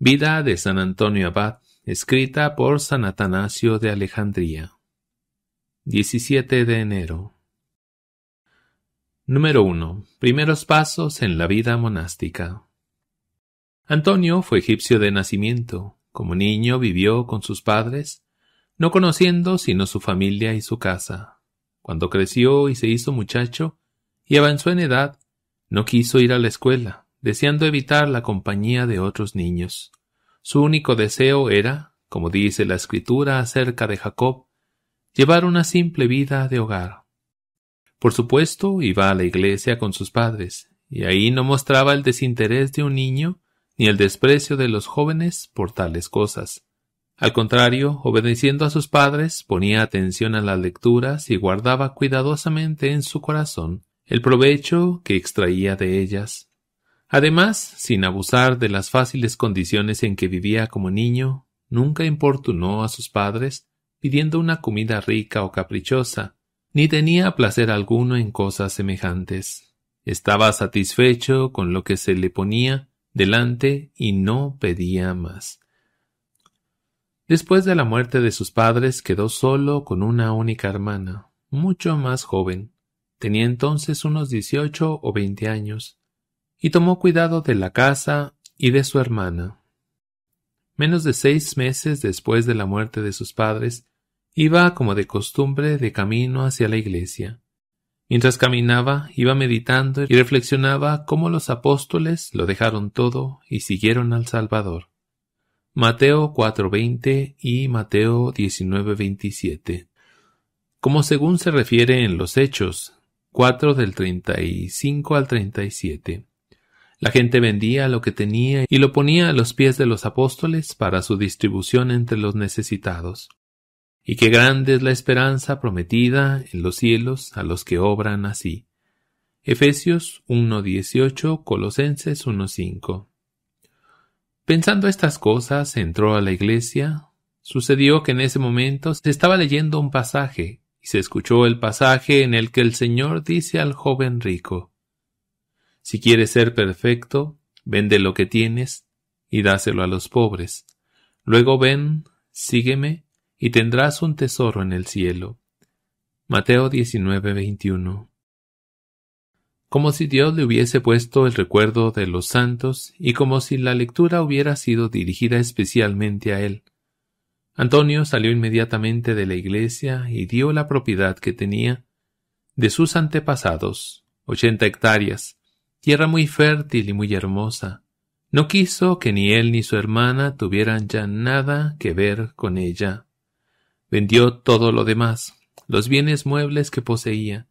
Vida de San Antonio Abad, escrita por San Atanasio de Alejandría. 17 de enero. Número 1. Primeros pasos en la vida monástica. Antonio fue egipcio de nacimiento. Como niño vivió con sus padres, no conociendo sino su familia y su casa. Cuando creció y se hizo muchacho, y avanzó en edad, no quiso ir a la escuela, deseando evitar la compañía de otros niños. Su único deseo era, como dice la escritura acerca de Jacob, llevar una simple vida de hogar. Por supuesto, iba a la iglesia con sus padres, y ahí no mostraba el desinterés de un niño ni el desprecio de los jóvenes por tales cosas. Al contrario, obedeciendo a sus padres, ponía atención a las lecturas y guardaba cuidadosamente en su corazón el provecho que extraía de ellas. Además, sin abusar de las fáciles condiciones en que vivía como niño, nunca importunó a sus padres pidiendo una comida rica o caprichosa, ni tenía placer alguno en cosas semejantes. Estaba satisfecho con lo que se le ponía delante y no pedía más. Después de la muerte de sus padres quedó solo con una única hermana, mucho más joven. Tenía entonces unos dieciocho o veinte años y tomó cuidado de la casa y de su hermana. Menos de seis meses después de la muerte de sus padres, iba como de costumbre de camino hacia la iglesia. Mientras caminaba, iba meditando y reflexionaba cómo los apóstoles lo dejaron todo y siguieron al Salvador. Mateo 4:20 y Mateo 19:27. Como según se refiere en los Hechos 4 del 35 al 37. La gente vendía lo que tenía y lo ponía a los pies de los apóstoles para su distribución entre los necesitados. Y qué grande es la esperanza prometida en los cielos a los que obran así. Efesios 1.18, Colosenses 1.5. Pensando estas cosas, entró a la iglesia. Sucedió que en ese momento se estaba leyendo un pasaje, y se escuchó el pasaje en el que el Señor dice al joven rico, si quieres ser perfecto, vende lo que tienes y dáselo a los pobres. Luego ven, sígueme, y tendrás un tesoro en el cielo. Mateo 19, Como si Dios le hubiese puesto el recuerdo de los santos y como si la lectura hubiera sido dirigida especialmente a él. Antonio salió inmediatamente de la iglesia y dio la propiedad que tenía de sus antepasados, ochenta hectáreas, tierra muy fértil y muy hermosa. No quiso que ni él ni su hermana tuvieran ya nada que ver con ella. Vendió todo lo demás, los bienes muebles que poseía,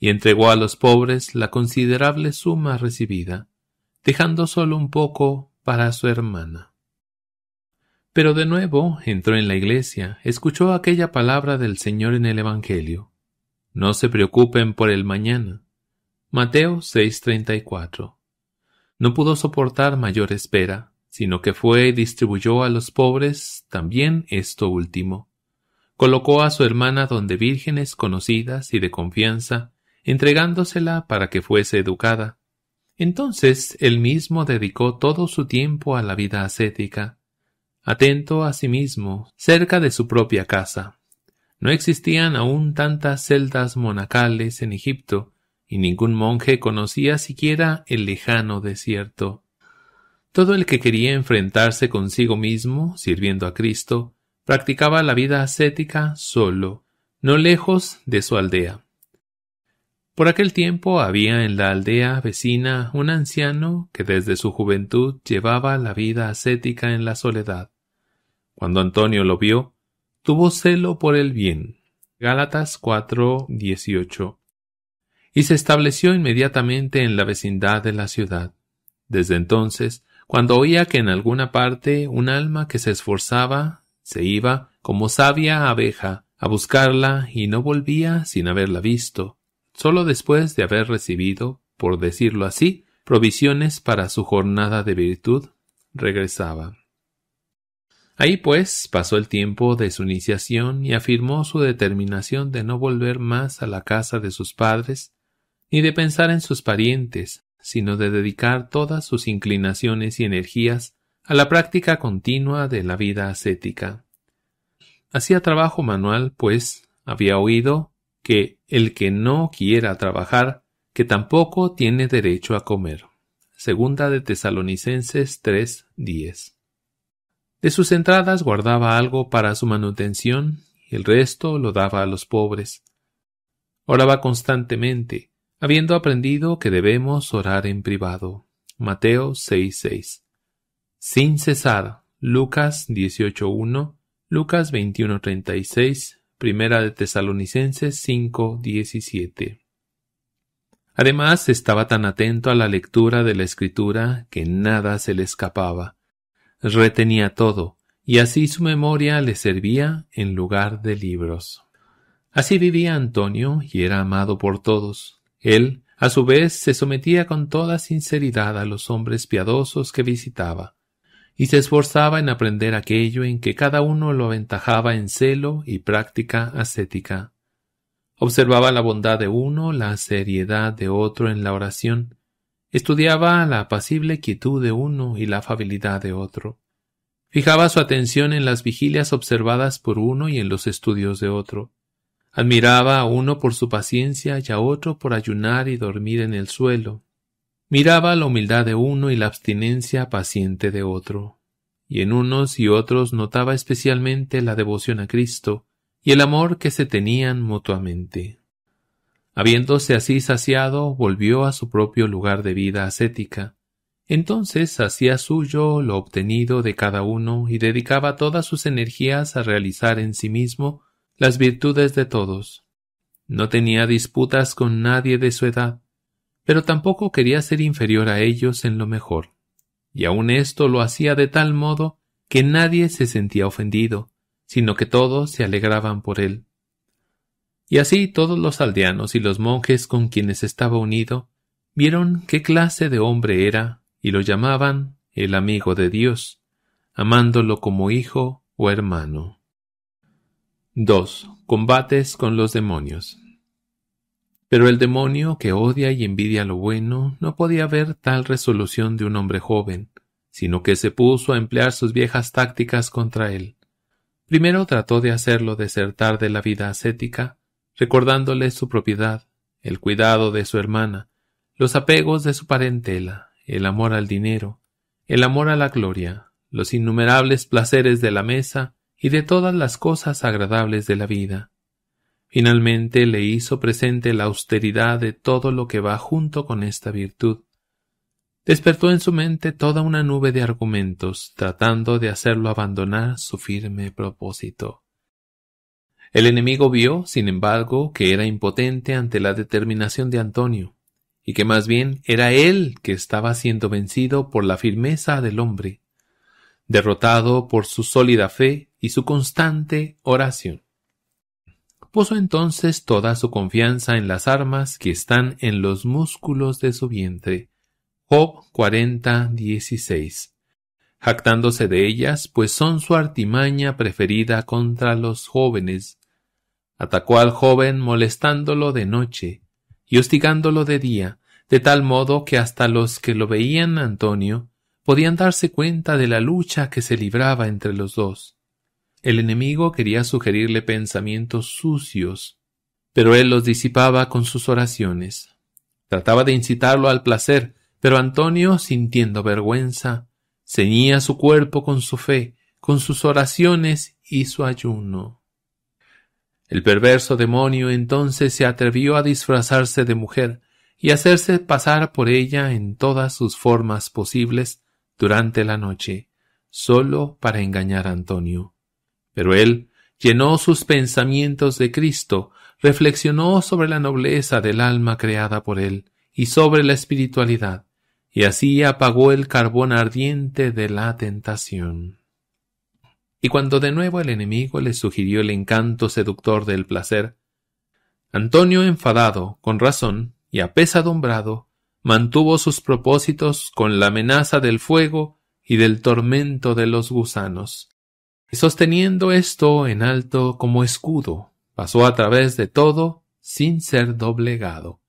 y entregó a los pobres la considerable suma recibida, dejando solo un poco para su hermana. Pero de nuevo entró en la iglesia, escuchó aquella palabra del Señor en el Evangelio. No se preocupen por el mañana, Mateo 6:34. No pudo soportar mayor espera, sino que fue y distribuyó a los pobres también esto último. Colocó a su hermana donde vírgenes conocidas y de confianza, entregándosela para que fuese educada. Entonces él mismo dedicó todo su tiempo a la vida ascética, atento a sí mismo, cerca de su propia casa. No existían aún tantas celdas monacales en Egipto, y ningún monje conocía siquiera el lejano desierto. Todo el que quería enfrentarse consigo mismo, sirviendo a Cristo, practicaba la vida ascética solo, no lejos de su aldea. Por aquel tiempo había en la aldea vecina un anciano que desde su juventud llevaba la vida ascética en la soledad. Cuando Antonio lo vio, tuvo celo por el bien. Gálatas 4, y se estableció inmediatamente en la vecindad de la ciudad. Desde entonces, cuando oía que en alguna parte un alma que se esforzaba se iba, como sabia abeja, a buscarla y no volvía sin haberla visto, sólo después de haber recibido, por decirlo así, provisiones para su jornada de virtud, regresaba. Ahí pues pasó el tiempo de su iniciación y afirmó su determinación de no volver más a la casa de sus padres, ni de pensar en sus parientes, sino de dedicar todas sus inclinaciones y energías a la práctica continua de la vida ascética. Hacía trabajo manual, pues había oído que el que no quiera trabajar, que tampoco tiene derecho a comer. Segunda de Tesalonicenses 3:10. De sus entradas guardaba algo para su manutención y el resto lo daba a los pobres. Oraba constantemente, habiendo aprendido que debemos orar en privado. Mateo 6:6. Sin cesar. Lucas 18:1, Lucas 21:36, Primera de Tesalonicenses 5:17. Además, estaba tan atento a la lectura de la escritura que nada se le escapaba. Retenía todo, y así su memoria le servía en lugar de libros. Así vivía Antonio y era amado por todos. Él, a su vez, se sometía con toda sinceridad a los hombres piadosos que visitaba, y se esforzaba en aprender aquello en que cada uno lo aventajaba en celo y práctica ascética. Observaba la bondad de uno, la seriedad de otro en la oración, estudiaba la apacible quietud de uno y la afabilidad de otro. Fijaba su atención en las vigilias observadas por uno y en los estudios de otro. Admiraba a uno por su paciencia y a otro por ayunar y dormir en el suelo. Miraba la humildad de uno y la abstinencia paciente de otro. Y en unos y otros notaba especialmente la devoción a Cristo y el amor que se tenían mutuamente. Habiéndose así saciado, volvió a su propio lugar de vida ascética. Entonces hacía suyo lo obtenido de cada uno y dedicaba todas sus energías a realizar en sí mismo las virtudes de todos. No tenía disputas con nadie de su edad, pero tampoco quería ser inferior a ellos en lo mejor, y aun esto lo hacía de tal modo que nadie se sentía ofendido, sino que todos se alegraban por él. Y así todos los aldeanos y los monjes con quienes estaba unido vieron qué clase de hombre era y lo llamaban el amigo de Dios, amándolo como hijo o hermano. 2. Combates con los demonios. Pero el demonio, que odia y envidia lo bueno, no podía ver tal resolución de un hombre joven, sino que se puso a emplear sus viejas tácticas contra él. Primero trató de hacerlo desertar de la vida ascética, recordándole su propiedad, el cuidado de su hermana, los apegos de su parentela, el amor al dinero, el amor a la gloria, los innumerables placeres de la mesa y de todas las cosas agradables de la vida. Finalmente le hizo presente la austeridad de todo lo que va junto con esta virtud. Despertó en su mente toda una nube de argumentos, tratando de hacerlo abandonar su firme propósito. El enemigo vio, sin embargo, que era impotente ante la determinación de Antonio, y que más bien era él que estaba siendo vencido por la firmeza del hombre, derrotado por su sólida fe y su constante oración. Puso entonces toda su confianza en las armas que están en los músculos de su vientre. Job 40:16. Jactándose de ellas, pues son su artimaña preferida contra los jóvenes. Atacó al joven molestándolo de noche y hostigándolo de día, de tal modo que hasta los que lo veían Antonio podían darse cuenta de la lucha que se libraba entre los dos. El enemigo quería sugerirle pensamientos sucios, pero él los disipaba con sus oraciones. Trataba de incitarlo al placer, pero Antonio, sintiendo vergüenza, ceñía su cuerpo con su fe, con sus oraciones y su ayuno. El perverso demonio entonces se atrevió a disfrazarse de mujer y hacerse pasar por ella en todas sus formas posibles durante la noche, solo para engañar a Antonio. Pero él llenó sus pensamientos de Cristo, reflexionó sobre la nobleza del alma creada por él y sobre la espiritualidad, y así apagó el carbón ardiente de la tentación. Y cuando de nuevo el enemigo le sugirió el encanto seductor del placer, Antonio enfadado, con razón, y apesadumbrado, mantuvo sus propósitos con la amenaza del fuego y del tormento de los gusanos. Y sosteniendo esto en alto como escudo, pasó a través de todo sin ser doblegado.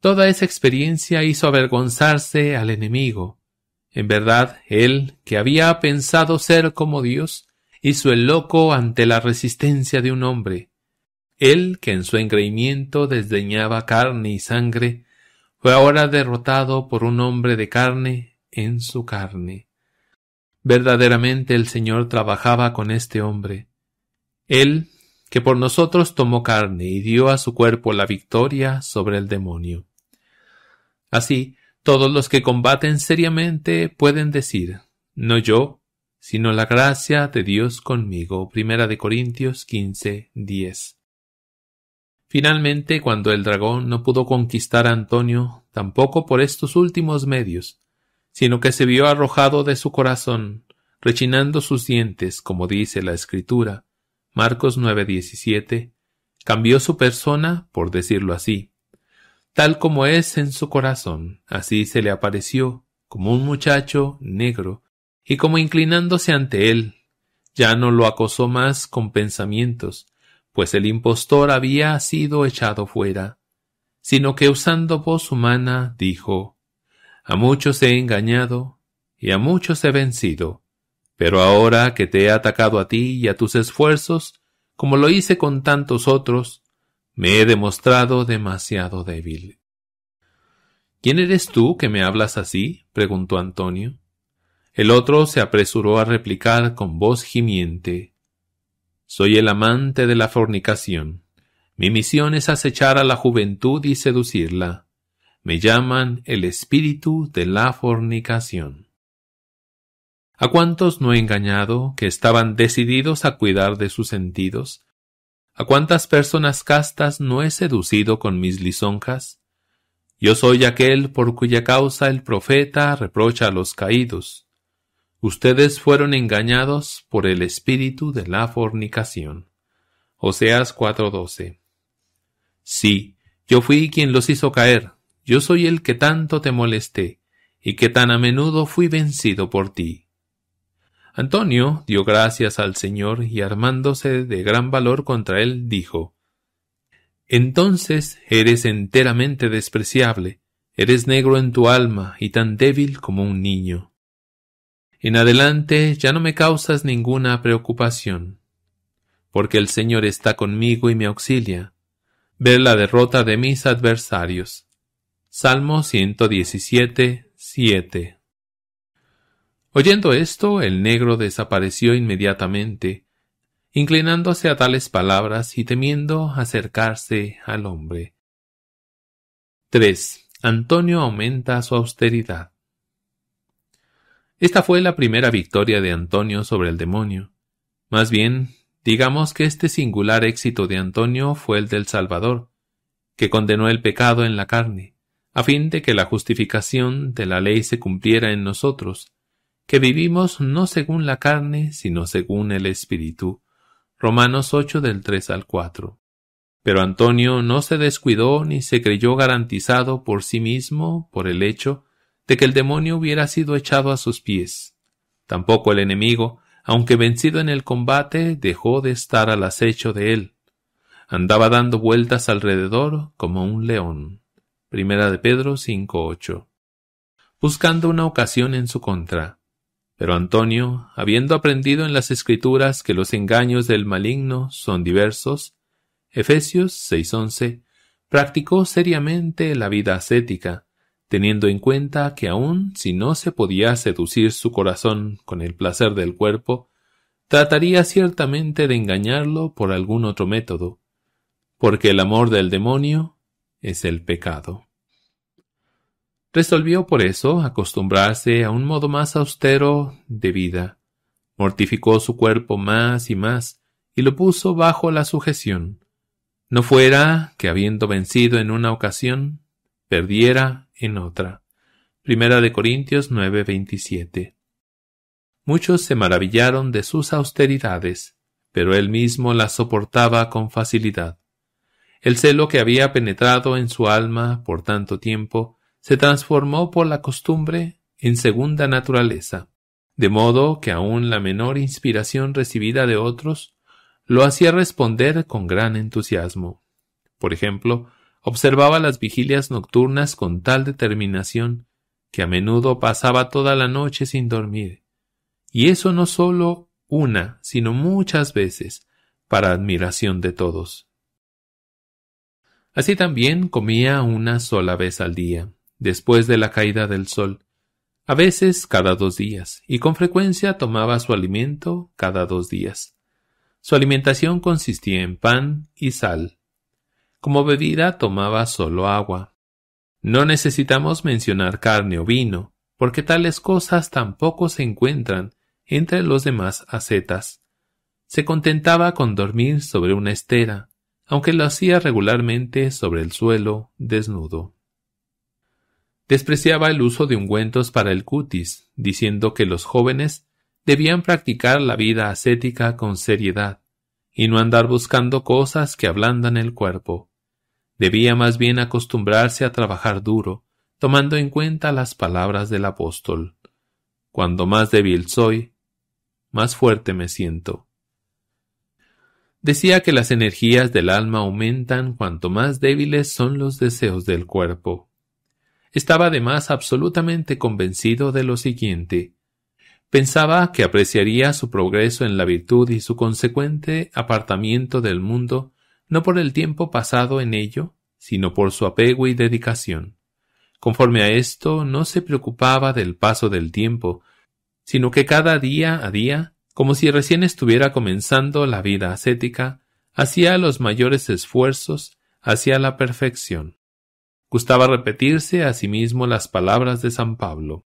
Toda esa experiencia hizo avergonzarse al enemigo. En verdad, él, que había pensado ser como Dios, hizo el loco ante la resistencia de un hombre. Él, que en su engreimiento desdeñaba carne y sangre, fue ahora derrotado por un hombre de carne en su carne. Verdaderamente el Señor trabajaba con este hombre. Él, que por nosotros tomó carne y dio a su cuerpo la victoria sobre el demonio. Así, todos los que combaten seriamente pueden decir, no yo, sino la gracia de Dios conmigo. Primera de Corintios 15, 10. Finalmente, cuando el dragón no pudo conquistar a Antonio, tampoco por estos últimos medios, sino que se vio arrojado de su corazón, rechinando sus dientes, como dice la Escritura, Marcos 9:17, cambió su persona, por decirlo así. Tal como es en su corazón, así se le apareció, como un muchacho negro, y como inclinándose ante él, ya no lo acosó más con pensamientos, pues el impostor había sido echado fuera, sino que usando voz humana dijo, A muchos he engañado y a muchos he vencido, pero ahora que te he atacado a ti y a tus esfuerzos, como lo hice con tantos otros, me he demostrado demasiado débil. ¿Quién eres tú que me hablas así? preguntó Antonio. El otro se apresuró a replicar con voz gimiente soy el amante de la fornicación. Mi misión es acechar a la juventud y seducirla. Me llaman el espíritu de la fornicación. ¿A cuántos no he engañado que estaban decididos a cuidar de sus sentidos? ¿A cuántas personas castas no he seducido con mis lisonjas? Yo soy aquel por cuya causa el profeta reprocha a los caídos. Ustedes fueron engañados por el espíritu de la fornicación. Oseas 4:12. Sí, yo fui quien los hizo caer, yo soy el que tanto te molesté, y que tan a menudo fui vencido por ti. Antonio dio gracias al Señor y armándose de gran valor contra él, dijo Entonces eres enteramente despreciable, eres negro en tu alma y tan débil como un niño. En adelante ya no me causas ninguna preocupación, porque el Señor está conmigo y me auxilia. Ver la derrota de mis adversarios. Salmo 117, 7. Oyendo esto, el negro desapareció inmediatamente, inclinándose a tales palabras y temiendo acercarse al hombre. 3. Antonio aumenta su austeridad. Esta fue la primera victoria de Antonio sobre el demonio. Más bien, digamos que este singular éxito de Antonio fue el del Salvador, que condenó el pecado en la carne, a fin de que la justificación de la ley se cumpliera en nosotros, que vivimos no según la carne, sino según el Espíritu. Romanos 8 del 3 al 4. Pero Antonio no se descuidó ni se creyó garantizado por sí mismo por el hecho que el demonio hubiera sido echado a sus pies. Tampoco el enemigo, aunque vencido en el combate, dejó de estar al acecho de él. Andaba dando vueltas alrededor como un león. Primera de Pedro 5.8. Buscando una ocasión en su contra. Pero Antonio, habiendo aprendido en las Escrituras que los engaños del maligno son diversos, Efesios 6.11, practicó seriamente la vida ascética, teniendo en cuenta que aun si no se podía seducir su corazón con el placer del cuerpo, trataría ciertamente de engañarlo por algún otro método, porque el amor del demonio es el pecado. Resolvió por eso acostumbrarse a un modo más austero de vida, mortificó su cuerpo más y más, y lo puso bajo la sujeción. No fuera que habiendo vencido en una ocasión, perdiera en otra. Primera de Corintios 9:27. Muchos se maravillaron de sus austeridades, pero él mismo las soportaba con facilidad. El celo que había penetrado en su alma por tanto tiempo se transformó por la costumbre en segunda naturaleza, de modo que aun la menor inspiración recibida de otros lo hacía responder con gran entusiasmo. Por ejemplo, Observaba las vigilias nocturnas con tal determinación que a menudo pasaba toda la noche sin dormir. Y eso no solo una, sino muchas veces, para admiración de todos. Así también comía una sola vez al día, después de la caída del sol, a veces cada dos días, y con frecuencia tomaba su alimento cada dos días. Su alimentación consistía en pan y sal, como bebida tomaba solo agua. No necesitamos mencionar carne o vino, porque tales cosas tampoco se encuentran entre los demás ascetas. Se contentaba con dormir sobre una estera, aunque lo hacía regularmente sobre el suelo, desnudo. Despreciaba el uso de ungüentos para el cutis, diciendo que los jóvenes debían practicar la vida ascética con seriedad, y no andar buscando cosas que ablandan el cuerpo. Debía más bien acostumbrarse a trabajar duro, tomando en cuenta las palabras del apóstol. Cuando más débil soy, más fuerte me siento. Decía que las energías del alma aumentan cuanto más débiles son los deseos del cuerpo. Estaba además absolutamente convencido de lo siguiente. Pensaba que apreciaría su progreso en la virtud y su consecuente apartamiento del mundo no por el tiempo pasado en ello, sino por su apego y dedicación. Conforme a esto, no se preocupaba del paso del tiempo, sino que cada día a día, como si recién estuviera comenzando la vida ascética, hacía los mayores esfuerzos hacia la perfección. Gustaba repetirse a sí mismo las palabras de San Pablo.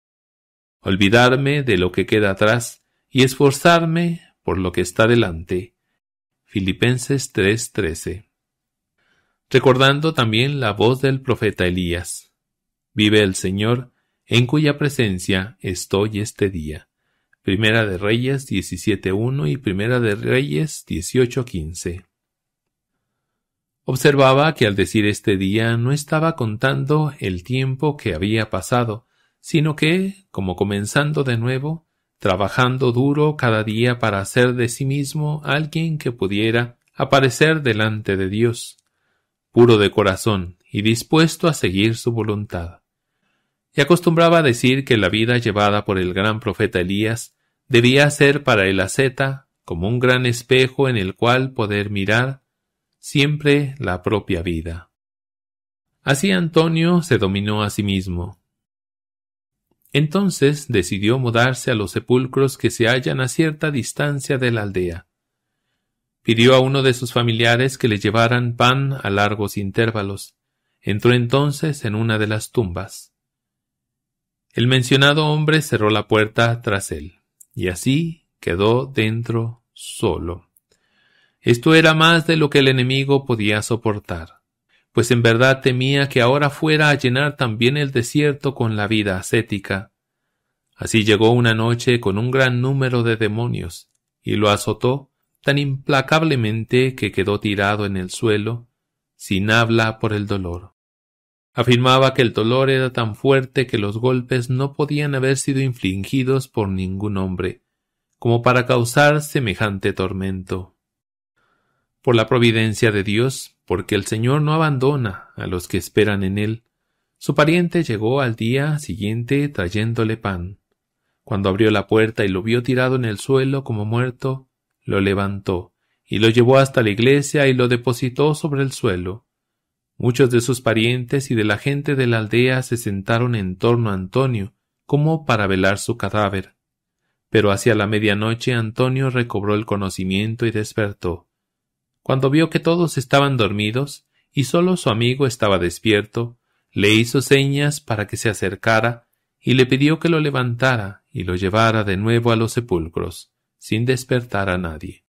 Olvidarme de lo que queda atrás y esforzarme por lo que está delante Filipenses 3:13. Recordando también la voz del profeta Elías. Vive el Señor, en cuya presencia estoy este día. Primera de Reyes 17.1 y Primera de Reyes 18.15. Observaba que al decir este día no estaba contando el tiempo que había pasado, sino que, como comenzando de nuevo, trabajando duro cada día para hacer de sí mismo alguien que pudiera aparecer delante de Dios, puro de corazón y dispuesto a seguir su voluntad. Y acostumbraba a decir que la vida llevada por el gran profeta Elías debía ser para el asceta como un gran espejo en el cual poder mirar siempre la propia vida. Así Antonio se dominó a sí mismo, entonces decidió mudarse a los sepulcros que se hallan a cierta distancia de la aldea. Pidió a uno de sus familiares que le llevaran pan a largos intervalos. Entró entonces en una de las tumbas. El mencionado hombre cerró la puerta tras él, y así quedó dentro solo. Esto era más de lo que el enemigo podía soportar pues en verdad temía que ahora fuera a llenar también el desierto con la vida ascética. Así llegó una noche con un gran número de demonios, y lo azotó tan implacablemente que quedó tirado en el suelo, sin habla por el dolor. Afirmaba que el dolor era tan fuerte que los golpes no podían haber sido infligidos por ningún hombre, como para causar semejante tormento. Por la providencia de Dios, porque el Señor no abandona a los que esperan en él. Su pariente llegó al día siguiente trayéndole pan. Cuando abrió la puerta y lo vio tirado en el suelo como muerto, lo levantó y lo llevó hasta la iglesia y lo depositó sobre el suelo. Muchos de sus parientes y de la gente de la aldea se sentaron en torno a Antonio, como para velar su cadáver. Pero hacia la medianoche Antonio recobró el conocimiento y despertó. Cuando vio que todos estaban dormidos y solo su amigo estaba despierto, le hizo señas para que se acercara y le pidió que lo levantara y lo llevara de nuevo a los sepulcros, sin despertar a nadie.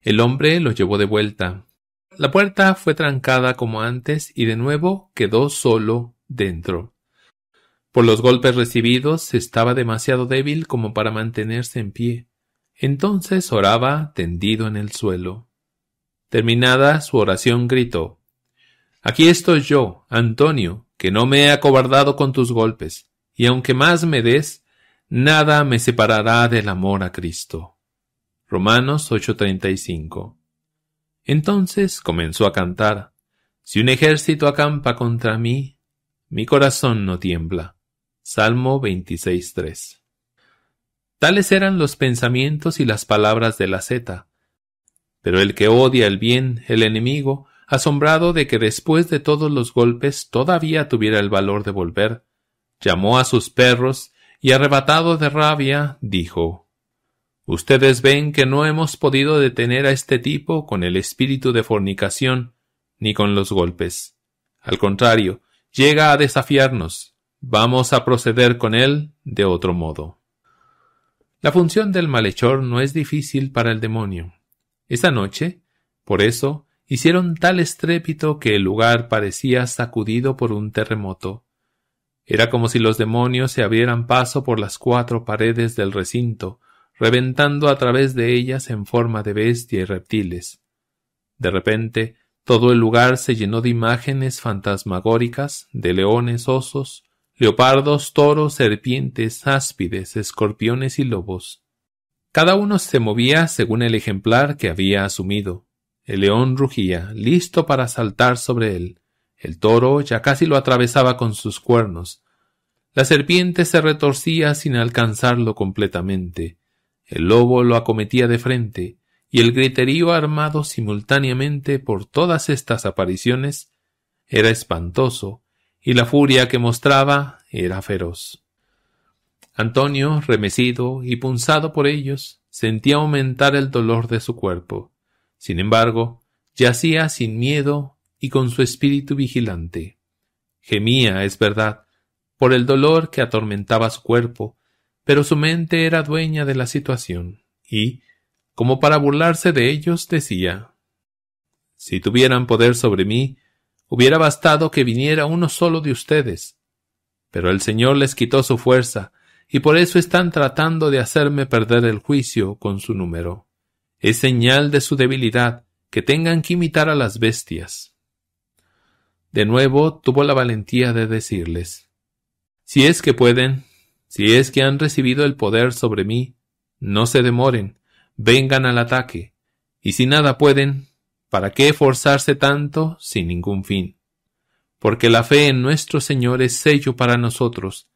El hombre lo llevó de vuelta. La puerta fue trancada como antes y de nuevo quedó solo dentro. Por los golpes recibidos estaba demasiado débil como para mantenerse en pie. Entonces oraba tendido en el suelo. Terminada su oración, gritó Aquí estoy yo, Antonio, que no me he acobardado con tus golpes, y aunque más me des, nada me separará del amor a Cristo. Romanos 8:35. Entonces comenzó a cantar. Si un ejército acampa contra mí, mi corazón no tiembla. Salmo 26:3. Tales eran los pensamientos y las palabras de la Zeta, pero el que odia el bien, el enemigo, asombrado de que después de todos los golpes todavía tuviera el valor de volver, llamó a sus perros y arrebatado de rabia, dijo Ustedes ven que no hemos podido detener a este tipo con el espíritu de fornicación ni con los golpes. Al contrario, llega a desafiarnos. Vamos a proceder con él de otro modo. La función del malhechor no es difícil para el demonio. Esa noche, por eso, hicieron tal estrépito que el lugar parecía sacudido por un terremoto. Era como si los demonios se abrieran paso por las cuatro paredes del recinto, reventando a través de ellas en forma de bestia y reptiles. De repente, todo el lugar se llenó de imágenes fantasmagóricas de leones, osos, leopardos, toros, serpientes, áspides, escorpiones y lobos. Cada uno se movía según el ejemplar que había asumido. El león rugía, listo para saltar sobre él. El toro ya casi lo atravesaba con sus cuernos. La serpiente se retorcía sin alcanzarlo completamente. El lobo lo acometía de frente, y el griterío armado simultáneamente por todas estas apariciones era espantoso, y la furia que mostraba era feroz. Antonio, remecido y punzado por ellos, sentía aumentar el dolor de su cuerpo. Sin embargo, yacía sin miedo y con su espíritu vigilante. Gemía, es verdad, por el dolor que atormentaba su cuerpo, pero su mente era dueña de la situación, y, como para burlarse de ellos, decía Si tuvieran poder sobre mí, hubiera bastado que viniera uno solo de ustedes. Pero el Señor les quitó su fuerza, y por eso están tratando de hacerme perder el juicio con su número. Es señal de su debilidad que tengan que imitar a las bestias. De nuevo tuvo la valentía de decirles Si es que pueden, si es que han recibido el poder sobre mí, no se demoren, vengan al ataque, y si nada pueden, ¿para qué esforzarse tanto sin ningún fin? Porque la fe en nuestro Señor es sello para nosotros,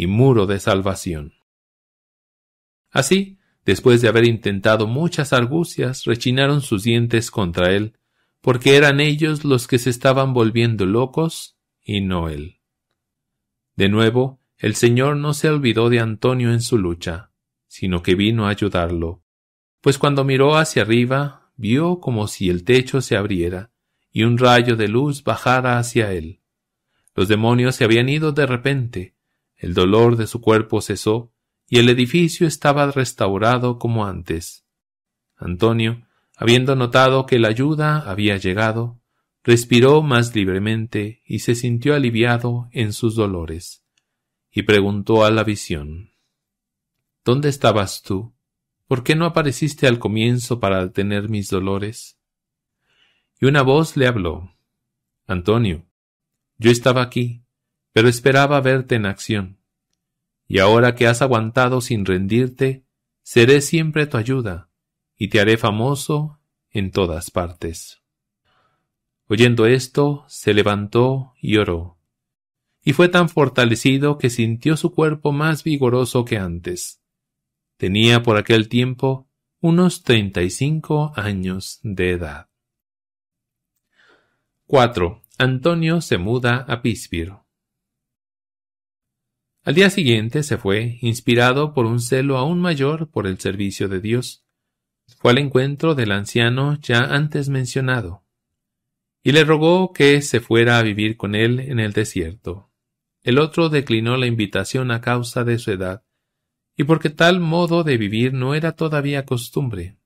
y muro de salvación. Así, después de haber intentado muchas argucias, rechinaron sus dientes contra él, porque eran ellos los que se estaban volviendo locos y no él. De nuevo, el Señor no se olvidó de Antonio en su lucha, sino que vino a ayudarlo, pues cuando miró hacia arriba, vio como si el techo se abriera y un rayo de luz bajara hacia él. Los demonios se habían ido de repente, el dolor de su cuerpo cesó y el edificio estaba restaurado como antes. Antonio, habiendo notado que la ayuda había llegado, respiró más libremente y se sintió aliviado en sus dolores, y preguntó a la visión ¿Dónde estabas tú? ¿Por qué no apareciste al comienzo para detener mis dolores? Y una voz le habló Antonio, yo estaba aquí, pero esperaba verte en acción. Y ahora que has aguantado sin rendirte, seré siempre tu ayuda, y te haré famoso en todas partes. Oyendo esto, se levantó y oró, y fue tan fortalecido que sintió su cuerpo más vigoroso que antes. Tenía por aquel tiempo unos treinta y cinco años de edad. 4. Antonio se muda a al día siguiente se fue, inspirado por un celo aún mayor por el servicio de Dios. Fue al encuentro del anciano ya antes mencionado, y le rogó que se fuera a vivir con él en el desierto. El otro declinó la invitación a causa de su edad, y porque tal modo de vivir no era todavía costumbre.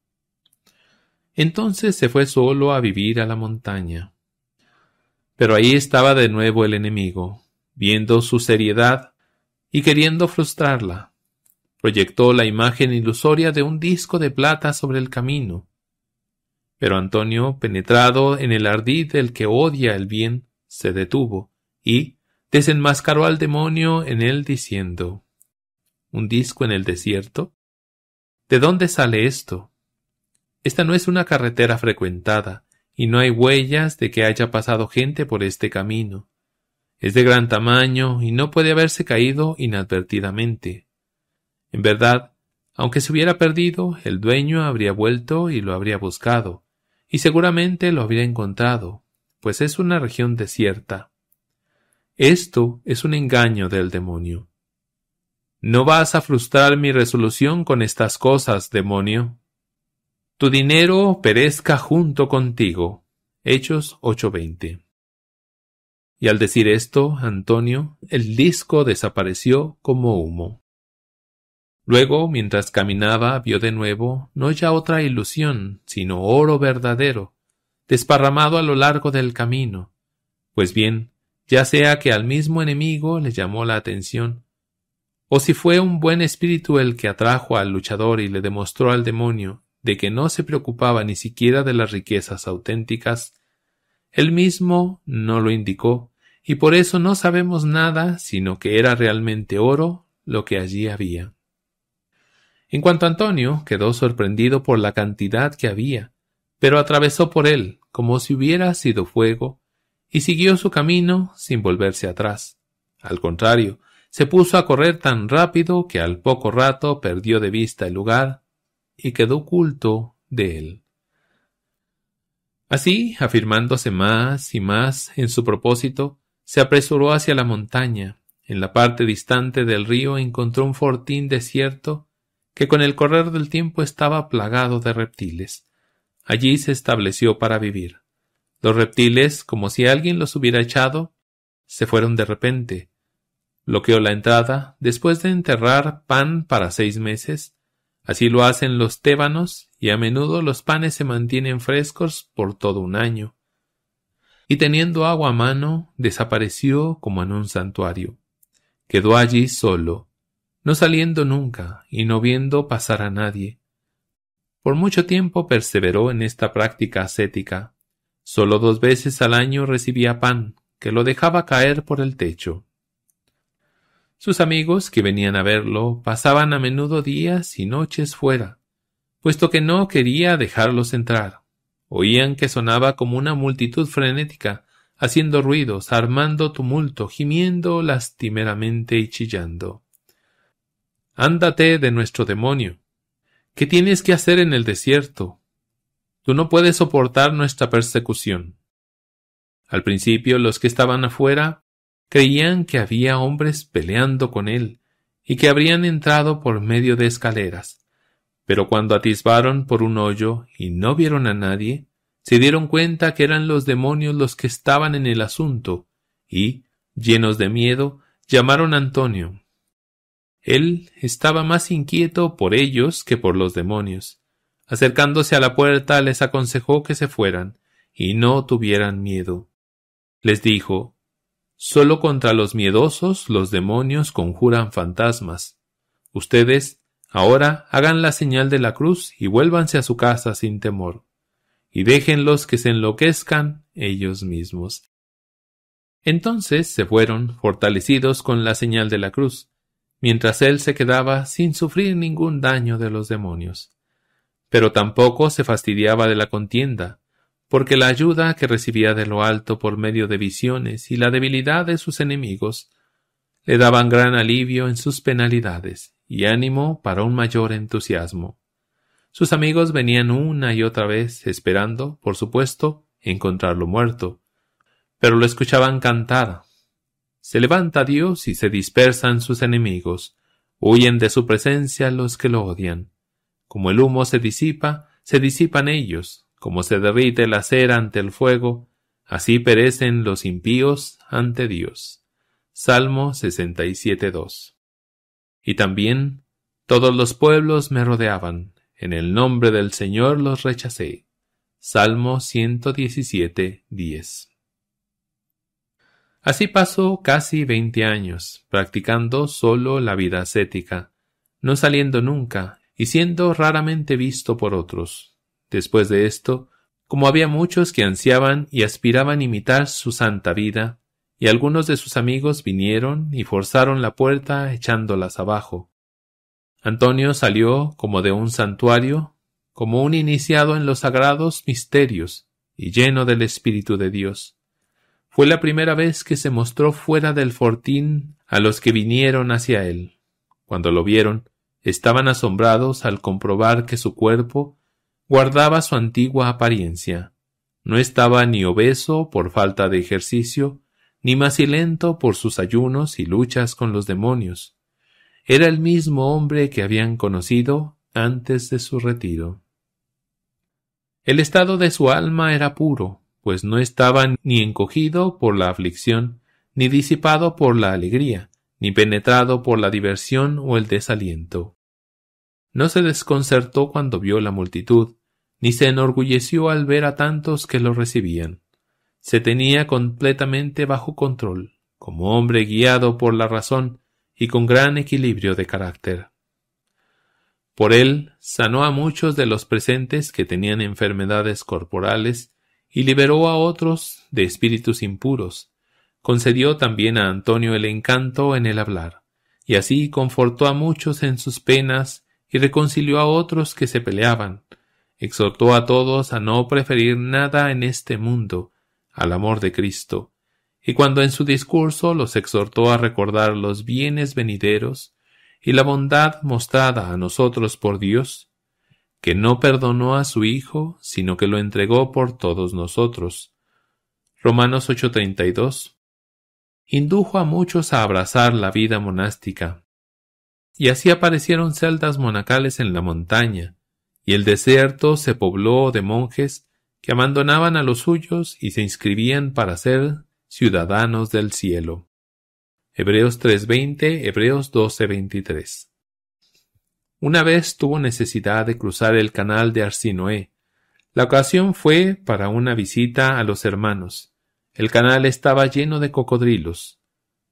Entonces se fue solo a vivir a la montaña. Pero ahí estaba de nuevo el enemigo. Viendo su seriedad, y queriendo frustrarla, proyectó la imagen ilusoria de un disco de plata sobre el camino. Pero Antonio, penetrado en el ardid del que odia el bien, se detuvo y desenmascaró al demonio en él diciendo ¿Un disco en el desierto? ¿De dónde sale esto? Esta no es una carretera frecuentada, y no hay huellas de que haya pasado gente por este camino. Es de gran tamaño y no puede haberse caído inadvertidamente. En verdad, aunque se hubiera perdido, el dueño habría vuelto y lo habría buscado, y seguramente lo habría encontrado, pues es una región desierta. Esto es un engaño del demonio. No vas a frustrar mi resolución con estas cosas, demonio. Tu dinero perezca junto contigo. Hechos 8:20. Y al decir esto, Antonio, el disco desapareció como humo. Luego, mientras caminaba, vio de nuevo, no ya otra ilusión, sino oro verdadero, desparramado a lo largo del camino. Pues bien, ya sea que al mismo enemigo le llamó la atención, o si fue un buen espíritu el que atrajo al luchador y le demostró al demonio de que no se preocupaba ni siquiera de las riquezas auténticas, él mismo no lo indicó, y por eso no sabemos nada sino que era realmente oro lo que allí había. En cuanto Antonio, quedó sorprendido por la cantidad que había, pero atravesó por él como si hubiera sido fuego, y siguió su camino sin volverse atrás. Al contrario, se puso a correr tan rápido que al poco rato perdió de vista el lugar y quedó oculto de él. Así, afirmándose más y más en su propósito, se apresuró hacia la montaña. En la parte distante del río encontró un fortín desierto que con el correr del tiempo estaba plagado de reptiles. Allí se estableció para vivir. Los reptiles, como si alguien los hubiera echado, se fueron de repente. Bloqueó la entrada después de enterrar pan para seis meses. Así lo hacen los tébanos y a menudo los panes se mantienen frescos por todo un año y teniendo agua a mano, desapareció como en un santuario. Quedó allí solo, no saliendo nunca y no viendo pasar a nadie. Por mucho tiempo perseveró en esta práctica ascética. Solo dos veces al año recibía pan, que lo dejaba caer por el techo. Sus amigos que venían a verlo pasaban a menudo días y noches fuera, puesto que no quería dejarlos entrar. Oían que sonaba como una multitud frenética, haciendo ruidos, armando tumulto, gimiendo lastimeramente y chillando. Ándate de nuestro demonio. ¿Qué tienes que hacer en el desierto? Tú no puedes soportar nuestra persecución. Al principio los que estaban afuera creían que había hombres peleando con él y que habrían entrado por medio de escaleras, pero cuando atisbaron por un hoyo y no vieron a nadie, se dieron cuenta que eran los demonios los que estaban en el asunto, y, llenos de miedo, llamaron a Antonio. Él estaba más inquieto por ellos que por los demonios. Acercándose a la puerta les aconsejó que se fueran y no tuvieran miedo. Les dijo Sólo contra los miedosos los demonios conjuran fantasmas. Ustedes Ahora hagan la señal de la cruz y vuélvanse a su casa sin temor, y déjenlos que se enloquezcan ellos mismos. Entonces se fueron, fortalecidos con la señal de la cruz, mientras él se quedaba sin sufrir ningún daño de los demonios. Pero tampoco se fastidiaba de la contienda, porque la ayuda que recibía de lo alto por medio de visiones y la debilidad de sus enemigos le daban gran alivio en sus penalidades y ánimo para un mayor entusiasmo. Sus amigos venían una y otra vez esperando, por supuesto, encontrarlo muerto, pero lo escuchaban cantar. Se levanta Dios y se dispersan sus enemigos, huyen de su presencia los que lo odian. Como el humo se disipa, se disipan ellos, como se derrite la cera ante el fuego, así perecen los impíos ante Dios. Salmo 67.2 y también todos los pueblos me rodeaban, en el nombre del Señor los rechacé. Salmo 117, Así pasó casi veinte años, practicando solo la vida ascética, no saliendo nunca y siendo raramente visto por otros. Después de esto, como había muchos que ansiaban y aspiraban imitar su santa vida, y algunos de sus amigos vinieron y forzaron la puerta echándolas abajo. Antonio salió como de un santuario, como un iniciado en los sagrados misterios y lleno del Espíritu de Dios. Fue la primera vez que se mostró fuera del fortín a los que vinieron hacia él. Cuando lo vieron, estaban asombrados al comprobar que su cuerpo guardaba su antigua apariencia. No estaba ni obeso por falta de ejercicio, ni macilento por sus ayunos y luchas con los demonios. Era el mismo hombre que habían conocido antes de su retiro. El estado de su alma era puro, pues no estaba ni encogido por la aflicción, ni disipado por la alegría, ni penetrado por la diversión o el desaliento. No se desconcertó cuando vio la multitud, ni se enorgulleció al ver a tantos que lo recibían se tenía completamente bajo control, como hombre guiado por la razón y con gran equilibrio de carácter. Por él sanó a muchos de los presentes que tenían enfermedades corporales y liberó a otros de espíritus impuros. Concedió también a Antonio el encanto en el hablar, y así confortó a muchos en sus penas y reconcilió a otros que se peleaban. Exhortó a todos a no preferir nada en este mundo, al amor de Cristo, y cuando en su discurso los exhortó a recordar los bienes venideros y la bondad mostrada a nosotros por Dios, que no perdonó a su Hijo, sino que lo entregó por todos nosotros. Romanos 8:32 indujo a muchos a abrazar la vida monástica. Y así aparecieron celdas monacales en la montaña, y el desierto se pobló de monjes que abandonaban a los suyos y se inscribían para ser ciudadanos del cielo. Hebreos 3:20, Hebreos 12:23. Una vez tuvo necesidad de cruzar el canal de Arsinoé. La ocasión fue para una visita a los hermanos. El canal estaba lleno de cocodrilos.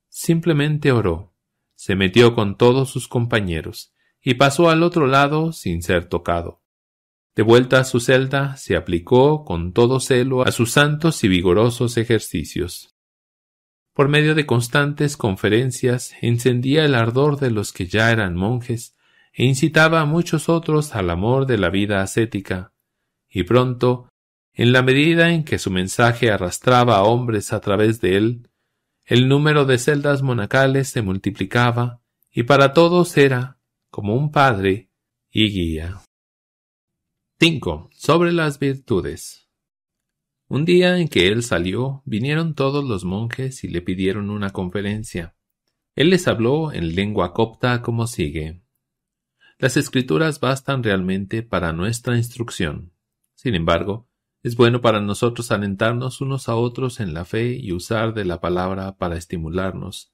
Simplemente oró. Se metió con todos sus compañeros y pasó al otro lado sin ser tocado. De vuelta a su celda, se aplicó con todo celo a sus santos y vigorosos ejercicios. Por medio de constantes conferencias, encendía el ardor de los que ya eran monjes e incitaba a muchos otros al amor de la vida ascética. Y pronto, en la medida en que su mensaje arrastraba a hombres a través de él, el número de celdas monacales se multiplicaba y para todos era, como un padre y guía. 5. Sobre las virtudes. Un día en que él salió, vinieron todos los monjes y le pidieron una conferencia. Él les habló en lengua copta como sigue. Las escrituras bastan realmente para nuestra instrucción. Sin embargo, es bueno para nosotros alentarnos unos a otros en la fe y usar de la palabra para estimularnos.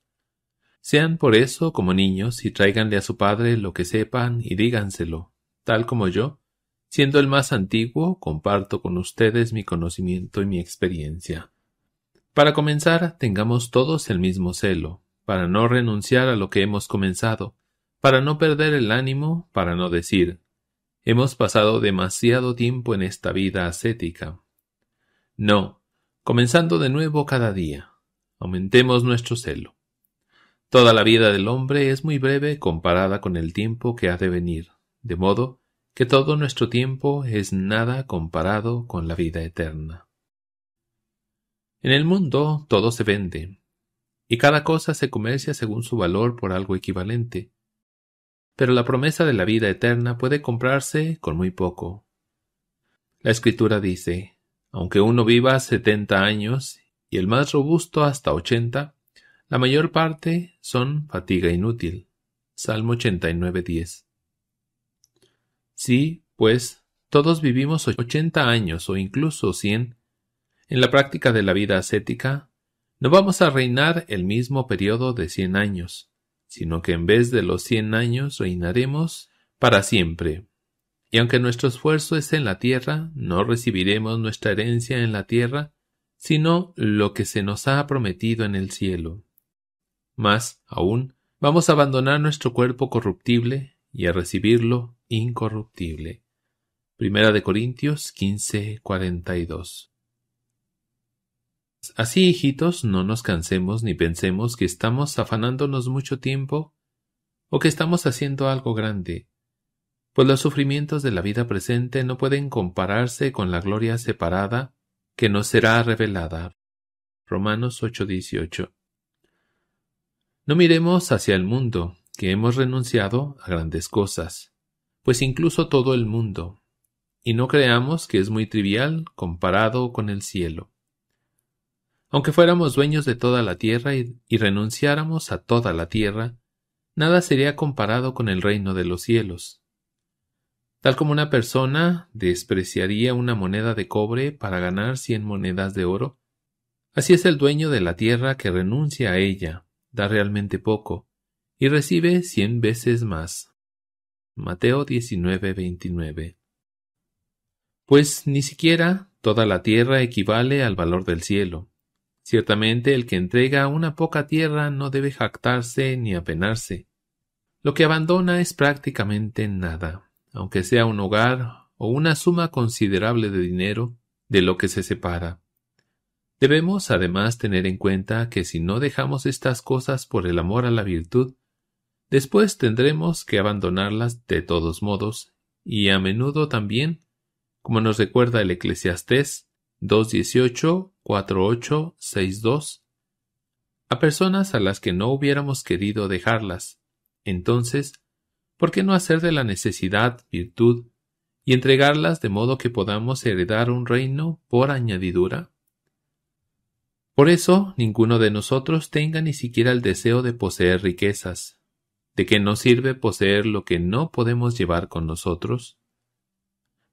Sean por eso como niños y tráiganle a su padre lo que sepan y díganselo, tal como yo, Siendo el más antiguo, comparto con ustedes mi conocimiento y mi experiencia. Para comenzar, tengamos todos el mismo celo, para no renunciar a lo que hemos comenzado, para no perder el ánimo, para no decir hemos pasado demasiado tiempo en esta vida ascética. No, comenzando de nuevo cada día, aumentemos nuestro celo. Toda la vida del hombre es muy breve comparada con el tiempo que ha de venir, de modo que todo nuestro tiempo es nada comparado con la vida eterna. En el mundo todo se vende, y cada cosa se comercia según su valor por algo equivalente, pero la promesa de la vida eterna puede comprarse con muy poco. La escritura dice, aunque uno viva setenta años y el más robusto hasta ochenta, la mayor parte son fatiga inútil. Salmo 89.10. Sí, pues, todos vivimos ochenta años o incluso cien. En la práctica de la vida ascética, no vamos a reinar el mismo periodo de cien años, sino que en vez de los cien años reinaremos para siempre. Y aunque nuestro esfuerzo es en la tierra, no recibiremos nuestra herencia en la tierra, sino lo que se nos ha prometido en el cielo. Más aún, vamos a abandonar nuestro cuerpo corruptible y a recibirlo incorruptible. Primera de Corintios 15, 42. Así, hijitos, no nos cansemos ni pensemos que estamos afanándonos mucho tiempo o que estamos haciendo algo grande, pues los sufrimientos de la vida presente no pueden compararse con la gloria separada que nos será revelada. Romanos 8:18. No miremos hacia el mundo, que hemos renunciado a grandes cosas pues incluso todo el mundo, y no creamos que es muy trivial comparado con el cielo. Aunque fuéramos dueños de toda la tierra y, renunciáramos a toda la tierra, nada sería comparado con el reino de los cielos. Tal como una persona despreciaría una moneda de cobre para ganar cien monedas de oro, así es el dueño de la tierra que renuncia a ella, da realmente poco, y recibe cien veces más. Mateo 19, Pues ni siquiera toda la tierra equivale al valor del cielo. Ciertamente el que entrega una poca tierra no debe jactarse ni apenarse. Lo que abandona es prácticamente nada, aunque sea un hogar o una suma considerable de dinero de lo que se separa. Debemos además tener en cuenta que si no dejamos estas cosas por el amor a la virtud, Después tendremos que abandonarlas de todos modos, y a menudo también, como nos recuerda el Eclesiastés 2.18, 4.8, 6.2, a personas a las que no hubiéramos querido dejarlas. Entonces, ¿por qué no hacer de la necesidad virtud y entregarlas de modo que podamos heredar un reino por añadidura? Por eso, ninguno de nosotros tenga ni siquiera el deseo de poseer riquezas, ¿De qué nos sirve poseer lo que no podemos llevar con nosotros?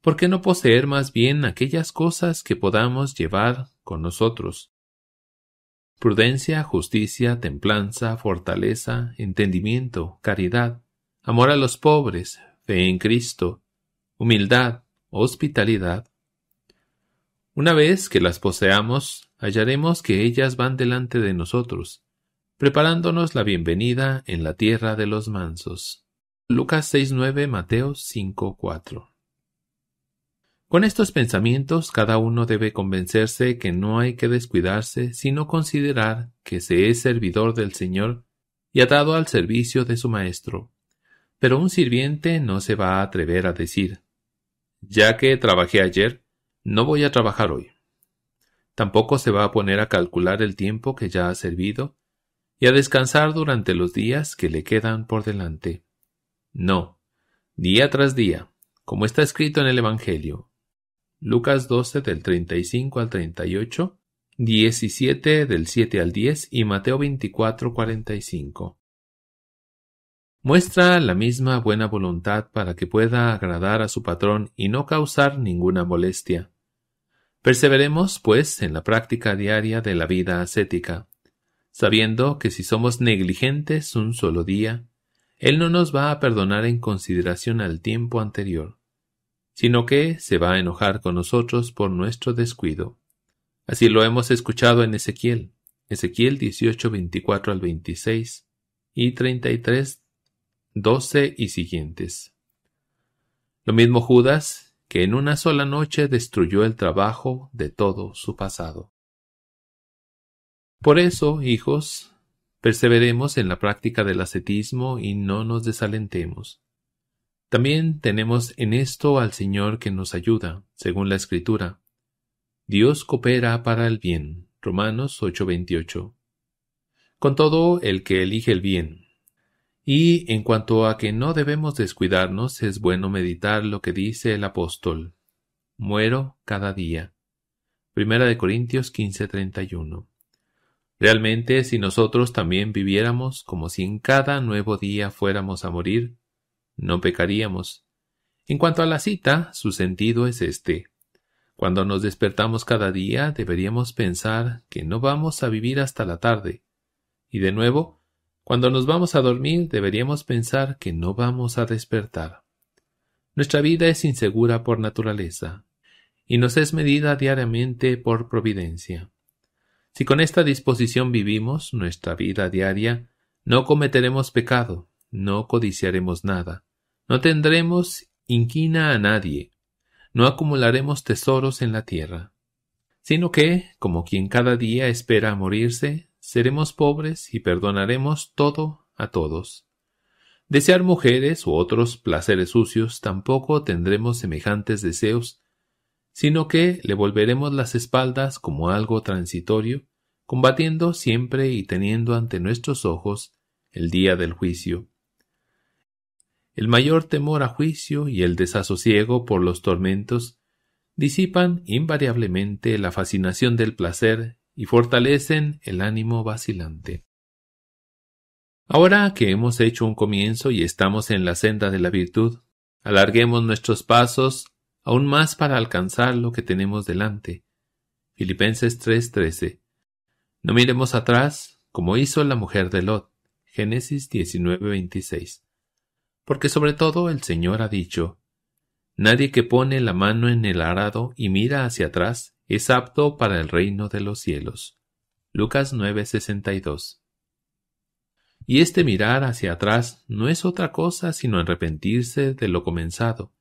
¿Por qué no poseer más bien aquellas cosas que podamos llevar con nosotros? Prudencia, justicia, templanza, fortaleza, entendimiento, caridad, amor a los pobres, fe en Cristo, humildad, hospitalidad. Una vez que las poseamos, hallaremos que ellas van delante de nosotros, preparándonos la bienvenida en la tierra de los mansos. Lucas 6.9, Mateo 5.4. Con estos pensamientos cada uno debe convencerse que no hay que descuidarse, sino considerar que se es servidor del Señor y atado al servicio de su Maestro. Pero un sirviente no se va a atrever a decir, ya que trabajé ayer, no voy a trabajar hoy. Tampoco se va a poner a calcular el tiempo que ya ha servido, y a descansar durante los días que le quedan por delante. No, día tras día, como está escrito en el Evangelio. Lucas 12 del 35 al 38, 17 del 7 al 10 y Mateo 24 45. Muestra la misma buena voluntad para que pueda agradar a su patrón y no causar ninguna molestia. Perseveremos, pues, en la práctica diaria de la vida ascética sabiendo que si somos negligentes un solo día, Él no nos va a perdonar en consideración al tiempo anterior, sino que se va a enojar con nosotros por nuestro descuido. Así lo hemos escuchado en Ezequiel, Ezequiel 18, 24 al 26 y 33, 12 y siguientes. Lo mismo Judas, que en una sola noche destruyó el trabajo de todo su pasado. Por eso, hijos, perseveremos en la práctica del ascetismo y no nos desalentemos. También tenemos en esto al Señor que nos ayuda, según la Escritura. Dios coopera para el bien. Romanos 8:28. Con todo, el que elige el bien. Y en cuanto a que no debemos descuidarnos, es bueno meditar lo que dice el apóstol. Muero cada día. Primera de Corintios 15:31. Realmente si nosotros también viviéramos como si en cada nuevo día fuéramos a morir, no pecaríamos. En cuanto a la cita, su sentido es este. Cuando nos despertamos cada día deberíamos pensar que no vamos a vivir hasta la tarde. Y de nuevo, cuando nos vamos a dormir deberíamos pensar que no vamos a despertar. Nuestra vida es insegura por naturaleza y nos es medida diariamente por providencia. Si con esta disposición vivimos nuestra vida diaria, no cometeremos pecado, no codiciaremos nada, no tendremos inquina a nadie, no acumularemos tesoros en la tierra, sino que, como quien cada día espera morirse, seremos pobres y perdonaremos todo a todos. Desear mujeres u otros placeres sucios tampoco tendremos semejantes deseos, sino que le volveremos las espaldas como algo transitorio, combatiendo siempre y teniendo ante nuestros ojos el día del juicio. El mayor temor a juicio y el desasosiego por los tormentos disipan invariablemente la fascinación del placer y fortalecen el ánimo vacilante. Ahora que hemos hecho un comienzo y estamos en la senda de la virtud, alarguemos nuestros pasos aún más para alcanzar lo que tenemos delante. Filipenses 3:13. No miremos atrás, como hizo la mujer de Lot. Génesis 19:26. Porque sobre todo el Señor ha dicho, Nadie que pone la mano en el arado y mira hacia atrás es apto para el reino de los cielos. Lucas 9:62. Y este mirar hacia atrás no es otra cosa sino arrepentirse de lo comenzado,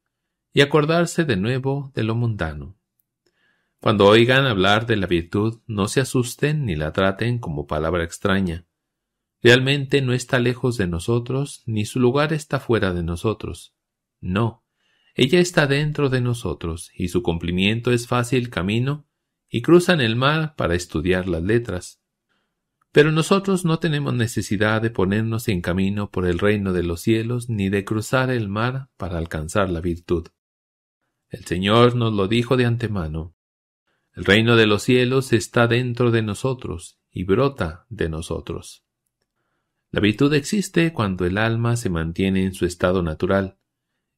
y acordarse de nuevo de lo mundano. Cuando oigan hablar de la virtud, no se asusten ni la traten como palabra extraña. Realmente no está lejos de nosotros, ni su lugar está fuera de nosotros. No, ella está dentro de nosotros, y su cumplimiento es fácil camino, y cruzan el mar para estudiar las letras. Pero nosotros no tenemos necesidad de ponernos en camino por el reino de los cielos, ni de cruzar el mar para alcanzar la virtud. El Señor nos lo dijo de antemano. El reino de los cielos está dentro de nosotros y brota de nosotros. La virtud existe cuando el alma se mantiene en su estado natural.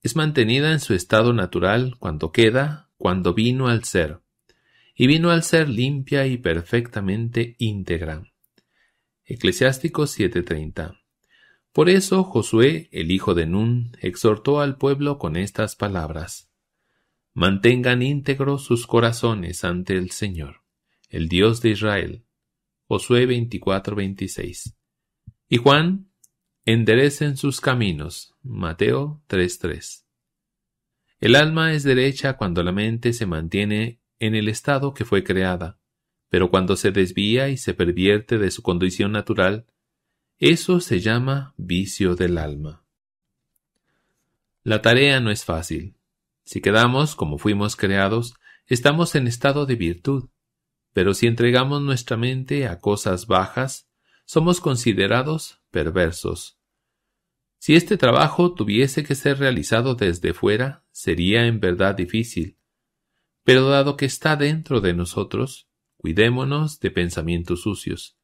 Es mantenida en su estado natural cuando queda, cuando vino al ser. Y vino al ser limpia y perfectamente íntegra. Eclesiásticos 7:30. Por eso Josué, el hijo de Nun, exhortó al pueblo con estas palabras. Mantengan íntegros sus corazones ante el Señor, el Dios de Israel. Josué 24:26. Y Juan, enderecen sus caminos. Mateo 3:3. El alma es derecha cuando la mente se mantiene en el estado que fue creada, pero cuando se desvía y se pervierte de su condición natural, eso se llama vicio del alma. La tarea no es fácil. Si quedamos como fuimos creados, estamos en estado de virtud, pero si entregamos nuestra mente a cosas bajas, somos considerados perversos. Si este trabajo tuviese que ser realizado desde fuera, sería en verdad difícil. Pero dado que está dentro de nosotros, cuidémonos de pensamientos sucios.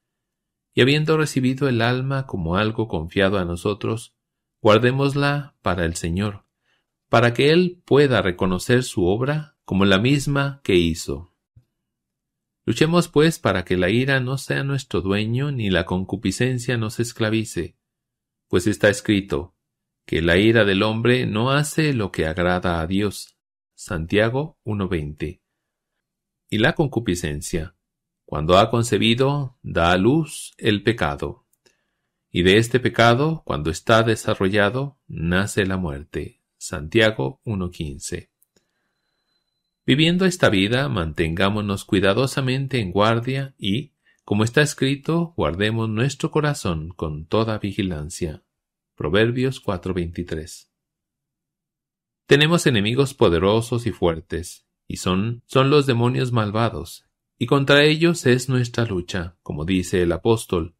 Y habiendo recibido el alma como algo confiado a nosotros, guardémosla para el Señor, para que Él pueda reconocer su obra como la misma que hizo. Luchemos, pues, para que la ira no sea nuestro dueño ni la concupiscencia nos esclavice, pues está escrito que la ira del hombre no hace lo que agrada a Dios. Santiago 1.20. Y la concupiscencia, cuando ha concebido, da a luz el pecado. Y de este pecado, cuando está desarrollado, nace la muerte. Santiago 1.15. Viviendo esta vida, mantengámonos cuidadosamente en guardia y, como está escrito, guardemos nuestro corazón con toda vigilancia. Proverbios 4:23. Tenemos enemigos poderosos y fuertes, y son, son los demonios malvados, y contra ellos es nuestra lucha, como dice el apóstol,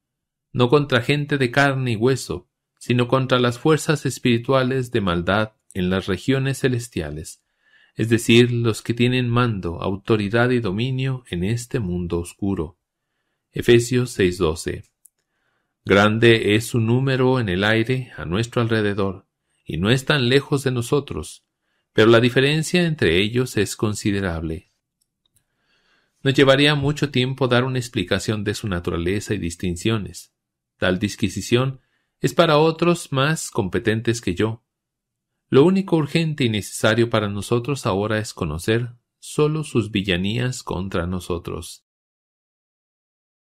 no contra gente de carne y hueso, sino contra las fuerzas espirituales de maldad en las regiones celestiales, es decir, los que tienen mando, autoridad y dominio en este mundo oscuro. Efesios 6:12. Grande es su número en el aire a nuestro alrededor, y no es tan lejos de nosotros, pero la diferencia entre ellos es considerable. Nos llevaría mucho tiempo dar una explicación de su naturaleza y distinciones. Tal disquisición es para otros más competentes que yo, lo único urgente y necesario para nosotros ahora es conocer solo sus villanías contra nosotros.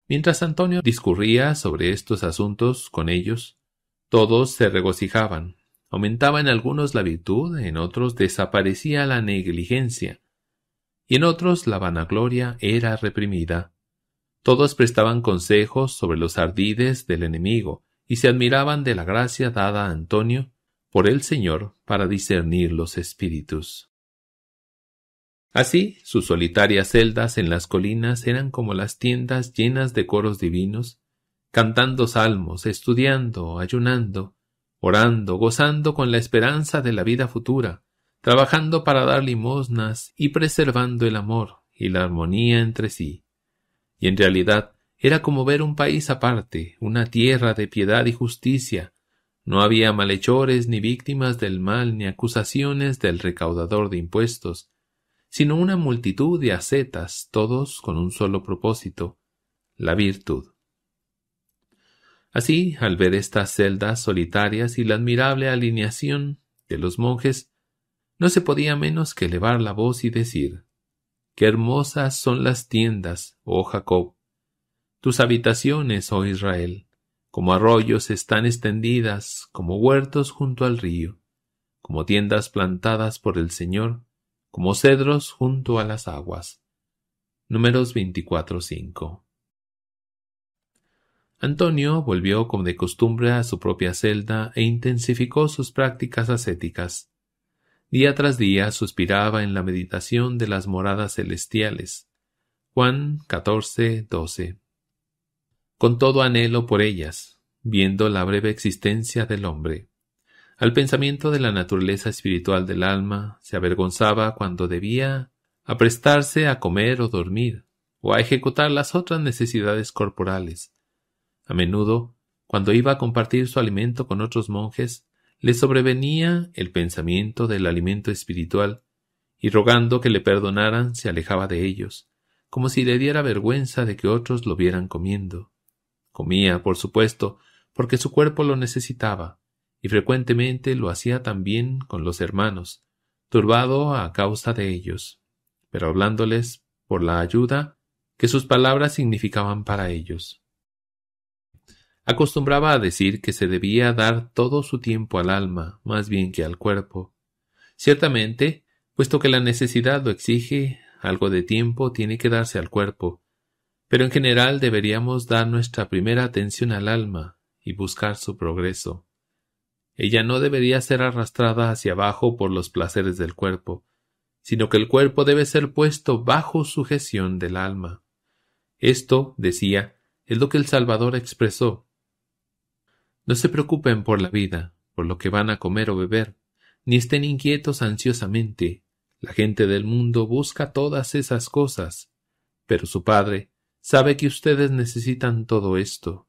Mientras Antonio discurría sobre estos asuntos con ellos, todos se regocijaban. Aumentaba en algunos la virtud, en otros desaparecía la negligencia, y en otros la vanagloria era reprimida. Todos prestaban consejos sobre los ardides del enemigo y se admiraban de la gracia dada a Antonio por el Señor para discernir los espíritus. Así, sus solitarias celdas en las colinas eran como las tiendas llenas de coros divinos, cantando salmos, estudiando, ayunando, orando, gozando con la esperanza de la vida futura, trabajando para dar limosnas y preservando el amor y la armonía entre sí. Y en realidad era como ver un país aparte, una tierra de piedad y justicia, no había malhechores ni víctimas del mal ni acusaciones del recaudador de impuestos, sino una multitud de ascetas, todos con un solo propósito, la virtud. Así, al ver estas celdas solitarias y la admirable alineación de los monjes, no se podía menos que elevar la voz y decir Qué hermosas son las tiendas, oh Jacob, tus habitaciones, oh Israel, como arroyos están extendidas, como huertos junto al río, como tiendas plantadas por el Señor, como cedros junto a las aguas. Números 24.5 Antonio volvió como de costumbre a su propia celda e intensificó sus prácticas ascéticas. Día tras día suspiraba en la meditación de las moradas celestiales. Juan 14, con todo anhelo por ellas, viendo la breve existencia del hombre. Al pensamiento de la naturaleza espiritual del alma se avergonzaba cuando debía aprestarse a comer o dormir, o a ejecutar las otras necesidades corporales. A menudo, cuando iba a compartir su alimento con otros monjes, le sobrevenía el pensamiento del alimento espiritual, y rogando que le perdonaran se alejaba de ellos, como si le diera vergüenza de que otros lo vieran comiendo. Comía, por supuesto, porque su cuerpo lo necesitaba, y frecuentemente lo hacía también con los hermanos, turbado a causa de ellos, pero hablándoles por la ayuda que sus palabras significaban para ellos. Acostumbraba a decir que se debía dar todo su tiempo al alma, más bien que al cuerpo. Ciertamente, puesto que la necesidad lo exige, algo de tiempo tiene que darse al cuerpo, pero en general deberíamos dar nuestra primera atención al alma y buscar su progreso. Ella no debería ser arrastrada hacia abajo por los placeres del cuerpo, sino que el cuerpo debe ser puesto bajo sujeción del alma. Esto, decía, es lo que el Salvador expresó. No se preocupen por la vida, por lo que van a comer o beber, ni estén inquietos ansiosamente. La gente del mundo busca todas esas cosas, pero su Padre, sabe que ustedes necesitan todo esto.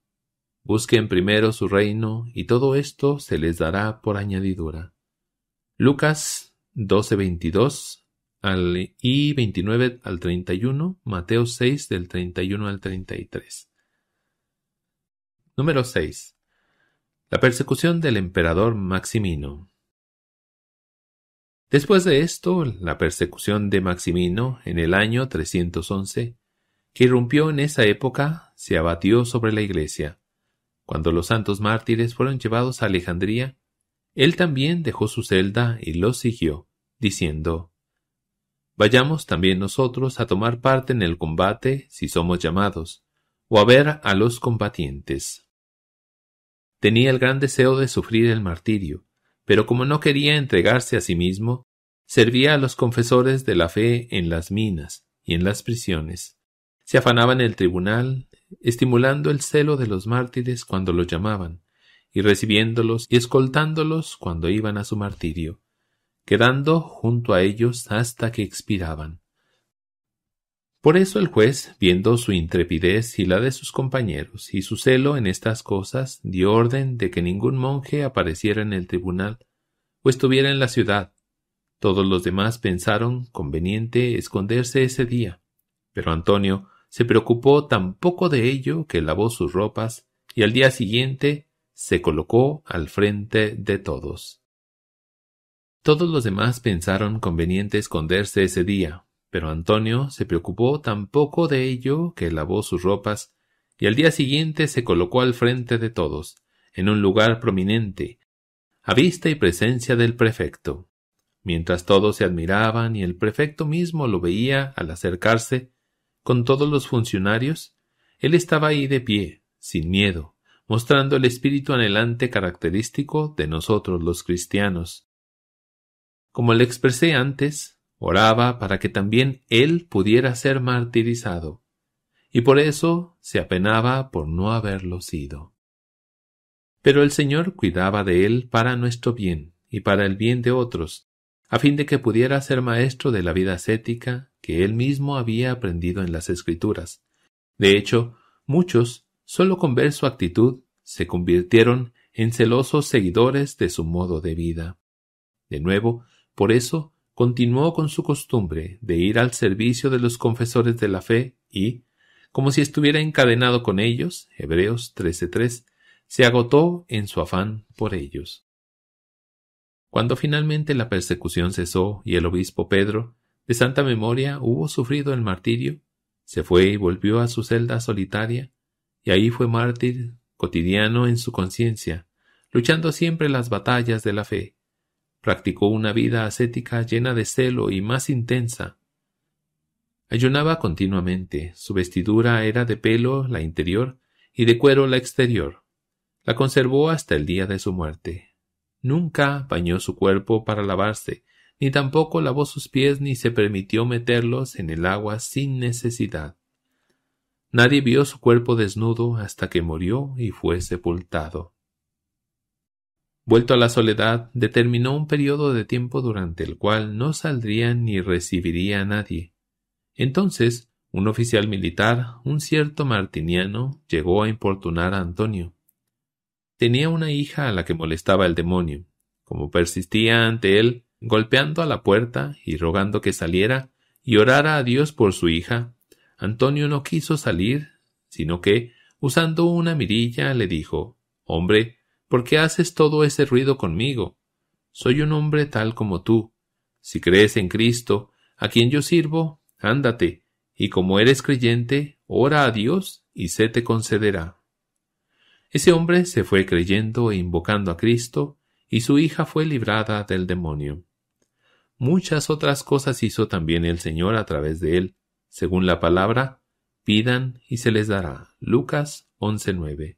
Busquen primero su reino y todo esto se les dará por añadidura. Lucas 12:22 al, y 29 al 31, Mateo 6 del 31 al 33. Número 6. La persecución del emperador Maximino. Después de esto, la persecución de Maximino en el año 311 que irrumpió en esa época, se abatió sobre la iglesia. Cuando los santos mártires fueron llevados a Alejandría, él también dejó su celda y los siguió, diciendo Vayamos también nosotros a tomar parte en el combate si somos llamados, o a ver a los combatientes. Tenía el gran deseo de sufrir el martirio, pero como no quería entregarse a sí mismo, servía a los confesores de la fe en las minas y en las prisiones. Se afanaba en el tribunal, estimulando el celo de los mártires cuando los llamaban, y recibiéndolos y escoltándolos cuando iban a su martirio, quedando junto a ellos hasta que expiraban. Por eso el juez, viendo su intrepidez y la de sus compañeros y su celo en estas cosas, dio orden de que ningún monje apareciera en el tribunal o estuviera en la ciudad. Todos los demás pensaron conveniente esconderse ese día, pero Antonio, se preocupó tan poco de ello que lavó sus ropas y al día siguiente se colocó al frente de todos. Todos los demás pensaron conveniente esconderse ese día, pero Antonio se preocupó tan poco de ello que lavó sus ropas y al día siguiente se colocó al frente de todos, en un lugar prominente, a vista y presencia del prefecto. Mientras todos se admiraban y el prefecto mismo lo veía al acercarse, con todos los funcionarios, él estaba ahí de pie, sin miedo, mostrando el espíritu anhelante característico de nosotros los cristianos. Como le expresé antes, oraba para que también él pudiera ser martirizado, y por eso se apenaba por no haberlo sido. Pero el Señor cuidaba de él para nuestro bien y para el bien de otros, a fin de que pudiera ser maestro de la vida ascética que él mismo había aprendido en las escrituras. De hecho, muchos, solo con ver su actitud, se convirtieron en celosos seguidores de su modo de vida. De nuevo, por eso, continuó con su costumbre de ir al servicio de los confesores de la fe y, como si estuviera encadenado con ellos, Hebreos 13.3, se agotó en su afán por ellos. Cuando finalmente la persecución cesó y el obispo Pedro, de santa memoria hubo sufrido el martirio, se fue y volvió a su celda solitaria, y ahí fue mártir cotidiano en su conciencia, luchando siempre las batallas de la fe. Practicó una vida ascética llena de celo y más intensa. Ayunaba continuamente, su vestidura era de pelo la interior y de cuero la exterior. La conservó hasta el día de su muerte. Nunca bañó su cuerpo para lavarse, ni tampoco lavó sus pies ni se permitió meterlos en el agua sin necesidad. Nadie vio su cuerpo desnudo hasta que murió y fue sepultado. Vuelto a la soledad, determinó un periodo de tiempo durante el cual no saldría ni recibiría a nadie. Entonces, un oficial militar, un cierto martiniano, llegó a importunar a Antonio. Tenía una hija a la que molestaba el demonio. Como persistía ante él, golpeando a la puerta y rogando que saliera y orara a Dios por su hija, Antonio no quiso salir, sino que, usando una mirilla, le dijo Hombre, ¿por qué haces todo ese ruido conmigo? Soy un hombre tal como tú. Si crees en Cristo, a quien yo sirvo, ándate, y como eres creyente, ora a Dios y se te concederá. Ese hombre se fue creyendo e invocando a Cristo, y su hija fue librada del demonio. Muchas otras cosas hizo también el Señor a través de él. Según la palabra, pidan y se les dará. Lucas 11:9.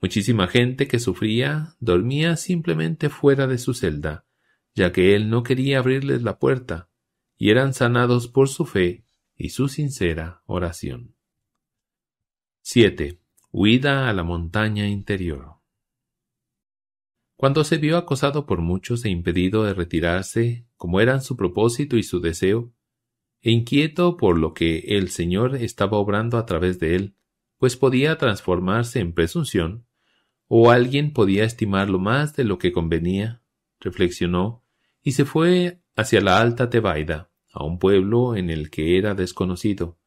Muchísima gente que sufría dormía simplemente fuera de su celda, ya que él no quería abrirles la puerta, y eran sanados por su fe y su sincera oración. 7. Huida a la montaña interior. Cuando se vio acosado por muchos e impedido de retirarse, como eran su propósito y su deseo, e inquieto por lo que el Señor estaba obrando a través de él, pues podía transformarse en presunción, o alguien podía estimarlo más de lo que convenía, reflexionó, y se fue hacia la alta Tebaida, a un pueblo en el que era desconocido.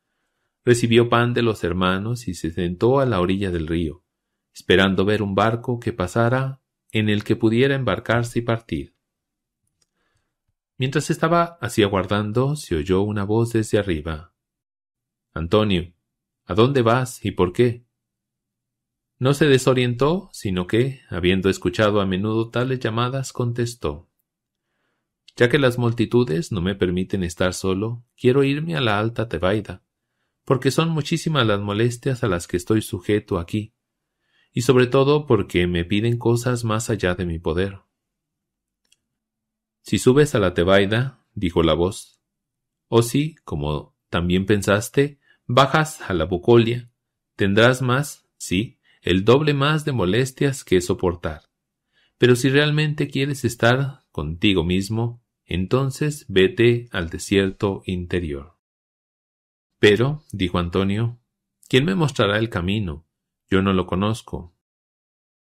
Recibió pan de los hermanos y se sentó a la orilla del río, esperando ver un barco que pasara en el que pudiera embarcarse y partir. Mientras estaba así aguardando, se oyó una voz desde arriba. Antonio, ¿a dónde vas y por qué? No se desorientó, sino que, habiendo escuchado a menudo tales llamadas, contestó Ya que las multitudes no me permiten estar solo, quiero irme a la alta Tebaida, porque son muchísimas las molestias a las que estoy sujeto aquí, y sobre todo porque me piden cosas más allá de mi poder. Si subes a la Tebaida, dijo la voz, o si, como también pensaste, bajas a la Bucolia, tendrás más, sí, el doble más de molestias que soportar. Pero si realmente quieres estar contigo mismo, entonces vete al desierto interior. Pero, dijo Antonio, ¿quién me mostrará el camino? Yo no lo conozco.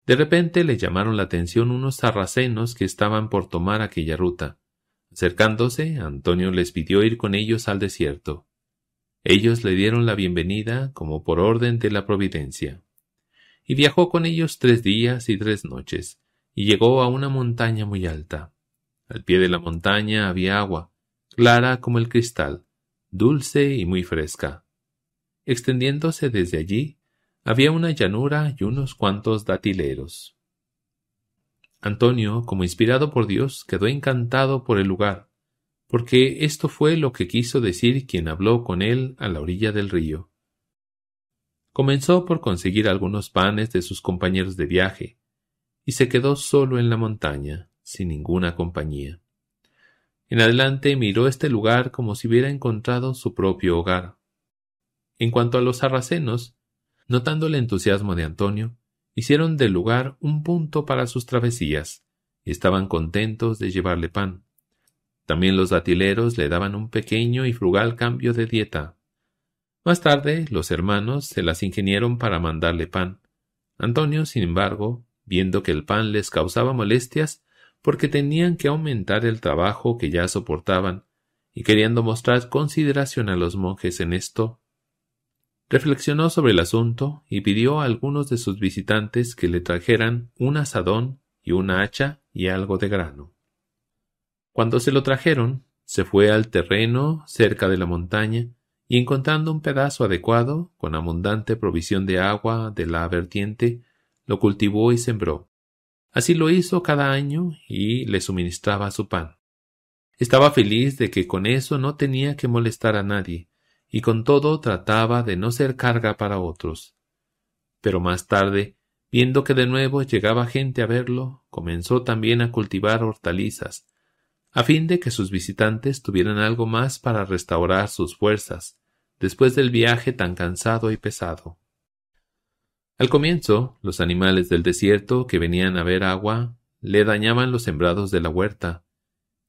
De repente le llamaron la atención unos sarracenos que estaban por tomar aquella ruta. Acercándose, Antonio les pidió ir con ellos al desierto. Ellos le dieron la bienvenida como por orden de la providencia. Y viajó con ellos tres días y tres noches, y llegó a una montaña muy alta. Al pie de la montaña había agua, clara como el cristal, dulce y muy fresca. Extendiéndose desde allí, había una llanura y unos cuantos datileros. Antonio, como inspirado por Dios, quedó encantado por el lugar, porque esto fue lo que quiso decir quien habló con él a la orilla del río. Comenzó por conseguir algunos panes de sus compañeros de viaje, y se quedó solo en la montaña, sin ninguna compañía. En adelante miró este lugar como si hubiera encontrado su propio hogar. En cuanto a los sarracenos, Notando el entusiasmo de Antonio, hicieron del lugar un punto para sus travesías, y estaban contentos de llevarle pan. También los datileros le daban un pequeño y frugal cambio de dieta. Más tarde, los hermanos se las ingenieron para mandarle pan. Antonio, sin embargo, viendo que el pan les causaba molestias, porque tenían que aumentar el trabajo que ya soportaban, y queriendo mostrar consideración a los monjes en esto, Reflexionó sobre el asunto y pidió a algunos de sus visitantes que le trajeran un asadón y una hacha y algo de grano. Cuando se lo trajeron, se fue al terreno cerca de la montaña y encontrando un pedazo adecuado, con abundante provisión de agua de la vertiente, lo cultivó y sembró. Así lo hizo cada año y le suministraba su pan. Estaba feliz de que con eso no tenía que molestar a nadie, y con todo trataba de no ser carga para otros. Pero más tarde, viendo que de nuevo llegaba gente a verlo, comenzó también a cultivar hortalizas, a fin de que sus visitantes tuvieran algo más para restaurar sus fuerzas, después del viaje tan cansado y pesado. Al comienzo, los animales del desierto que venían a ver agua le dañaban los sembrados de la huerta.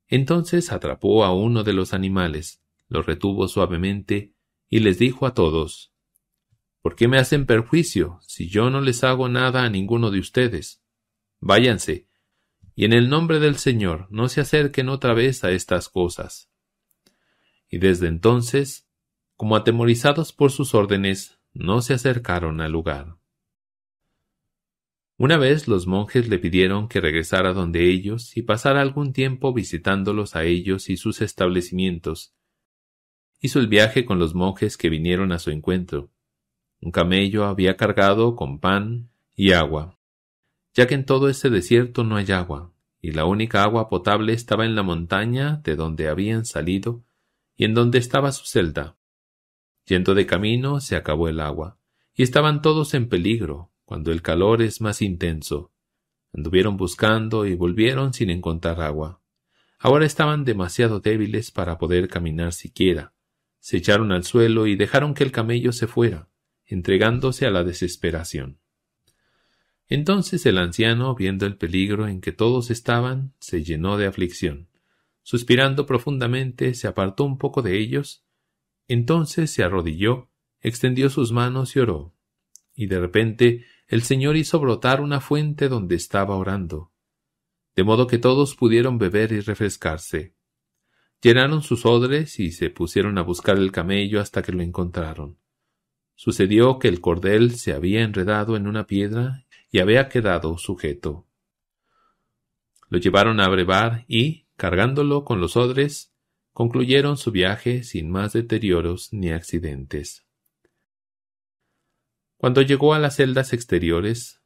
Entonces atrapó a uno de los animales, lo retuvo suavemente y les dijo a todos, ¿Por qué me hacen perjuicio si yo no les hago nada a ninguno de ustedes? Váyanse, y en el nombre del Señor no se acerquen otra vez a estas cosas. Y desde entonces, como atemorizados por sus órdenes, no se acercaron al lugar. Una vez los monjes le pidieron que regresara donde ellos y pasara algún tiempo visitándolos a ellos y sus establecimientos, hizo el viaje con los monjes que vinieron a su encuentro. Un camello había cargado con pan y agua, ya que en todo ese desierto no hay agua, y la única agua potable estaba en la montaña de donde habían salido y en donde estaba su celda. Yendo de camino se acabó el agua, y estaban todos en peligro cuando el calor es más intenso. Anduvieron buscando y volvieron sin encontrar agua. Ahora estaban demasiado débiles para poder caminar siquiera, se echaron al suelo y dejaron que el camello se fuera, entregándose a la desesperación. Entonces el anciano, viendo el peligro en que todos estaban, se llenó de aflicción. Suspirando profundamente, se apartó un poco de ellos, entonces se arrodilló, extendió sus manos y oró. Y de repente el Señor hizo brotar una fuente donde estaba orando, de modo que todos pudieron beber y refrescarse. Llenaron sus odres y se pusieron a buscar el camello hasta que lo encontraron. Sucedió que el cordel se había enredado en una piedra y había quedado sujeto. Lo llevaron a brevar y, cargándolo con los odres, concluyeron su viaje sin más deterioros ni accidentes. Cuando llegó a las celdas exteriores,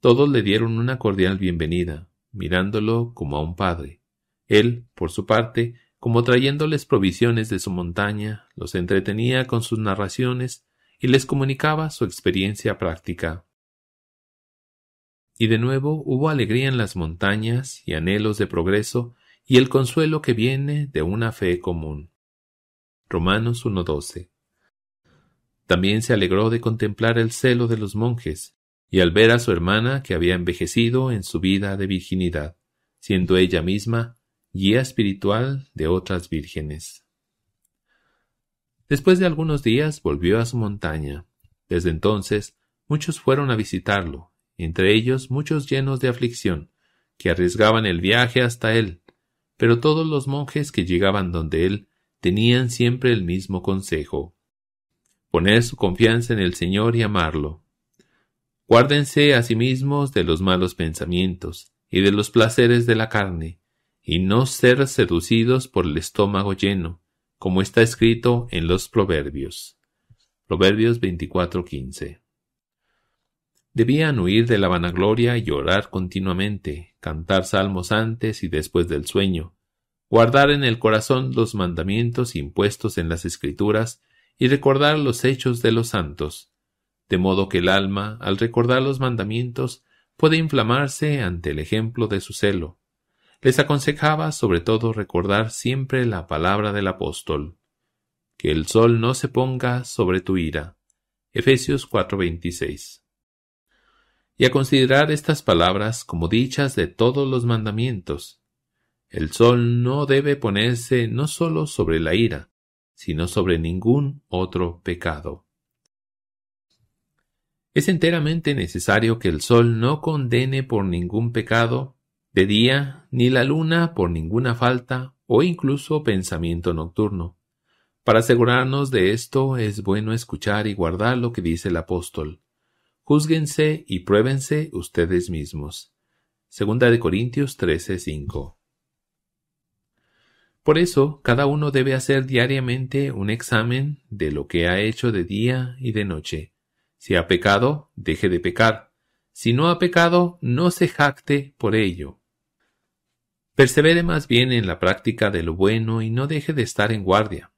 todos le dieron una cordial bienvenida, mirándolo como a un padre. Él, por su parte, como trayéndoles provisiones de su montaña, los entretenía con sus narraciones y les comunicaba su experiencia práctica. Y de nuevo hubo alegría en las montañas y anhelos de progreso y el consuelo que viene de una fe común. Romanos 1.12. También se alegró de contemplar el celo de los monjes, y al ver a su hermana que había envejecido en su vida de virginidad, siendo ella misma guía espiritual de otras vírgenes. Después de algunos días volvió a su montaña. Desde entonces muchos fueron a visitarlo, entre ellos muchos llenos de aflicción, que arriesgaban el viaje hasta él, pero todos los monjes que llegaban donde él tenían siempre el mismo consejo. Poner su confianza en el Señor y amarlo. Guárdense a sí mismos de los malos pensamientos y de los placeres de la carne, y no ser seducidos por el estómago lleno, como está escrito en los Proverbios. Proverbios 24:15. Debían huir de la vanagloria y orar continuamente, cantar salmos antes y después del sueño, guardar en el corazón los mandamientos impuestos en las Escrituras y recordar los hechos de los santos, de modo que el alma, al recordar los mandamientos, puede inflamarse ante el ejemplo de su celo, les aconsejaba sobre todo recordar siempre la palabra del apóstol, que el sol no se ponga sobre tu ira. Efesios 4:26. Y a considerar estas palabras como dichas de todos los mandamientos. El sol no debe ponerse no sólo sobre la ira, sino sobre ningún otro pecado. Es enteramente necesario que el sol no condene por ningún pecado de día, ni la luna por ninguna falta o incluso pensamiento nocturno. Para asegurarnos de esto es bueno escuchar y guardar lo que dice el apóstol. Júzguense y pruébense ustedes mismos. Segunda de Corintios 13:5. Por eso, cada uno debe hacer diariamente un examen de lo que ha hecho de día y de noche. Si ha pecado, deje de pecar. Si no ha pecado, no se jacte por ello Persevere más bien en la práctica de lo bueno y no deje de estar en guardia.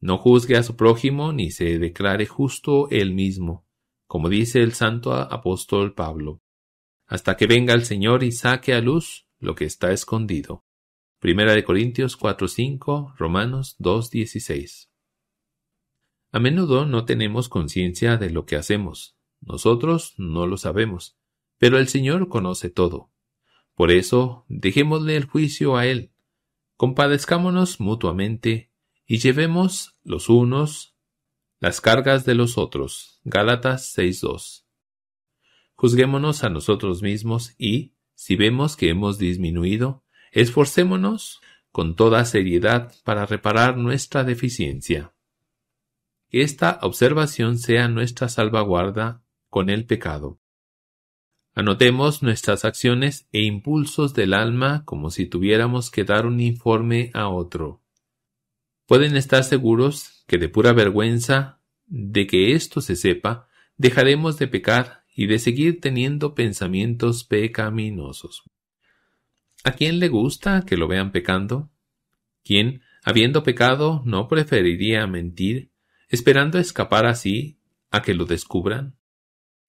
No juzgue a su prójimo ni se declare justo él mismo, como dice el santo apóstol Pablo, hasta que venga el Señor y saque a luz lo que está escondido. Primera de Corintios 4:5, Romanos 2:16. A menudo no tenemos conciencia de lo que hacemos. Nosotros no lo sabemos, pero el Señor conoce todo. Por eso, dejémosle el juicio a Él, compadezcámonos mutuamente y llevemos los unos las cargas de los otros. Gálatas 6.2. Juzguémonos a nosotros mismos y, si vemos que hemos disminuido, esforcémonos con toda seriedad para reparar nuestra deficiencia. Que esta observación sea nuestra salvaguarda con el pecado. Anotemos nuestras acciones e impulsos del alma como si tuviéramos que dar un informe a otro. Pueden estar seguros que de pura vergüenza de que esto se sepa, dejaremos de pecar y de seguir teniendo pensamientos pecaminosos. ¿A quién le gusta que lo vean pecando? ¿Quién, habiendo pecado, no preferiría mentir, esperando escapar así a que lo descubran?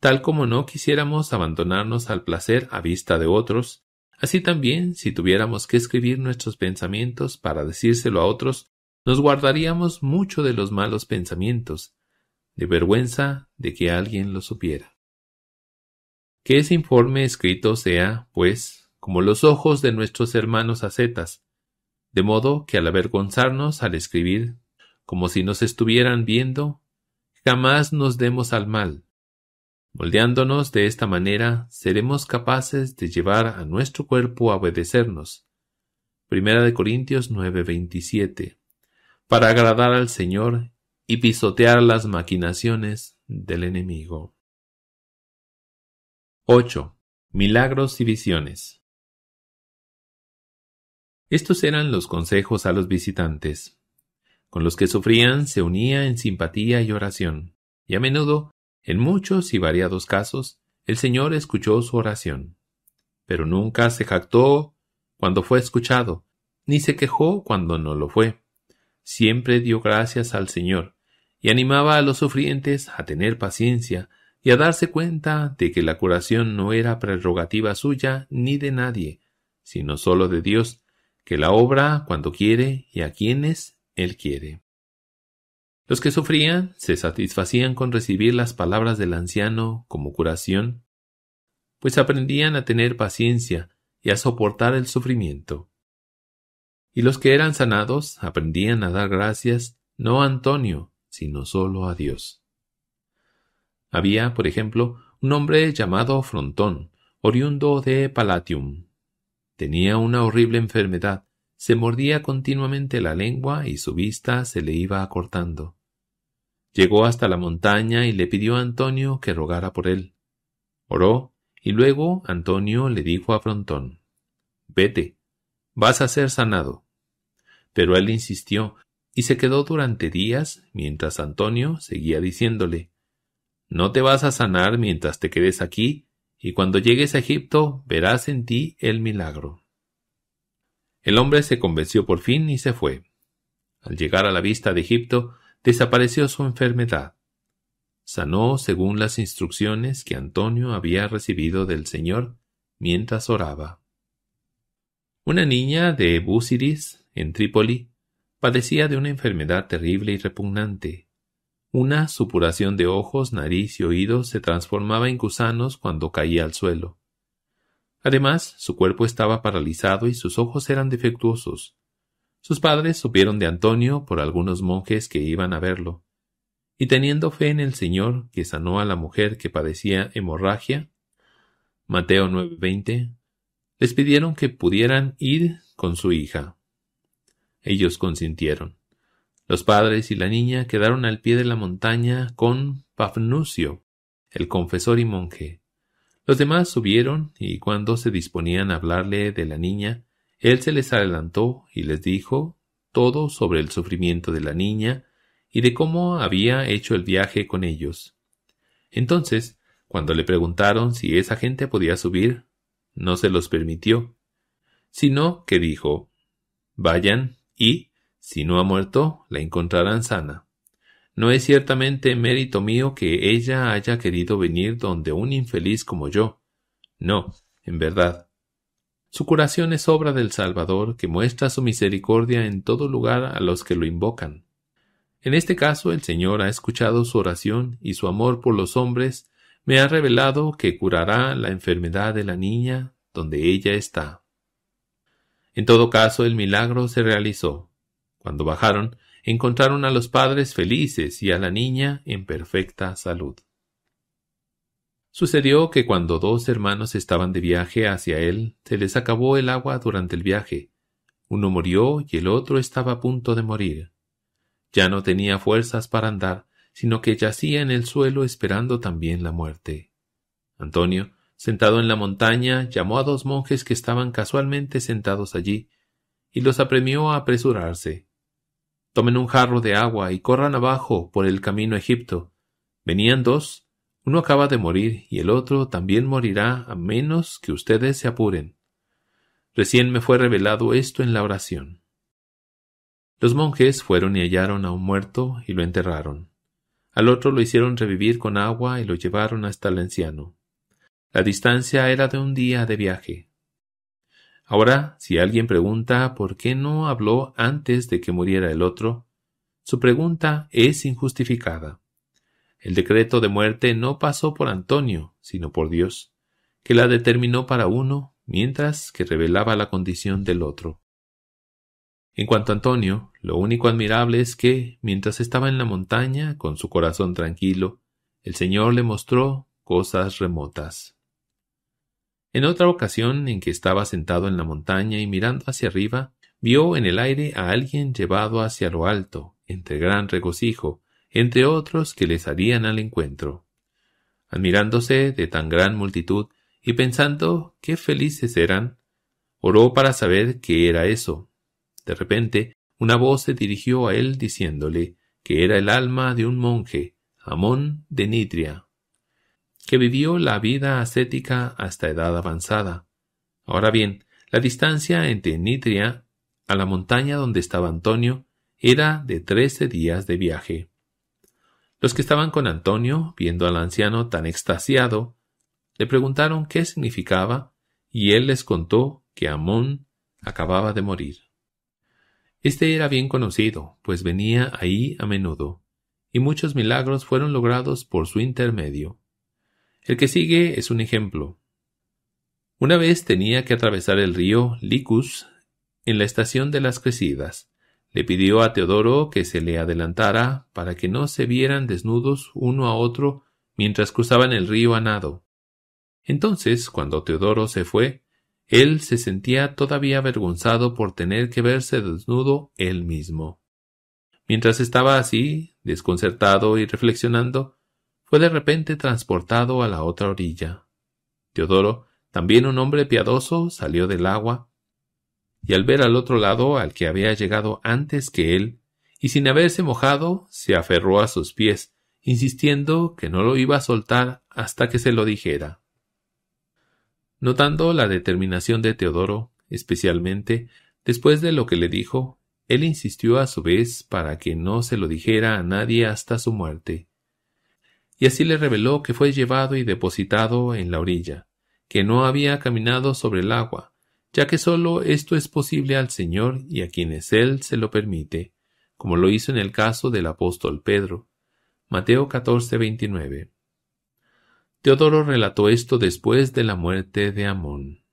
Tal como no quisiéramos abandonarnos al placer a vista de otros, así también si tuviéramos que escribir nuestros pensamientos para decírselo a otros, nos guardaríamos mucho de los malos pensamientos, de vergüenza de que alguien lo supiera. Que ese informe escrito sea, pues, como los ojos de nuestros hermanos ascetas, de modo que al avergonzarnos al escribir, como si nos estuvieran viendo, jamás nos demos al mal, Moldeándonos de esta manera, seremos capaces de llevar a nuestro cuerpo a obedecernos. Primera de Corintios 9:27. Para agradar al Señor y pisotear las maquinaciones del enemigo. 8. Milagros y visiones. Estos eran los consejos a los visitantes. Con los que sufrían se unía en simpatía y oración, y a menudo en muchos y variados casos, el Señor escuchó su oración, pero nunca se jactó cuando fue escuchado, ni se quejó cuando no lo fue. Siempre dio gracias al Señor, y animaba a los sufrientes a tener paciencia y a darse cuenta de que la curación no era prerrogativa suya ni de nadie, sino sólo de Dios, que la obra cuando quiere y a quienes Él quiere. Los que sufrían se satisfacían con recibir las palabras del anciano como curación, pues aprendían a tener paciencia y a soportar el sufrimiento. Y los que eran sanados aprendían a dar gracias no a Antonio, sino solo a Dios. Había, por ejemplo, un hombre llamado Frontón, oriundo de Palatium. Tenía una horrible enfermedad, se mordía continuamente la lengua y su vista se le iba acortando. Llegó hasta la montaña y le pidió a Antonio que rogara por él. Oró, y luego Antonio le dijo a Frontón Vete, vas a ser sanado. Pero él insistió, y se quedó durante días mientras Antonio seguía diciéndole No te vas a sanar mientras te quedes aquí, y cuando llegues a Egipto verás en ti el milagro. El hombre se convenció por fin y se fue. Al llegar a la vista de Egipto, desapareció su enfermedad. Sanó según las instrucciones que Antonio había recibido del Señor mientras oraba. Una niña de Busiris, en Trípoli, padecía de una enfermedad terrible y repugnante. Una supuración de ojos, nariz y oídos se transformaba en gusanos cuando caía al suelo. Además, su cuerpo estaba paralizado y sus ojos eran defectuosos, sus padres supieron de Antonio por algunos monjes que iban a verlo, y teniendo fe en el Señor que sanó a la mujer que padecía hemorragia, Mateo 9:20, les pidieron que pudieran ir con su hija. Ellos consintieron. Los padres y la niña quedaron al pie de la montaña con Pafnucio, el confesor y monje. Los demás subieron y cuando se disponían a hablarle de la niña, él se les adelantó y les dijo todo sobre el sufrimiento de la niña y de cómo había hecho el viaje con ellos. Entonces, cuando le preguntaron si esa gente podía subir, no se los permitió, sino que dijo Vayan y, si no ha muerto, la encontrarán sana. No es ciertamente mérito mío que ella haya querido venir donde un infeliz como yo. No, en verdad, su curación es obra del Salvador, que muestra su misericordia en todo lugar a los que lo invocan. En este caso el Señor ha escuchado su oración y su amor por los hombres me ha revelado que curará la enfermedad de la niña donde ella está. En todo caso el milagro se realizó. Cuando bajaron, encontraron a los padres felices y a la niña en perfecta salud. Sucedió que cuando dos hermanos estaban de viaje hacia él, se les acabó el agua durante el viaje. Uno murió y el otro estaba a punto de morir. Ya no tenía fuerzas para andar, sino que yacía en el suelo esperando también la muerte. Antonio, sentado en la montaña, llamó a dos monjes que estaban casualmente sentados allí, y los apremió a apresurarse. Tomen un jarro de agua y corran abajo por el camino a Egipto. Venían dos uno acaba de morir y el otro también morirá a menos que ustedes se apuren. Recién me fue revelado esto en la oración. Los monjes fueron y hallaron a un muerto y lo enterraron. Al otro lo hicieron revivir con agua y lo llevaron hasta el anciano. La distancia era de un día de viaje. Ahora, si alguien pregunta por qué no habló antes de que muriera el otro, su pregunta es injustificada. El decreto de muerte no pasó por Antonio, sino por Dios, que la determinó para uno, mientras que revelaba la condición del otro. En cuanto a Antonio, lo único admirable es que, mientras estaba en la montaña, con su corazón tranquilo, el Señor le mostró cosas remotas. En otra ocasión en que estaba sentado en la montaña y mirando hacia arriba, vio en el aire a alguien llevado hacia lo alto, entre gran regocijo, entre otros que les harían al encuentro. Admirándose de tan gran multitud y pensando qué felices eran, oró para saber qué era eso. De repente, una voz se dirigió a él diciéndole que era el alma de un monje, Amón de Nitria, que vivió la vida ascética hasta edad avanzada. Ahora bien, la distancia entre Nitria a la montaña donde estaba Antonio era de trece días de viaje. Los que estaban con Antonio, viendo al anciano tan extasiado, le preguntaron qué significaba y él les contó que Amón acababa de morir. Este era bien conocido, pues venía ahí a menudo, y muchos milagros fueron logrados por su intermedio. El que sigue es un ejemplo. Una vez tenía que atravesar el río Licus en la estación de las crecidas, le pidió a Teodoro que se le adelantara para que no se vieran desnudos uno a otro mientras cruzaban el río a nado. Entonces, cuando Teodoro se fue, él se sentía todavía avergonzado por tener que verse desnudo él mismo. Mientras estaba así, desconcertado y reflexionando, fue de repente transportado a la otra orilla. Teodoro, también un hombre piadoso, salió del agua, y al ver al otro lado al que había llegado antes que él, y sin haberse mojado, se aferró a sus pies, insistiendo que no lo iba a soltar hasta que se lo dijera. Notando la determinación de Teodoro, especialmente después de lo que le dijo, él insistió a su vez para que no se lo dijera a nadie hasta su muerte. Y así le reveló que fue llevado y depositado en la orilla, que no había caminado sobre el agua, ya que sólo esto es posible al Señor y a quienes Él se lo permite, como lo hizo en el caso del apóstol Pedro. Mateo 14, Teodoro relató esto después de la muerte de Amón.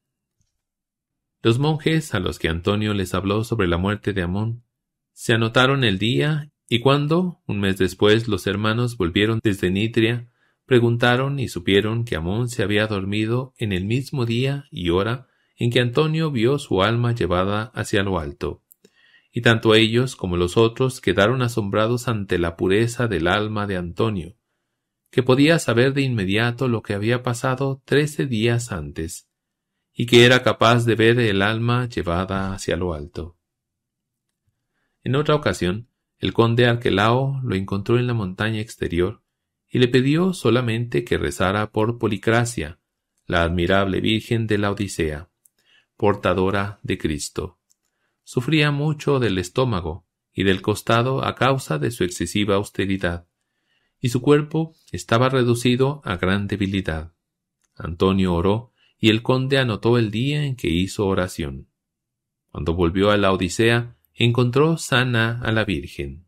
Los monjes a los que Antonio les habló sobre la muerte de Amón se anotaron el día y cuando, un mes después, los hermanos volvieron desde Nitria, preguntaron y supieron que Amón se había dormido en el mismo día y hora en que Antonio vio su alma llevada hacia lo alto. Y tanto ellos como los otros quedaron asombrados ante la pureza del alma de Antonio, que podía saber de inmediato lo que había pasado trece días antes, y que era capaz de ver el alma llevada hacia lo alto. En otra ocasión, el conde Arquelao lo encontró en la montaña exterior y le pidió solamente que rezara por Policracia, la admirable Virgen de la Odisea portadora de Cristo. Sufría mucho del estómago y del costado a causa de su excesiva austeridad, y su cuerpo estaba reducido a gran debilidad. Antonio oró, y el conde anotó el día en que hizo oración. Cuando volvió a la Odisea, encontró sana a la Virgen.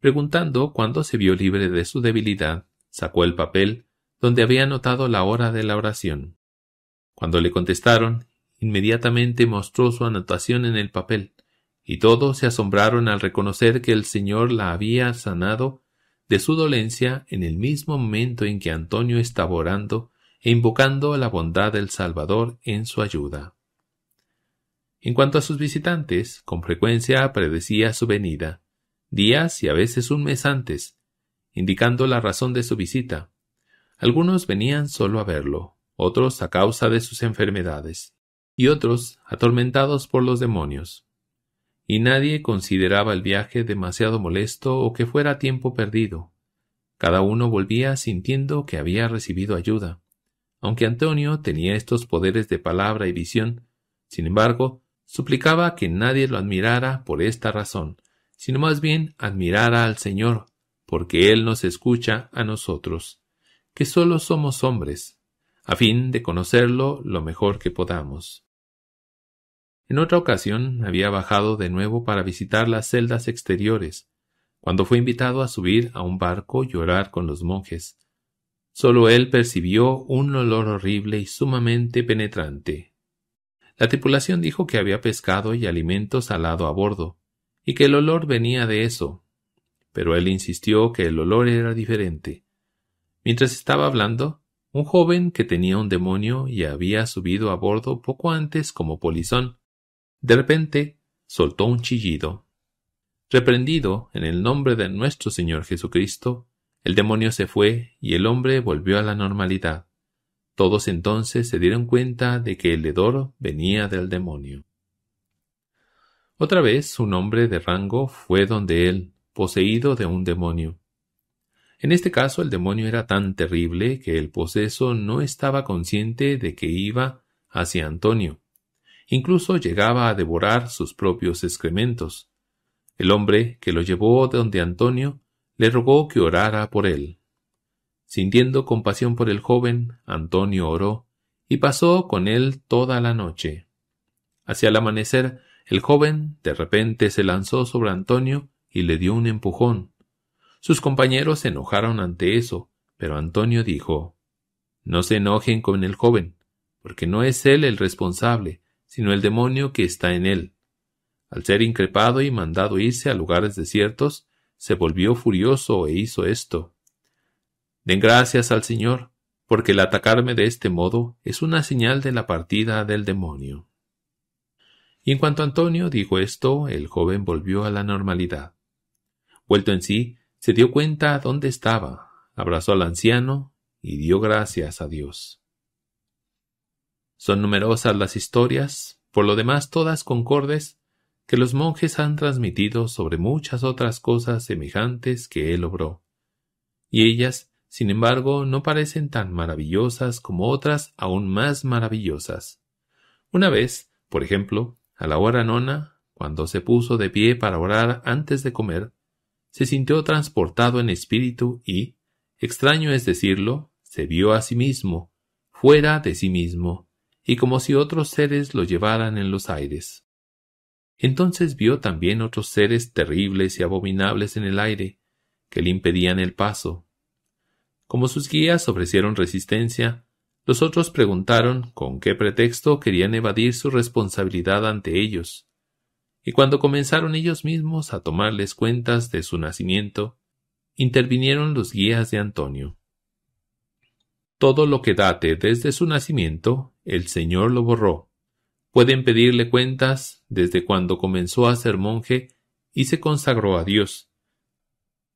Preguntando cuándo se vio libre de su debilidad, sacó el papel donde había anotado la hora de la oración. Cuando le contestaron, inmediatamente mostró su anotación en el papel, y todos se asombraron al reconocer que el Señor la había sanado de su dolencia en el mismo momento en que Antonio estaba orando e invocando la bondad del Salvador en su ayuda. En cuanto a sus visitantes, con frecuencia predecía su venida, días y a veces un mes antes, indicando la razón de su visita. Algunos venían solo a verlo, otros a causa de sus enfermedades, y otros atormentados por los demonios. Y nadie consideraba el viaje demasiado molesto o que fuera tiempo perdido. Cada uno volvía sintiendo que había recibido ayuda. Aunque Antonio tenía estos poderes de palabra y visión, sin embargo, suplicaba que nadie lo admirara por esta razón, sino más bien admirara al Señor, porque Él nos escucha a nosotros, que sólo somos hombres, a fin de conocerlo lo mejor que podamos. En otra ocasión había bajado de nuevo para visitar las celdas exteriores, cuando fue invitado a subir a un barco y orar con los monjes. Sólo él percibió un olor horrible y sumamente penetrante. La tripulación dijo que había pescado y alimentos salado a bordo, y que el olor venía de eso, pero él insistió que el olor era diferente. Mientras estaba hablando, un joven que tenía un demonio y había subido a bordo poco antes como polizón. De repente soltó un chillido. Reprendido en el nombre de nuestro Señor Jesucristo, el demonio se fue y el hombre volvió a la normalidad. Todos entonces se dieron cuenta de que el hedor venía del demonio. Otra vez un hombre de rango fue donde él, poseído de un demonio. En este caso el demonio era tan terrible que el poseso no estaba consciente de que iba hacia Antonio. Incluso llegaba a devorar sus propios excrementos. El hombre que lo llevó donde Antonio le rogó que orara por él. Sintiendo compasión por el joven, Antonio oró y pasó con él toda la noche. Hacia el amanecer, el joven de repente se lanzó sobre Antonio y le dio un empujón. Sus compañeros se enojaron ante eso, pero Antonio dijo No se enojen con el joven, porque no es él el responsable, sino el demonio que está en él. Al ser increpado y mandado irse a lugares desiertos, se volvió furioso e hizo esto. Den gracias al Señor, porque el atacarme de este modo es una señal de la partida del demonio. Y en cuanto Antonio dijo esto, el joven volvió a la normalidad. Vuelto en sí, se dio cuenta dónde estaba, abrazó al anciano y dio gracias a Dios. Son numerosas las historias, por lo demás todas concordes, que los monjes han transmitido sobre muchas otras cosas semejantes que él obró. Y ellas, sin embargo, no parecen tan maravillosas como otras aún más maravillosas. Una vez, por ejemplo, a la hora nona, cuando se puso de pie para orar antes de comer, se sintió transportado en espíritu y, extraño es decirlo, se vio a sí mismo, fuera de sí mismo, y como si otros seres lo llevaran en los aires. Entonces vio también otros seres terribles y abominables en el aire, que le impedían el paso. Como sus guías ofrecieron resistencia, los otros preguntaron con qué pretexto querían evadir su responsabilidad ante ellos, y cuando comenzaron ellos mismos a tomarles cuentas de su nacimiento, intervinieron los guías de Antonio. Todo lo que date desde su nacimiento, el Señor lo borró. Pueden pedirle cuentas desde cuando comenzó a ser monje y se consagró a Dios.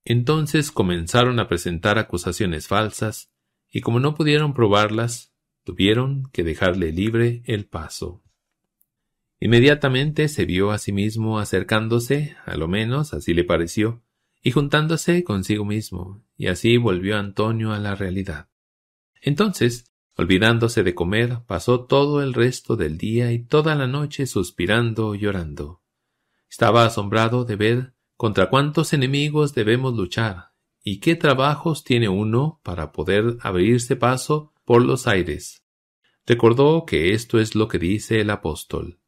Entonces comenzaron a presentar acusaciones falsas, y como no pudieron probarlas, tuvieron que dejarle libre el paso. Inmediatamente se vio a sí mismo acercándose, a lo menos así le pareció, y juntándose consigo mismo, y así volvió Antonio a la realidad. Entonces, olvidándose de comer, pasó todo el resto del día y toda la noche suspirando y llorando. Estaba asombrado de ver contra cuántos enemigos debemos luchar y qué trabajos tiene uno para poder abrirse paso por los aires. Recordó que esto es lo que dice el apóstol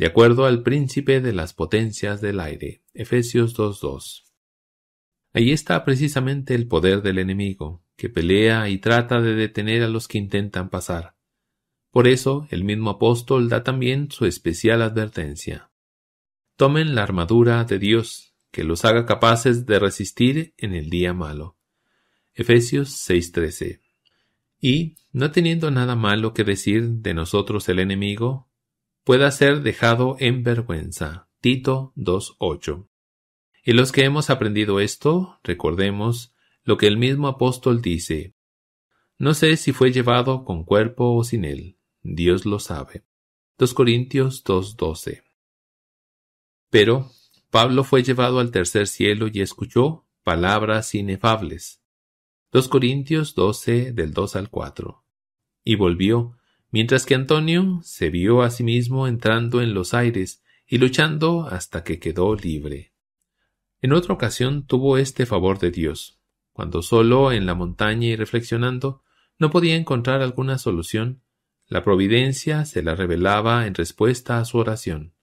de acuerdo al príncipe de las potencias del aire, Efesios 2.2. Ahí está precisamente el poder del enemigo, que pelea y trata de detener a los que intentan pasar. Por eso el mismo apóstol da también su especial advertencia. Tomen la armadura de Dios, que los haga capaces de resistir en el día malo. Efesios 6:13. Y, no teniendo nada malo que decir de nosotros el enemigo, pueda ser dejado en vergüenza. Tito 2.8. Y los que hemos aprendido esto, recordemos lo que el mismo apóstol dice. No sé si fue llevado con cuerpo o sin él, Dios lo sabe. 2 Corintios 2.12. Pero Pablo fue llevado al tercer cielo y escuchó palabras inefables. 2 Corintios 12 del 2 al 4. Y volvió mientras que Antonio se vio a sí mismo entrando en los aires y luchando hasta que quedó libre. En otra ocasión tuvo este favor de Dios, cuando solo en la montaña y reflexionando no podía encontrar alguna solución, la providencia se la revelaba en respuesta a su oración.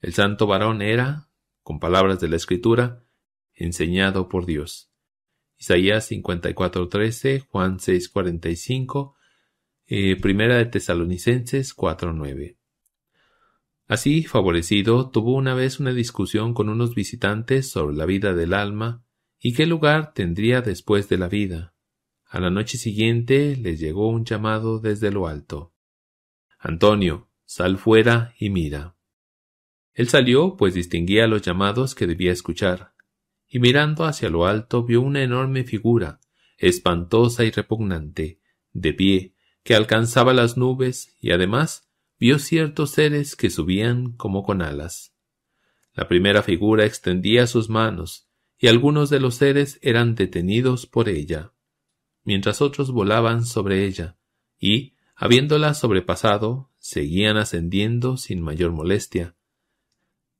El santo varón era, con palabras de la Escritura, enseñado por Dios. Isaías 54:13, Juan 6:45, eh, primera de Tesalonicenses 4.9. Así, favorecido, tuvo una vez una discusión con unos visitantes sobre la vida del alma y qué lugar tendría después de la vida. A la noche siguiente les llegó un llamado desde lo alto. Antonio, sal fuera y mira. Él salió, pues distinguía los llamados que debía escuchar, y mirando hacia lo alto vio una enorme figura, espantosa y repugnante, de pie, que alcanzaba las nubes y además vio ciertos seres que subían como con alas. La primera figura extendía sus manos y algunos de los seres eran detenidos por ella, mientras otros volaban sobre ella y, habiéndola sobrepasado, seguían ascendiendo sin mayor molestia.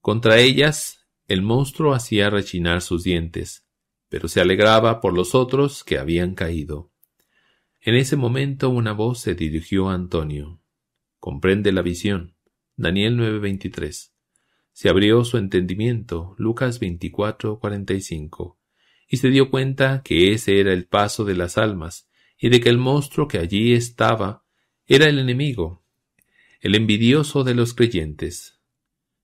Contra ellas el monstruo hacía rechinar sus dientes, pero se alegraba por los otros que habían caído. En ese momento una voz se dirigió a Antonio. Comprende la visión. Daniel 9:23. Se abrió su entendimiento. Lucas 24:45. Y se dio cuenta que ese era el paso de las almas y de que el monstruo que allí estaba era el enemigo, el envidioso de los creyentes.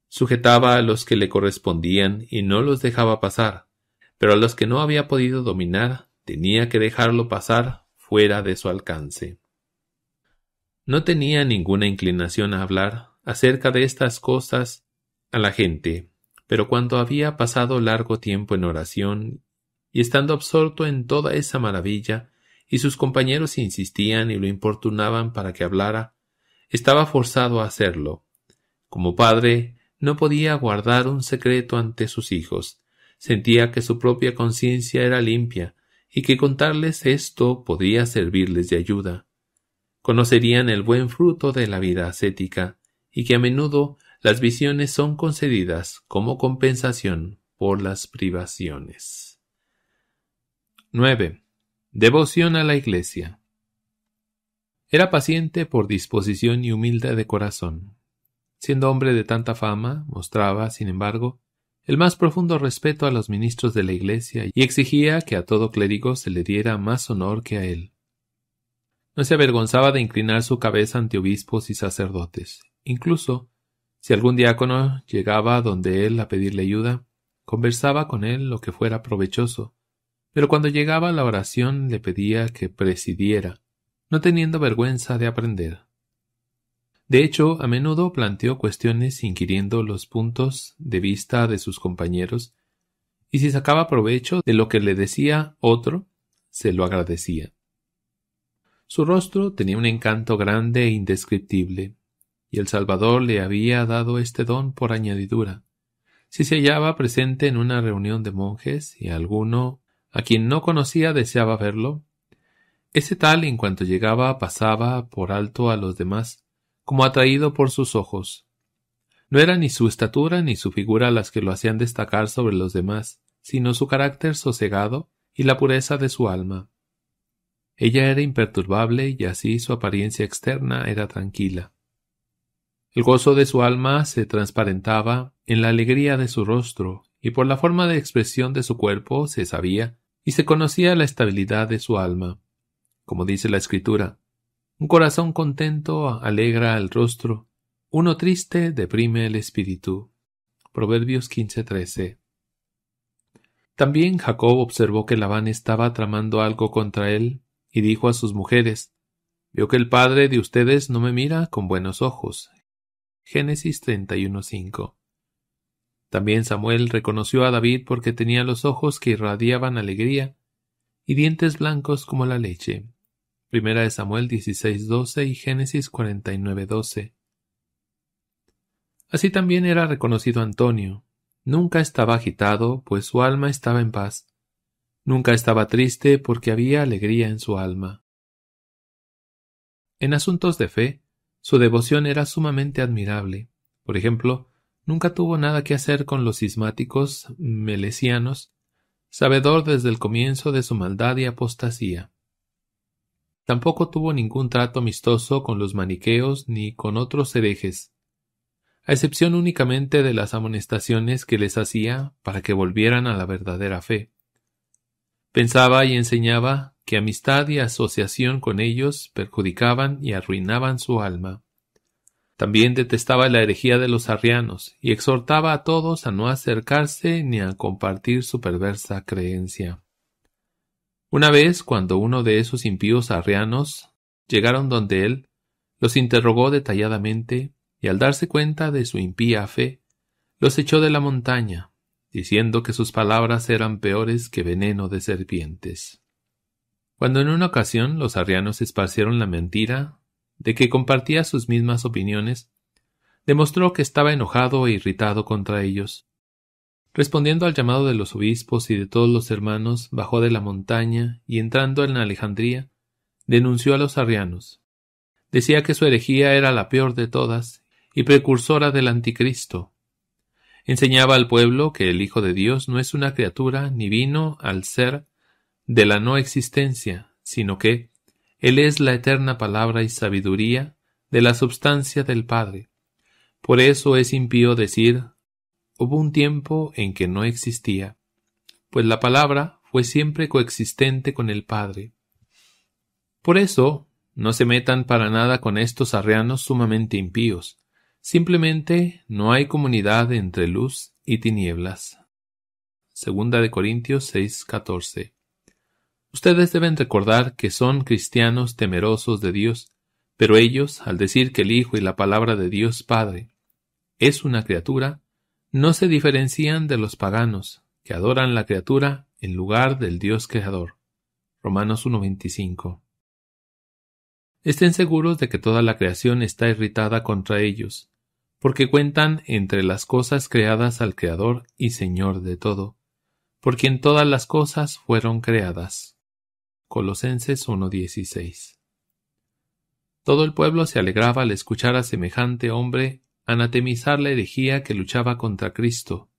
Sujetaba a los que le correspondían y no los dejaba pasar, pero a los que no había podido dominar tenía que dejarlo pasar fuera de su alcance. No tenía ninguna inclinación a hablar acerca de estas cosas a la gente, pero cuando había pasado largo tiempo en oración y estando absorto en toda esa maravilla, y sus compañeros insistían y lo importunaban para que hablara, estaba forzado a hacerlo. Como padre, no podía guardar un secreto ante sus hijos. Sentía que su propia conciencia era limpia, y que contarles esto podría servirles de ayuda. Conocerían el buen fruto de la vida ascética, y que a menudo las visiones son concedidas como compensación por las privaciones. 9. Devoción a la Iglesia. Era paciente por disposición y humilde de corazón. Siendo hombre de tanta fama, mostraba, sin embargo, el más profundo respeto a los ministros de la Iglesia y exigía que a todo clérigo se le diera más honor que a él. No se avergonzaba de inclinar su cabeza ante obispos y sacerdotes. Incluso, si algún diácono llegaba donde él a pedirle ayuda, conversaba con él lo que fuera provechoso, pero cuando llegaba la oración le pedía que presidiera, no teniendo vergüenza de aprender. De hecho, a menudo planteó cuestiones inquiriendo los puntos de vista de sus compañeros, y si sacaba provecho de lo que le decía otro, se lo agradecía. Su rostro tenía un encanto grande e indescriptible, y el Salvador le había dado este don por añadidura. Si se hallaba presente en una reunión de monjes y alguno a quien no conocía deseaba verlo, ese tal en cuanto llegaba pasaba por alto a los demás como atraído por sus ojos. No era ni su estatura ni su figura las que lo hacían destacar sobre los demás, sino su carácter sosegado y la pureza de su alma. Ella era imperturbable y así su apariencia externa era tranquila. El gozo de su alma se transparentaba en la alegría de su rostro, y por la forma de expresión de su cuerpo se sabía y se conocía la estabilidad de su alma. Como dice la escritura, un corazón contento alegra el rostro, uno triste deprime el espíritu. Proverbios 15:13. También Jacob observó que Labán estaba tramando algo contra él, y dijo a sus mujeres, Veo que el padre de ustedes no me mira con buenos ojos. Génesis 31:5. También Samuel reconoció a David porque tenía los ojos que irradiaban alegría y dientes blancos como la leche. Primera de Samuel 16:12 y Génesis 49:12. Así también era reconocido Antonio. Nunca estaba agitado, pues su alma estaba en paz. Nunca estaba triste, porque había alegría en su alma. En asuntos de fe, su devoción era sumamente admirable. Por ejemplo, nunca tuvo nada que hacer con los cismáticos melesianos, sabedor desde el comienzo de su maldad y apostasía. Tampoco tuvo ningún trato amistoso con los maniqueos ni con otros herejes, a excepción únicamente de las amonestaciones que les hacía para que volvieran a la verdadera fe. Pensaba y enseñaba que amistad y asociación con ellos perjudicaban y arruinaban su alma. También detestaba la herejía de los arrianos y exhortaba a todos a no acercarse ni a compartir su perversa creencia. Una vez, cuando uno de esos impíos arrianos llegaron donde él, los interrogó detalladamente y al darse cuenta de su impía fe, los echó de la montaña, diciendo que sus palabras eran peores que veneno de serpientes. Cuando en una ocasión los arrianos esparcieron la mentira de que compartía sus mismas opiniones, demostró que estaba enojado e irritado contra ellos, Respondiendo al llamado de los obispos y de todos los hermanos, bajó de la montaña y entrando en Alejandría, denunció a los arrianos. Decía que su herejía era la peor de todas y precursora del anticristo. Enseñaba al pueblo que el Hijo de Dios no es una criatura ni vino al ser de la no existencia, sino que Él es la eterna palabra y sabiduría de la substancia del Padre. Por eso es impío decir Hubo un tiempo en que no existía, pues la palabra fue siempre coexistente con el Padre. Por eso, no se metan para nada con estos arreanos sumamente impíos. Simplemente no hay comunidad entre luz y tinieblas. Segunda de Corintios 6:14. Ustedes deben recordar que son cristianos temerosos de Dios, pero ellos, al decir que el Hijo y la palabra de Dios Padre es una criatura, no se diferencian de los paganos, que adoran la criatura en lugar del Dios creador. Romanos 1.25. Estén seguros de que toda la creación está irritada contra ellos, porque cuentan entre las cosas creadas al Creador y Señor de todo, por quien todas las cosas fueron creadas. Colosenses 1.16. Todo el pueblo se alegraba al escuchar a semejante hombre anatemizar la herejía que luchaba contra Cristo.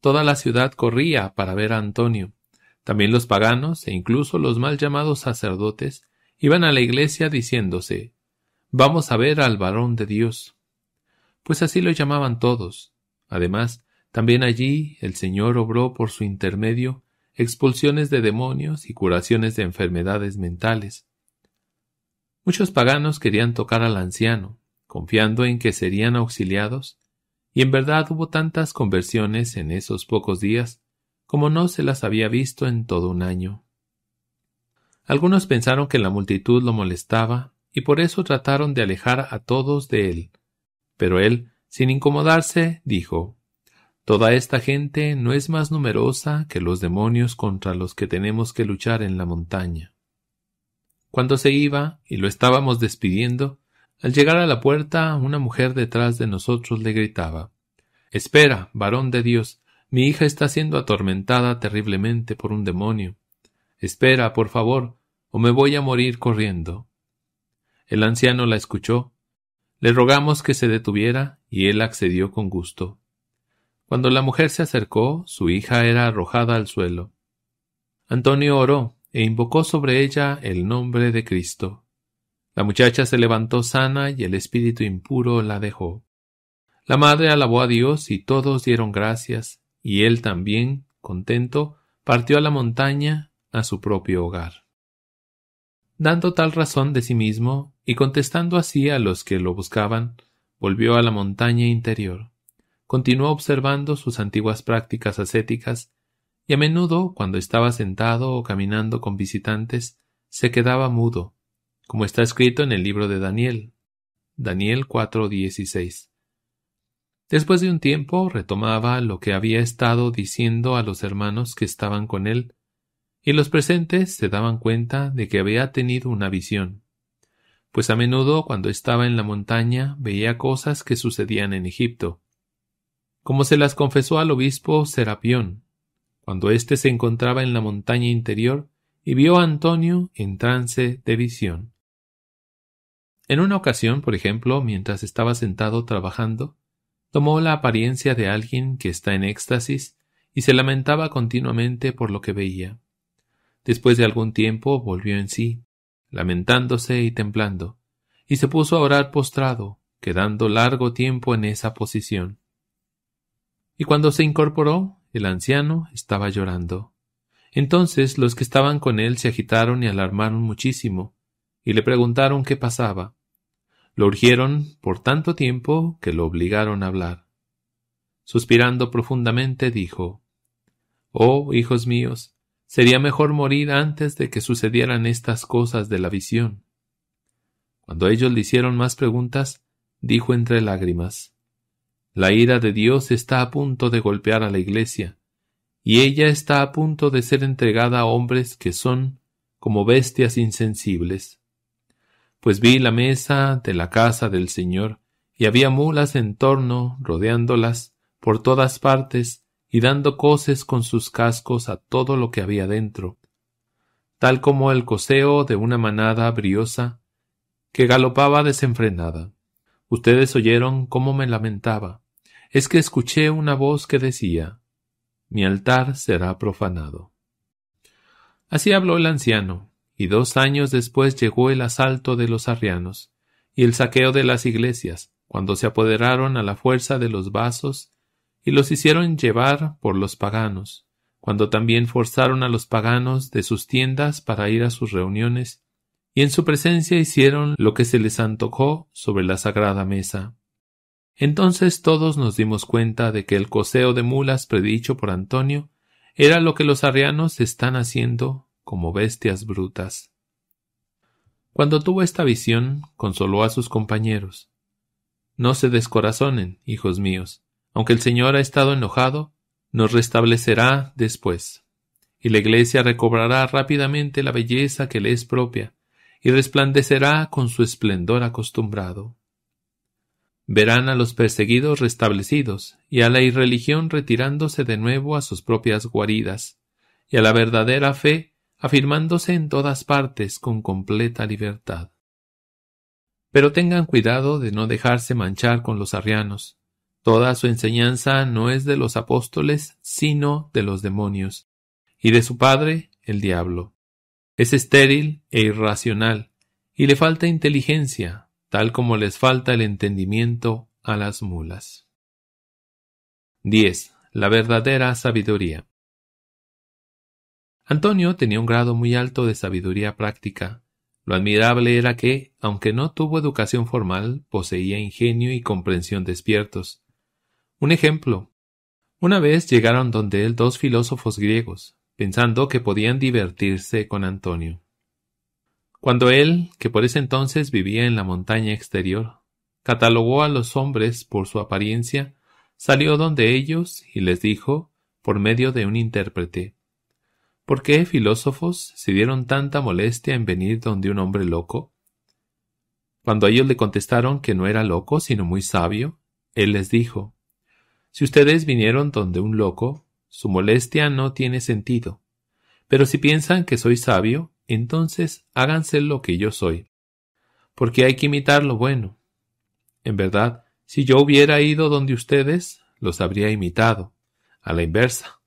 Toda la ciudad corría para ver a Antonio. También los paganos e incluso los mal llamados sacerdotes iban a la iglesia diciéndose Vamos a ver al varón de Dios. Pues así lo llamaban todos. Además, también allí el Señor obró por su intermedio expulsiones de demonios y curaciones de enfermedades mentales. Muchos paganos querían tocar al anciano, confiando en que serían auxiliados, y en verdad hubo tantas conversiones en esos pocos días como no se las había visto en todo un año. Algunos pensaron que la multitud lo molestaba y por eso trataron de alejar a todos de él. Pero él, sin incomodarse, dijo Toda esta gente no es más numerosa que los demonios contra los que tenemos que luchar en la montaña. Cuando se iba y lo estábamos despidiendo, al llegar a la puerta, una mujer detrás de nosotros le gritaba Espera, varón de Dios, mi hija está siendo atormentada terriblemente por un demonio. Espera, por favor, o me voy a morir corriendo. El anciano la escuchó. Le rogamos que se detuviera y él accedió con gusto. Cuando la mujer se acercó, su hija era arrojada al suelo. Antonio oró e invocó sobre ella el nombre de Cristo. La muchacha se levantó sana y el espíritu impuro la dejó. La madre alabó a Dios y todos dieron gracias, y él también, contento, partió a la montaña, a su propio hogar. Dando tal razón de sí mismo, y contestando así a los que lo buscaban, volvió a la montaña interior. Continuó observando sus antiguas prácticas ascéticas, y a menudo, cuando estaba sentado o caminando con visitantes, se quedaba mudo, como está escrito en el libro de Daniel. Daniel 4:16. Después de un tiempo retomaba lo que había estado diciendo a los hermanos que estaban con él, y los presentes se daban cuenta de que había tenido una visión, pues a menudo cuando estaba en la montaña veía cosas que sucedían en Egipto, como se las confesó al obispo Serapión, cuando éste se encontraba en la montaña interior y vio a Antonio en trance de visión. En una ocasión, por ejemplo, mientras estaba sentado trabajando, tomó la apariencia de alguien que está en éxtasis y se lamentaba continuamente por lo que veía. Después de algún tiempo volvió en sí, lamentándose y temblando, y se puso a orar postrado, quedando largo tiempo en esa posición. Y cuando se incorporó, el anciano estaba llorando. Entonces los que estaban con él se agitaron y alarmaron muchísimo, y le preguntaron qué pasaba. Lo urgieron por tanto tiempo que lo obligaron a hablar. Suspirando profundamente dijo Oh, hijos míos, sería mejor morir antes de que sucedieran estas cosas de la visión. Cuando ellos le hicieron más preguntas, dijo entre lágrimas La ira de Dios está a punto de golpear a la Iglesia, y ella está a punto de ser entregada a hombres que son como bestias insensibles pues vi la mesa de la casa del Señor, y había mulas en torno, rodeándolas por todas partes, y dando coces con sus cascos a todo lo que había dentro, tal como el coseo de una manada briosa que galopaba desenfrenada. Ustedes oyeron cómo me lamentaba. Es que escuché una voz que decía Mi altar será profanado. Así habló el anciano, y dos años después llegó el asalto de los arrianos y el saqueo de las iglesias, cuando se apoderaron a la fuerza de los vasos y los hicieron llevar por los paganos, cuando también forzaron a los paganos de sus tiendas para ir a sus reuniones, y en su presencia hicieron lo que se les antojó sobre la sagrada mesa. Entonces todos nos dimos cuenta de que el coseo de mulas predicho por Antonio era lo que los arrianos están haciendo como bestias brutas. Cuando tuvo esta visión, consoló a sus compañeros. No se descorazonen, hijos míos, aunque el Señor ha estado enojado, nos restablecerá después, y la iglesia recobrará rápidamente la belleza que le es propia, y resplandecerá con su esplendor acostumbrado. Verán a los perseguidos restablecidos, y a la irreligión retirándose de nuevo a sus propias guaridas, y a la verdadera fe afirmándose en todas partes con completa libertad. Pero tengan cuidado de no dejarse manchar con los arrianos. Toda su enseñanza no es de los apóstoles, sino de los demonios, y de su padre, el diablo. Es estéril e irracional, y le falta inteligencia, tal como les falta el entendimiento a las mulas. 10. La verdadera sabiduría. Antonio tenía un grado muy alto de sabiduría práctica. Lo admirable era que, aunque no tuvo educación formal, poseía ingenio y comprensión despiertos. Un ejemplo. Una vez llegaron donde él dos filósofos griegos, pensando que podían divertirse con Antonio. Cuando él, que por ese entonces vivía en la montaña exterior, catalogó a los hombres por su apariencia, salió donde ellos y les dijo, por medio de un intérprete, ¿Por qué filósofos se dieron tanta molestia en venir donde un hombre loco? Cuando ellos le contestaron que no era loco, sino muy sabio, él les dijo Si ustedes vinieron donde un loco, su molestia no tiene sentido. Pero si piensan que soy sabio, entonces háganse lo que yo soy, porque hay que imitar lo bueno. En verdad, si yo hubiera ido donde ustedes, los habría imitado, a la inversa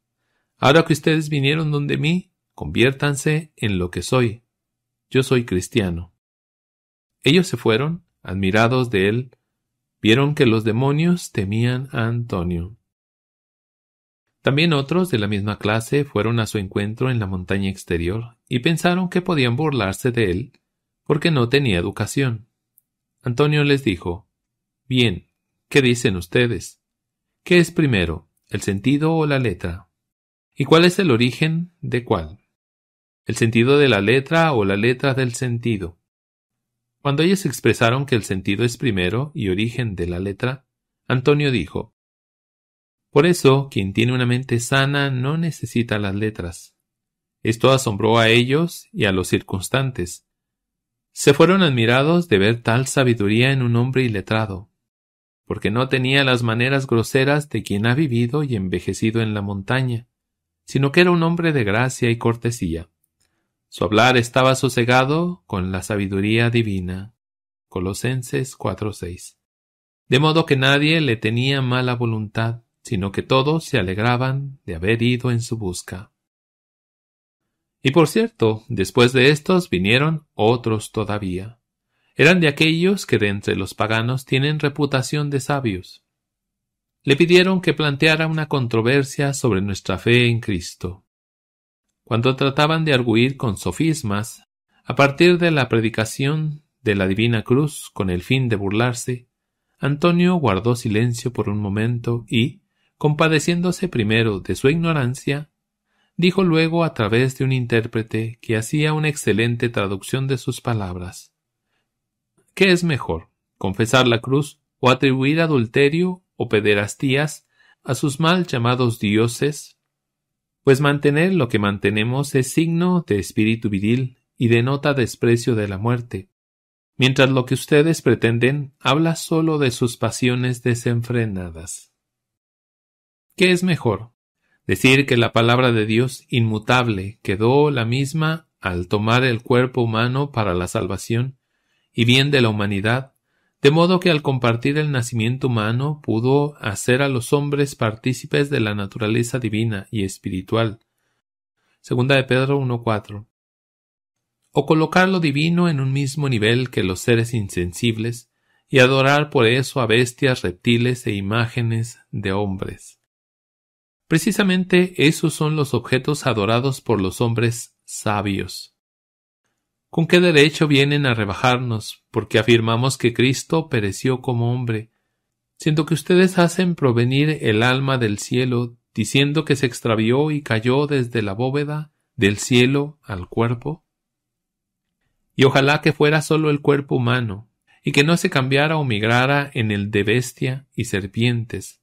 Ahora que ustedes vinieron donde mí, conviértanse en lo que soy. Yo soy cristiano. Ellos se fueron, admirados de él, vieron que los demonios temían a Antonio. También otros de la misma clase fueron a su encuentro en la montaña exterior y pensaron que podían burlarse de él porque no tenía educación. Antonio les dijo, Bien, ¿qué dicen ustedes? ¿Qué es primero, el sentido o la letra? ¿Y cuál es el origen de cuál? El sentido de la letra o la letra del sentido. Cuando ellos expresaron que el sentido es primero y origen de la letra, Antonio dijo, Por eso, quien tiene una mente sana no necesita las letras. Esto asombró a ellos y a los circunstantes. Se fueron admirados de ver tal sabiduría en un hombre iletrado, porque no tenía las maneras groseras de quien ha vivido y envejecido en la montaña sino que era un hombre de gracia y cortesía. Su hablar estaba sosegado con la sabiduría divina. Colosenses 4:6. De modo que nadie le tenía mala voluntad, sino que todos se alegraban de haber ido en su busca. Y por cierto, después de estos vinieron otros todavía. Eran de aquellos que de entre los paganos tienen reputación de sabios, le pidieron que planteara una controversia sobre nuestra fe en Cristo. Cuando trataban de arguir con sofismas, a partir de la predicación de la Divina Cruz con el fin de burlarse, Antonio guardó silencio por un momento y, compadeciéndose primero de su ignorancia, dijo luego a través de un intérprete que hacía una excelente traducción de sus palabras. ¿Qué es mejor, confesar la cruz o atribuir adulterio o pederastías a sus mal llamados dioses? Pues mantener lo que mantenemos es signo de espíritu viril y denota desprecio de la muerte, mientras lo que ustedes pretenden habla sólo de sus pasiones desenfrenadas. ¿Qué es mejor? Decir que la palabra de Dios inmutable quedó la misma al tomar el cuerpo humano para la salvación y bien de la humanidad, de modo que al compartir el nacimiento humano pudo hacer a los hombres partícipes de la naturaleza divina y espiritual. Segunda de Pedro 1.4. O colocar lo divino en un mismo nivel que los seres insensibles, y adorar por eso a bestias, reptiles e imágenes de hombres. Precisamente esos son los objetos adorados por los hombres sabios. ¿Con qué derecho vienen a rebajarnos porque afirmamos que Cristo pereció como hombre? Siento que ustedes hacen provenir el alma del cielo, diciendo que se extravió y cayó desde la bóveda del cielo al cuerpo. Y ojalá que fuera sólo el cuerpo humano, y que no se cambiara o migrara en el de bestia y serpientes.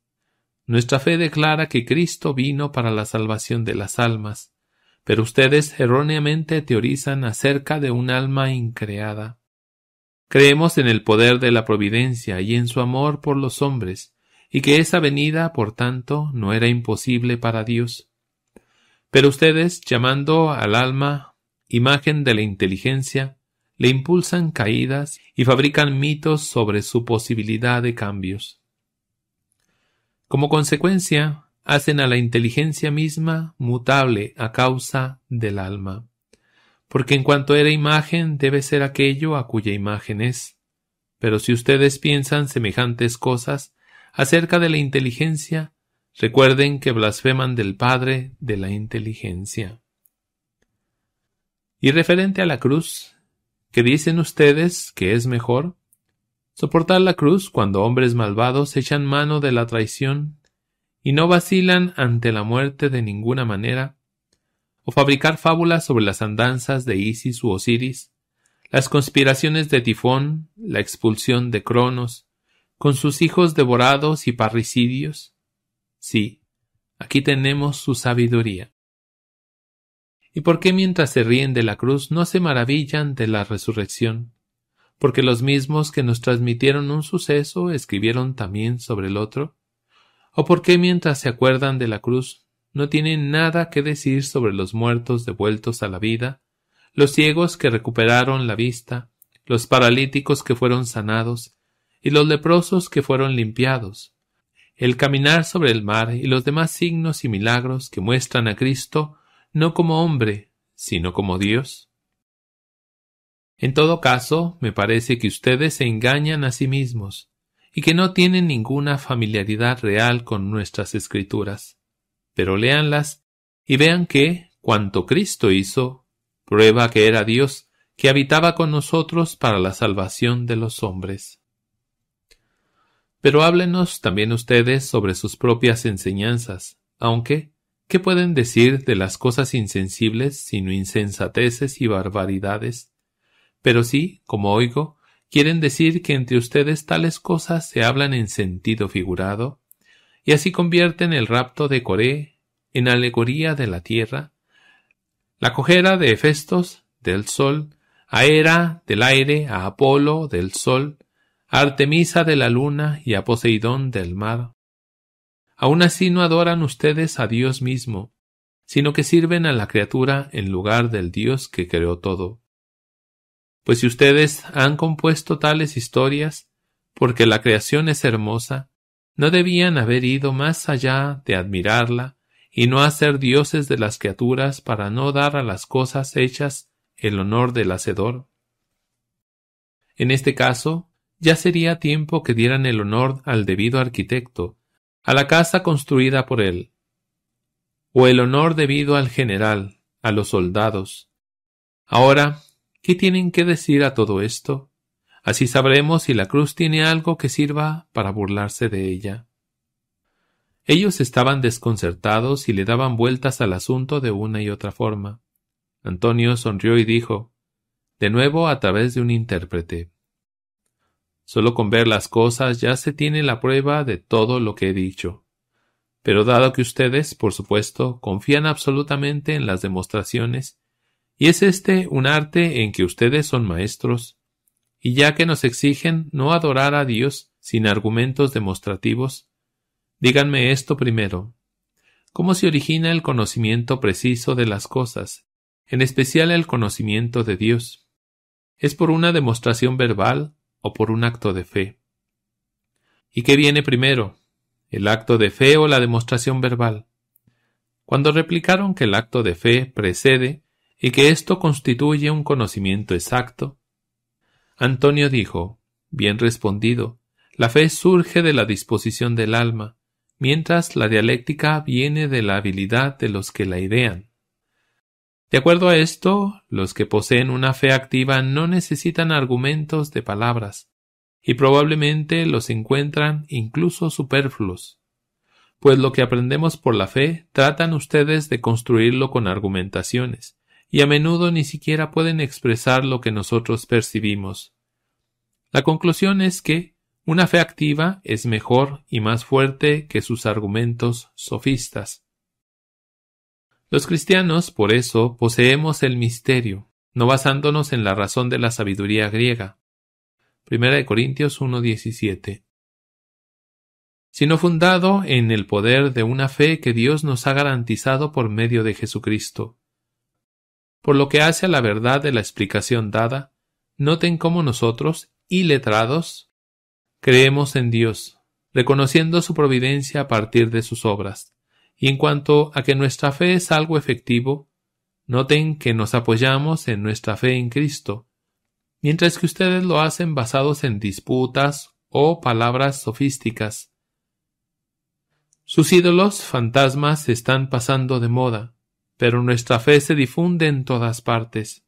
Nuestra fe declara que Cristo vino para la salvación de las almas, pero ustedes erróneamente teorizan acerca de un alma increada. Creemos en el poder de la providencia y en su amor por los hombres, y que esa venida, por tanto, no era imposible para Dios. Pero ustedes, llamando al alma imagen de la inteligencia, le impulsan caídas y fabrican mitos sobre su posibilidad de cambios. Como consecuencia, hacen a la inteligencia misma mutable a causa del alma. Porque en cuanto era imagen, debe ser aquello a cuya imagen es. Pero si ustedes piensan semejantes cosas acerca de la inteligencia, recuerden que blasfeman del Padre de la inteligencia. Y referente a la cruz, ¿qué dicen ustedes que es mejor, soportar la cruz cuando hombres malvados echan mano de la traición y no vacilan ante la muerte de ninguna manera, o fabricar fábulas sobre las andanzas de Isis u Osiris, las conspiraciones de Tifón, la expulsión de Cronos, con sus hijos devorados y parricidios. Sí, aquí tenemos su sabiduría. ¿Y por qué mientras se ríen de la cruz no se maravillan de la resurrección? Porque los mismos que nos transmitieron un suceso escribieron también sobre el otro o por qué mientras se acuerdan de la cruz no tienen nada que decir sobre los muertos devueltos a la vida, los ciegos que recuperaron la vista, los paralíticos que fueron sanados, y los leprosos que fueron limpiados, el caminar sobre el mar y los demás signos y milagros que muestran a Cristo no como hombre, sino como Dios. En todo caso, me parece que ustedes se engañan a sí mismos, y que no tienen ninguna familiaridad real con nuestras escrituras. Pero léanlas y vean que, cuanto Cristo hizo, prueba que era Dios que habitaba con nosotros para la salvación de los hombres. Pero háblenos también ustedes sobre sus propias enseñanzas, aunque, ¿qué pueden decir de las cosas insensibles sino insensateces y barbaridades? Pero sí, como oigo, quieren decir que entre ustedes tales cosas se hablan en sentido figurado, y así convierten el rapto de Coré en alegoría de la tierra, la cojera de Hefestos del sol, a Hera del aire, a Apolo del sol, a Artemisa de la luna y a Poseidón del mar. Aun así no adoran ustedes a Dios mismo, sino que sirven a la criatura en lugar del Dios que creó todo. Pues si ustedes han compuesto tales historias, porque la creación es hermosa, no debían haber ido más allá de admirarla y no hacer dioses de las criaturas para no dar a las cosas hechas el honor del hacedor. En este caso, ya sería tiempo que dieran el honor al debido arquitecto, a la casa construida por él, o el honor debido al general, a los soldados. Ahora ¿Qué tienen que decir a todo esto? Así sabremos si la cruz tiene algo que sirva para burlarse de ella. Ellos estaban desconcertados y le daban vueltas al asunto de una y otra forma. Antonio sonrió y dijo, de nuevo a través de un intérprete. Solo con ver las cosas ya se tiene la prueba de todo lo que he dicho. Pero dado que ustedes, por supuesto, confían absolutamente en las demostraciones y es este un arte en que ustedes son maestros. Y ya que nos exigen no adorar a Dios sin argumentos demostrativos, díganme esto primero. ¿Cómo se origina el conocimiento preciso de las cosas, en especial el conocimiento de Dios? ¿Es por una demostración verbal o por un acto de fe? ¿Y qué viene primero? ¿El acto de fe o la demostración verbal? Cuando replicaron que el acto de fe precede y que esto constituye un conocimiento exacto? Antonio dijo, bien respondido, la fe surge de la disposición del alma, mientras la dialéctica viene de la habilidad de los que la idean. De acuerdo a esto, los que poseen una fe activa no necesitan argumentos de palabras, y probablemente los encuentran incluso superfluos. Pues lo que aprendemos por la fe tratan ustedes de construirlo con argumentaciones, y a menudo ni siquiera pueden expresar lo que nosotros percibimos. La conclusión es que una fe activa es mejor y más fuerte que sus argumentos sofistas. Los cristianos, por eso, poseemos el misterio, no basándonos en la razón de la sabiduría griega. 1 Corintios 1.17. Sino fundado en el poder de una fe que Dios nos ha garantizado por medio de Jesucristo. Por lo que hace a la verdad de la explicación dada, noten cómo nosotros, iletrados, creemos en Dios, reconociendo su providencia a partir de sus obras. Y en cuanto a que nuestra fe es algo efectivo, noten que nos apoyamos en nuestra fe en Cristo, mientras que ustedes lo hacen basados en disputas o palabras sofísticas. Sus ídolos fantasmas están pasando de moda, pero nuestra fe se difunde en todas partes.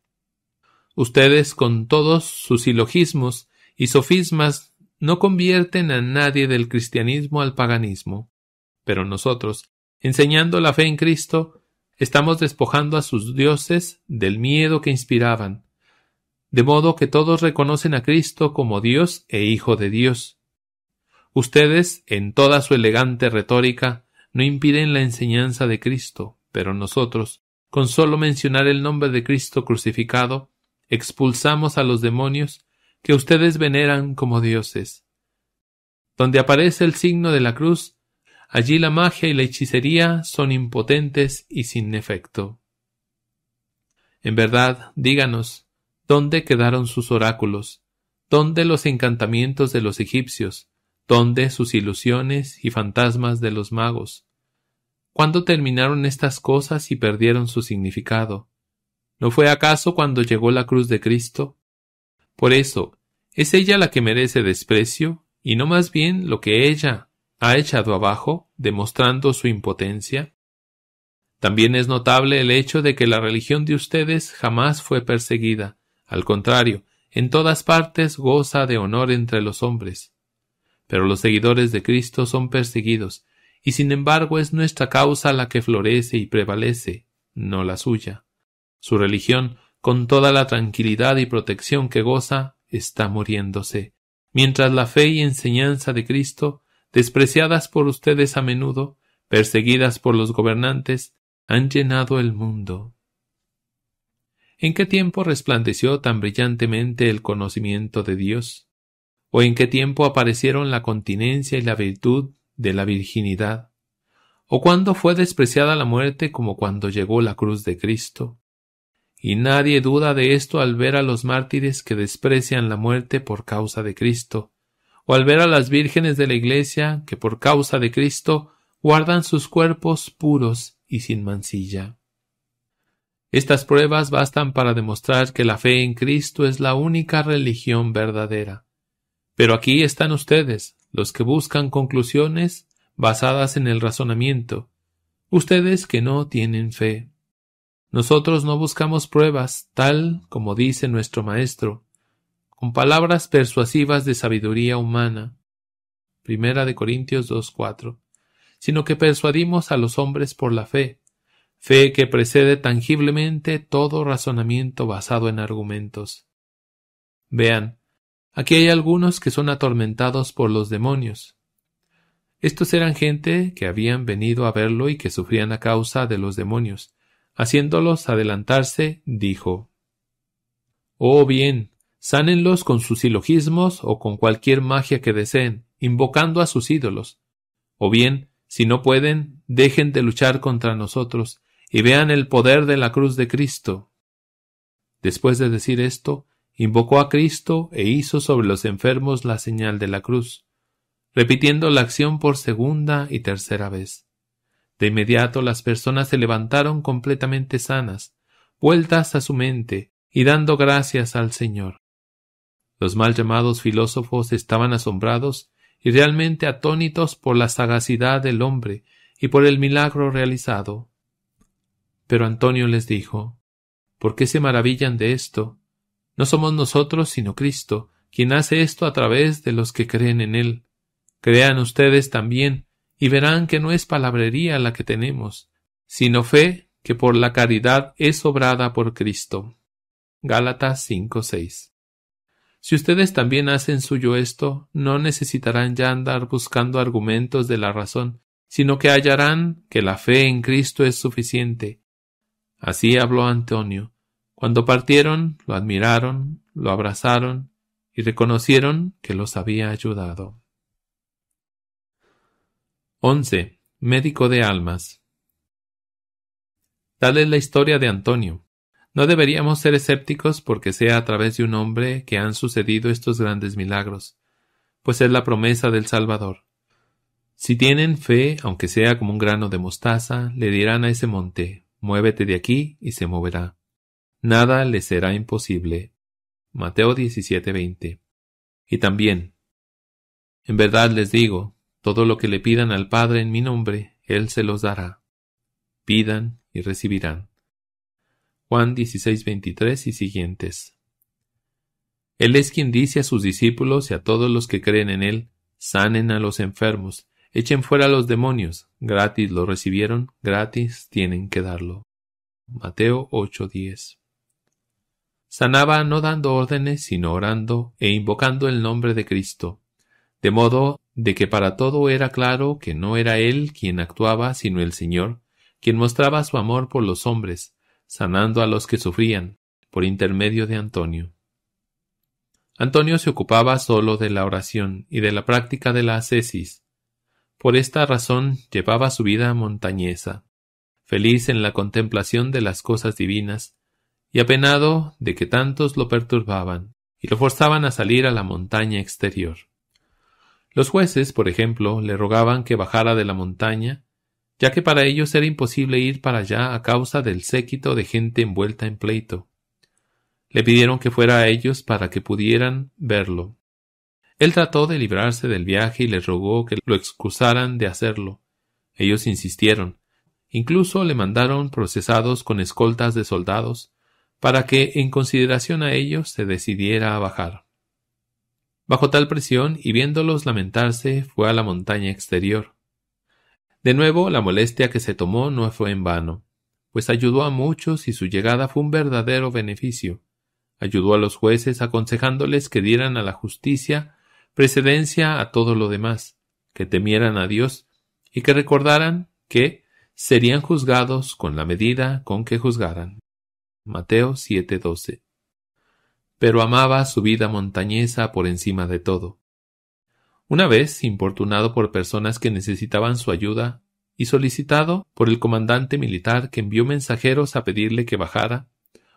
Ustedes, con todos sus silogismos y sofismas, no convierten a nadie del cristianismo al paganismo. Pero nosotros, enseñando la fe en Cristo, estamos despojando a sus dioses del miedo que inspiraban, de modo que todos reconocen a Cristo como Dios e Hijo de Dios. Ustedes, en toda su elegante retórica, no impiden la enseñanza de Cristo, pero nosotros, con solo mencionar el nombre de Cristo crucificado, expulsamos a los demonios que ustedes veneran como dioses. Donde aparece el signo de la cruz, allí la magia y la hechicería son impotentes y sin efecto. En verdad, díganos, ¿dónde quedaron sus oráculos? ¿Dónde los encantamientos de los egipcios? ¿Dónde sus ilusiones y fantasmas de los magos? ¿Cuándo terminaron estas cosas y perdieron su significado? ¿No fue acaso cuando llegó la cruz de Cristo? Por eso, ¿es ella la que merece desprecio, y no más bien lo que ella ha echado abajo, demostrando su impotencia? También es notable el hecho de que la religión de ustedes jamás fue perseguida, al contrario, en todas partes goza de honor entre los hombres. Pero los seguidores de Cristo son perseguidos, y sin embargo es nuestra causa la que florece y prevalece, no la suya. Su religión, con toda la tranquilidad y protección que goza, está muriéndose, mientras la fe y enseñanza de Cristo, despreciadas por ustedes a menudo, perseguidas por los gobernantes, han llenado el mundo. ¿En qué tiempo resplandeció tan brillantemente el conocimiento de Dios? ¿O en qué tiempo aparecieron la continencia y la virtud de la virginidad, o cuando fue despreciada la muerte como cuando llegó la cruz de Cristo. Y nadie duda de esto al ver a los mártires que desprecian la muerte por causa de Cristo, o al ver a las vírgenes de la Iglesia que por causa de Cristo guardan sus cuerpos puros y sin mancilla. Estas pruebas bastan para demostrar que la fe en Cristo es la única religión verdadera. Pero aquí están ustedes, los que buscan conclusiones basadas en el razonamiento, ustedes que no tienen fe. Nosotros no buscamos pruebas, tal como dice nuestro Maestro, con palabras persuasivas de sabiduría humana. Primera de Corintios 2.4 sino que persuadimos a los hombres por la fe, fe que precede tangiblemente todo razonamiento basado en argumentos. Vean, Aquí hay algunos que son atormentados por los demonios. Estos eran gente que habían venido a verlo y que sufrían a causa de los demonios. Haciéndolos adelantarse, dijo Oh bien, sánenlos con sus silogismos o con cualquier magia que deseen, invocando a sus ídolos. O bien, si no pueden, dejen de luchar contra nosotros y vean el poder de la cruz de Cristo. Después de decir esto, invocó a Cristo e hizo sobre los enfermos la señal de la cruz, repitiendo la acción por segunda y tercera vez. De inmediato las personas se levantaron completamente sanas, vueltas a su mente y dando gracias al Señor. Los mal llamados filósofos estaban asombrados y realmente atónitos por la sagacidad del hombre y por el milagro realizado. Pero Antonio les dijo, ¿Por qué se maravillan de esto? No somos nosotros, sino Cristo, quien hace esto a través de los que creen en Él. Crean ustedes también, y verán que no es palabrería la que tenemos, sino fe que por la caridad es obrada por Cristo. Gálatas 5:6. Si ustedes también hacen suyo esto, no necesitarán ya andar buscando argumentos de la razón, sino que hallarán que la fe en Cristo es suficiente. Así habló Antonio, cuando partieron, lo admiraron, lo abrazaron y reconocieron que los había ayudado. 11. Médico de almas. Tal es la historia de Antonio. No deberíamos ser escépticos porque sea a través de un hombre que han sucedido estos grandes milagros, pues es la promesa del Salvador. Si tienen fe, aunque sea como un grano de mostaza, le dirán a ese monte, muévete de aquí y se moverá nada les será imposible. Mateo 17:20. Y también, en verdad les digo, todo lo que le pidan al Padre en mi nombre, Él se los dará. Pidan y recibirán. Juan 16:23 y siguientes. Él es quien dice a sus discípulos y a todos los que creen en Él, sanen a los enfermos, echen fuera a los demonios, gratis lo recibieron, gratis tienen que darlo. Mateo 8:10. Sanaba no dando órdenes, sino orando e invocando el nombre de Cristo, de modo de que para todo era claro que no era él quien actuaba, sino el Señor, quien mostraba su amor por los hombres, sanando a los que sufrían, por intermedio de Antonio. Antonio se ocupaba solo de la oración y de la práctica de la ascesis. Por esta razón llevaba su vida montañesa, feliz en la contemplación de las cosas divinas, y apenado de que tantos lo perturbaban y lo forzaban a salir a la montaña exterior. Los jueces, por ejemplo, le rogaban que bajara de la montaña, ya que para ellos era imposible ir para allá a causa del séquito de gente envuelta en pleito. Le pidieron que fuera a ellos para que pudieran verlo. Él trató de librarse del viaje y les rogó que lo excusaran de hacerlo. Ellos insistieron. Incluso le mandaron procesados con escoltas de soldados, para que en consideración a ellos se decidiera a bajar. Bajo tal presión y viéndolos lamentarse fue a la montaña exterior. De nuevo la molestia que se tomó no fue en vano, pues ayudó a muchos y su llegada fue un verdadero beneficio. Ayudó a los jueces aconsejándoles que dieran a la justicia precedencia a todo lo demás, que temieran a Dios y que recordaran que serían juzgados con la medida con que juzgaran. Mateo 7:12. Pero amaba su vida montañesa por encima de todo. Una vez, importunado por personas que necesitaban su ayuda, y solicitado por el comandante militar que envió mensajeros a pedirle que bajara,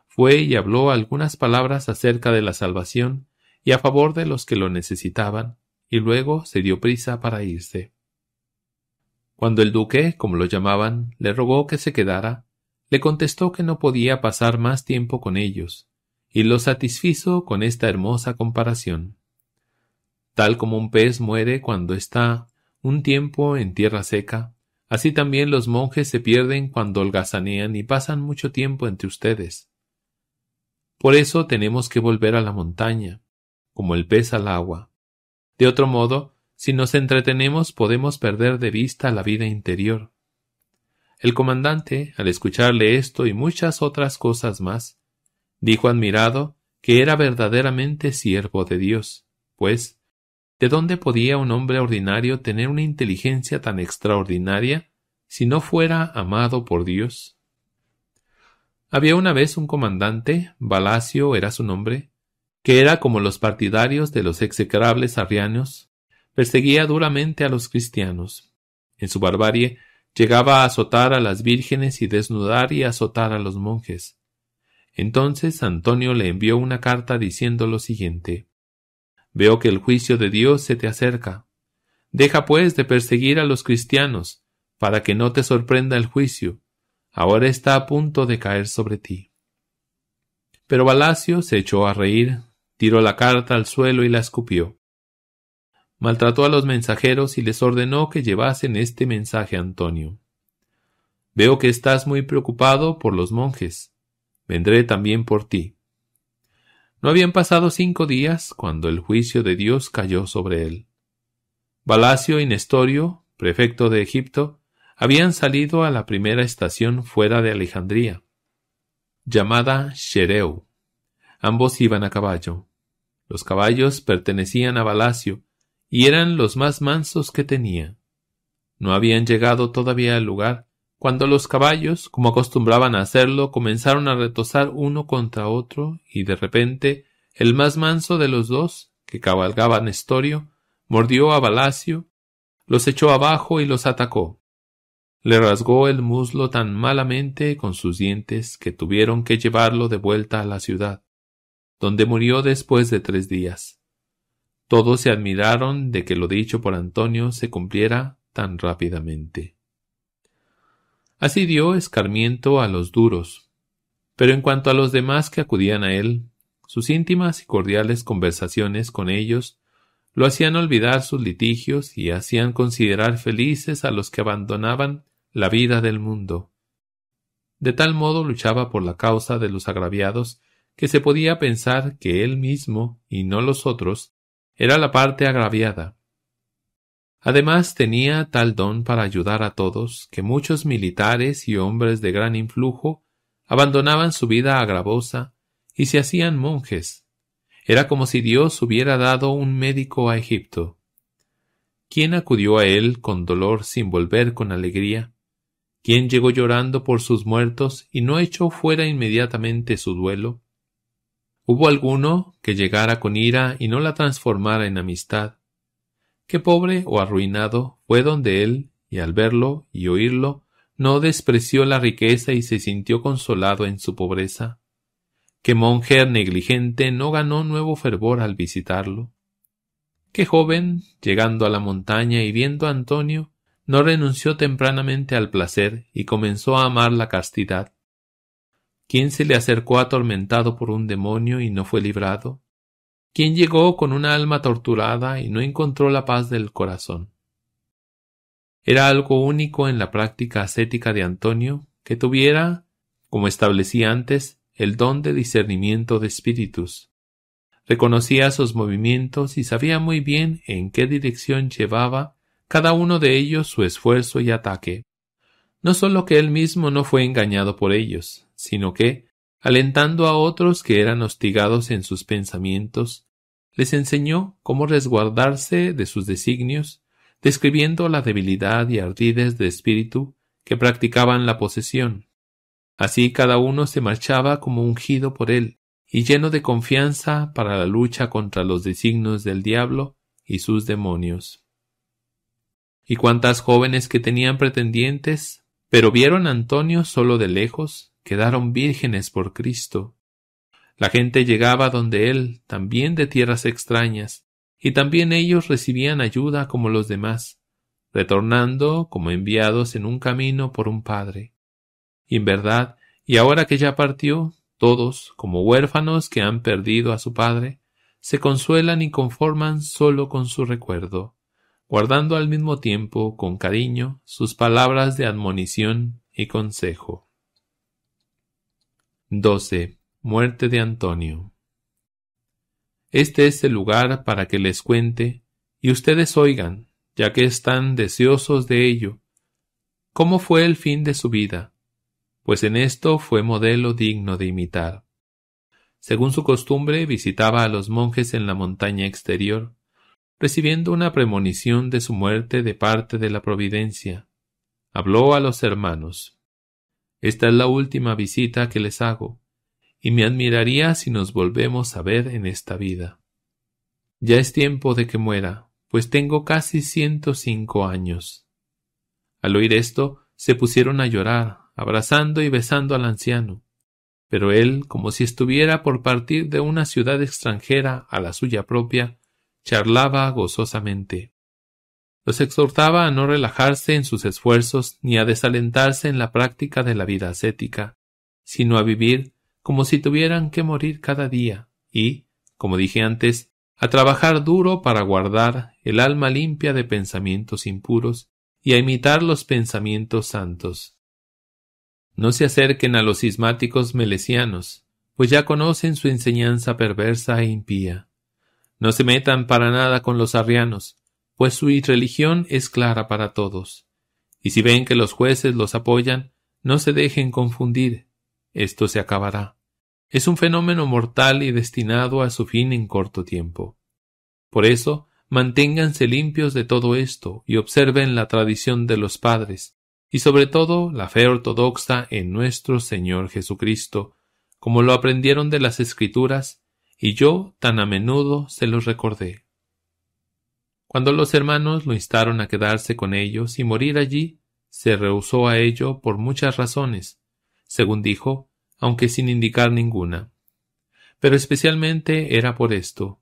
fue y habló algunas palabras acerca de la salvación y a favor de los que lo necesitaban, y luego se dio prisa para irse. Cuando el duque, como lo llamaban, le rogó que se quedara, le contestó que no podía pasar más tiempo con ellos, y lo satisfizo con esta hermosa comparación. Tal como un pez muere cuando está un tiempo en tierra seca, así también los monjes se pierden cuando holgazanean y pasan mucho tiempo entre ustedes. Por eso tenemos que volver a la montaña, como el pez al agua. De otro modo, si nos entretenemos podemos perder de vista la vida interior, el comandante, al escucharle esto y muchas otras cosas más, dijo admirado que era verdaderamente siervo de Dios, pues, ¿de dónde podía un hombre ordinario tener una inteligencia tan extraordinaria si no fuera amado por Dios? Había una vez un comandante, Balacio era su nombre, que era como los partidarios de los execrables arrianos, perseguía duramente a los cristianos. En su barbarie llegaba a azotar a las vírgenes y desnudar y azotar a los monjes. Entonces Antonio le envió una carta diciendo lo siguiente Veo que el juicio de Dios se te acerca. Deja pues de perseguir a los cristianos, para que no te sorprenda el juicio. Ahora está a punto de caer sobre ti. Pero Balacio se echó a reír, tiró la carta al suelo y la escupió maltrató a los mensajeros y les ordenó que llevasen este mensaje a Antonio. Veo que estás muy preocupado por los monjes. Vendré también por ti. No habían pasado cinco días cuando el juicio de Dios cayó sobre él. Balacio y Nestorio, prefecto de Egipto, habían salido a la primera estación fuera de Alejandría, llamada Shereu. Ambos iban a caballo. Los caballos pertenecían a Balacio, y eran los más mansos que tenía. No habían llegado todavía al lugar, cuando los caballos, como acostumbraban a hacerlo, comenzaron a retosar uno contra otro, y de repente el más manso de los dos, que cabalgaba Nestorio, mordió a Balacio, los echó abajo y los atacó. Le rasgó el muslo tan malamente con sus dientes que tuvieron que llevarlo de vuelta a la ciudad, donde murió después de tres días. Todos se admiraron de que lo dicho por Antonio se cumpliera tan rápidamente. Así dio escarmiento a los duros, pero en cuanto a los demás que acudían a él, sus íntimas y cordiales conversaciones con ellos lo hacían olvidar sus litigios y hacían considerar felices a los que abandonaban la vida del mundo. De tal modo luchaba por la causa de los agraviados que se podía pensar que él mismo y no los otros era la parte agraviada. Además tenía tal don para ayudar a todos que muchos militares y hombres de gran influjo abandonaban su vida agravosa y se hacían monjes. Era como si Dios hubiera dado un médico a Egipto. ¿Quién acudió a él con dolor sin volver con alegría? ¿Quién llegó llorando por sus muertos y no echó fuera inmediatamente su duelo? Hubo alguno que llegara con ira y no la transformara en amistad. Qué pobre o arruinado fue donde él, y al verlo y oírlo, no despreció la riqueza y se sintió consolado en su pobreza. Qué monje negligente no ganó nuevo fervor al visitarlo. Qué joven, llegando a la montaña y viendo a Antonio, no renunció tempranamente al placer y comenzó a amar la castidad. ¿Quién se le acercó atormentado por un demonio y no fue librado? ¿Quién llegó con una alma torturada y no encontró la paz del corazón? Era algo único en la práctica ascética de Antonio que tuviera, como establecí antes, el don de discernimiento de espíritus. Reconocía sus movimientos y sabía muy bien en qué dirección llevaba cada uno de ellos su esfuerzo y ataque. No solo que él mismo no fue engañado por ellos, sino que, alentando a otros que eran hostigados en sus pensamientos, les enseñó cómo resguardarse de sus designios, describiendo la debilidad y ardides de espíritu que practicaban la posesión. Así cada uno se marchaba como ungido por él, y lleno de confianza para la lucha contra los designios del diablo y sus demonios. Y cuantas jóvenes que tenían pretendientes, pero vieron a Antonio solo de lejos, quedaron vírgenes por Cristo. La gente llegaba donde él, también de tierras extrañas, y también ellos recibían ayuda como los demás, retornando como enviados en un camino por un padre. Y en verdad, y ahora que ya partió, todos, como huérfanos que han perdido a su padre, se consuelan y conforman sólo con su recuerdo, guardando al mismo tiempo con cariño sus palabras de admonición y consejo. 12. Muerte de Antonio. Este es el lugar para que les cuente, y ustedes oigan, ya que están deseosos de ello, cómo fue el fin de su vida, pues en esto fue modelo digno de imitar. Según su costumbre, visitaba a los monjes en la montaña exterior, recibiendo una premonición de su muerte de parte de la Providencia. Habló a los hermanos, esta es la última visita que les hago, y me admiraría si nos volvemos a ver en esta vida. Ya es tiempo de que muera, pues tengo casi ciento cinco años. Al oír esto, se pusieron a llorar, abrazando y besando al anciano. Pero él, como si estuviera por partir de una ciudad extranjera a la suya propia, charlaba gozosamente. Los exhortaba a no relajarse en sus esfuerzos ni a desalentarse en la práctica de la vida ascética, sino a vivir como si tuvieran que morir cada día y, como dije antes, a trabajar duro para guardar el alma limpia de pensamientos impuros y a imitar los pensamientos santos. No se acerquen a los cismáticos melesianos, pues ya conocen su enseñanza perversa e impía. No se metan para nada con los arrianos, pues su religión es clara para todos. Y si ven que los jueces los apoyan, no se dejen confundir. Esto se acabará. Es un fenómeno mortal y destinado a su fin en corto tiempo. Por eso, manténganse limpios de todo esto y observen la tradición de los padres, y sobre todo la fe ortodoxa en nuestro Señor Jesucristo, como lo aprendieron de las Escrituras, y yo tan a menudo se los recordé. Cuando los hermanos lo instaron a quedarse con ellos y morir allí, se rehusó a ello por muchas razones, según dijo, aunque sin indicar ninguna. Pero especialmente era por esto.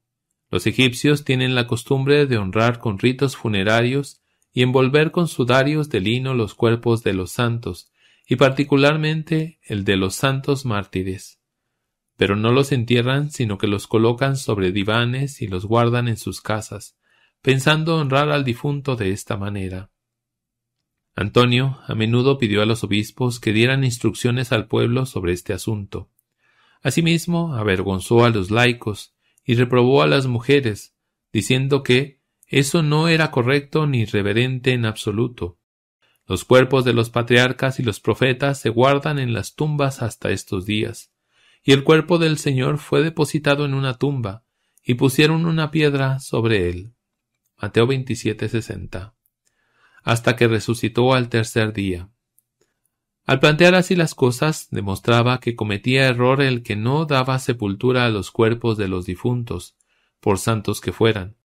Los egipcios tienen la costumbre de honrar con ritos funerarios y envolver con sudarios de lino los cuerpos de los santos, y particularmente el de los santos mártires. Pero no los entierran, sino que los colocan sobre divanes y los guardan en sus casas, pensando honrar al difunto de esta manera. Antonio a menudo pidió a los obispos que dieran instrucciones al pueblo sobre este asunto. Asimismo, avergonzó a los laicos y reprobó a las mujeres, diciendo que eso no era correcto ni reverente en absoluto. Los cuerpos de los patriarcas y los profetas se guardan en las tumbas hasta estos días. Y el cuerpo del Señor fue depositado en una tumba, y pusieron una piedra sobre él. Mateo 27:60, hasta que resucitó al tercer día. Al plantear así las cosas, demostraba que cometía error el que no daba sepultura a los cuerpos de los difuntos, por santos que fueran.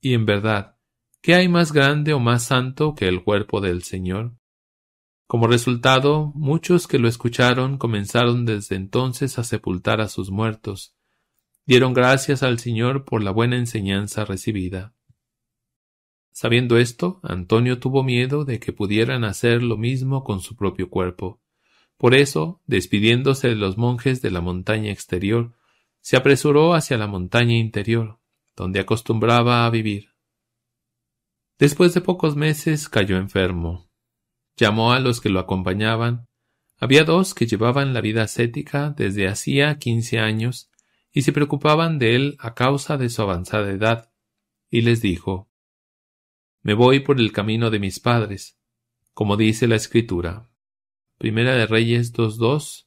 Y en verdad, ¿qué hay más grande o más santo que el cuerpo del Señor? Como resultado, muchos que lo escucharon comenzaron desde entonces a sepultar a sus muertos. Dieron gracias al Señor por la buena enseñanza recibida. Sabiendo esto, Antonio tuvo miedo de que pudieran hacer lo mismo con su propio cuerpo. Por eso, despidiéndose de los monjes de la montaña exterior, se apresuró hacia la montaña interior, donde acostumbraba a vivir. Después de pocos meses cayó enfermo. Llamó a los que lo acompañaban. Había dos que llevaban la vida ascética desde hacía quince años y se preocupaban de él a causa de su avanzada edad, y les dijo me voy por el camino de mis padres, como dice la Escritura. Primera de Reyes 2.2,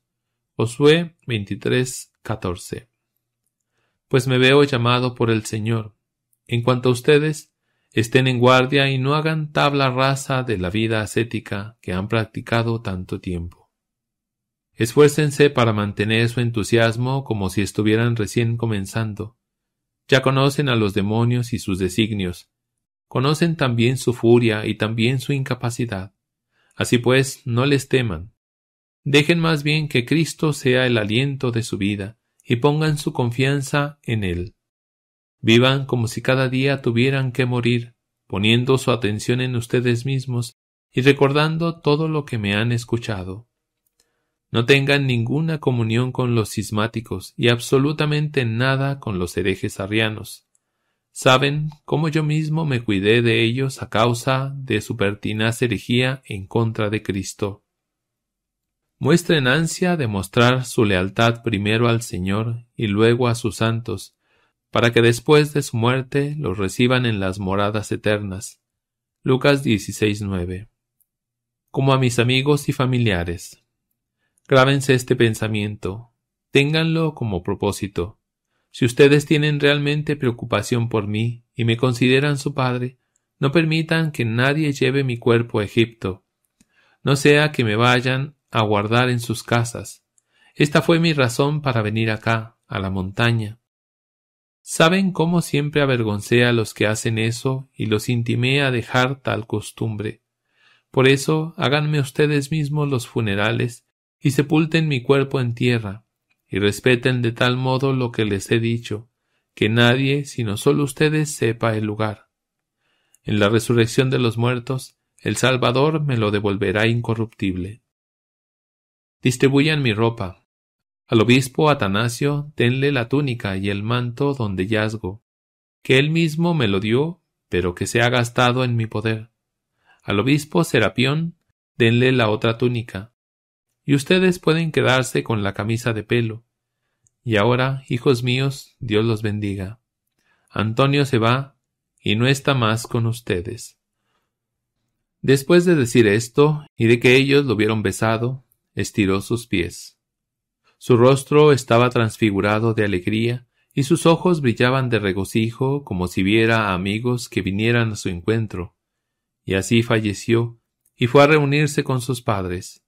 Josué 23.14. Pues me veo llamado por el Señor. En cuanto a ustedes, estén en guardia y no hagan tabla rasa de la vida ascética que han practicado tanto tiempo. Esfuércense para mantener su entusiasmo como si estuvieran recién comenzando. Ya conocen a los demonios y sus designios, Conocen también su furia y también su incapacidad. Así pues, no les teman. Dejen más bien que Cristo sea el aliento de su vida y pongan su confianza en Él. Vivan como si cada día tuvieran que morir, poniendo su atención en ustedes mismos y recordando todo lo que me han escuchado. No tengan ninguna comunión con los cismáticos y absolutamente nada con los herejes arrianos. Saben cómo yo mismo me cuidé de ellos a causa de su pertinaz herejía en contra de Cristo. Muestren ansia de mostrar su lealtad primero al Señor y luego a sus santos, para que después de su muerte los reciban en las moradas eternas. Lucas 16:9. Como a mis amigos y familiares. Grábense este pensamiento, ténganlo como propósito. Si ustedes tienen realmente preocupación por mí y me consideran su padre, no permitan que nadie lleve mi cuerpo a Egipto, no sea que me vayan a guardar en sus casas. Esta fue mi razón para venir acá, a la montaña. ¿Saben cómo siempre avergoncé a los que hacen eso y los intimé a dejar tal costumbre? Por eso háganme ustedes mismos los funerales y sepulten mi cuerpo en tierra, y respeten de tal modo lo que les he dicho, que nadie sino solo ustedes sepa el lugar. En la resurrección de los muertos, el Salvador me lo devolverá incorruptible. Distribuyan mi ropa. Al obispo Atanasio denle la túnica y el manto donde yazgo, que él mismo me lo dio, pero que se ha gastado en mi poder. Al obispo Serapión denle la otra túnica, y ustedes pueden quedarse con la camisa de pelo. Y ahora, hijos míos, Dios los bendiga. Antonio se va y no está más con ustedes. Después de decir esto, y de que ellos lo hubieron besado, estiró sus pies. Su rostro estaba transfigurado de alegría, y sus ojos brillaban de regocijo como si viera a amigos que vinieran a su encuentro. Y así falleció, y fue a reunirse con sus padres.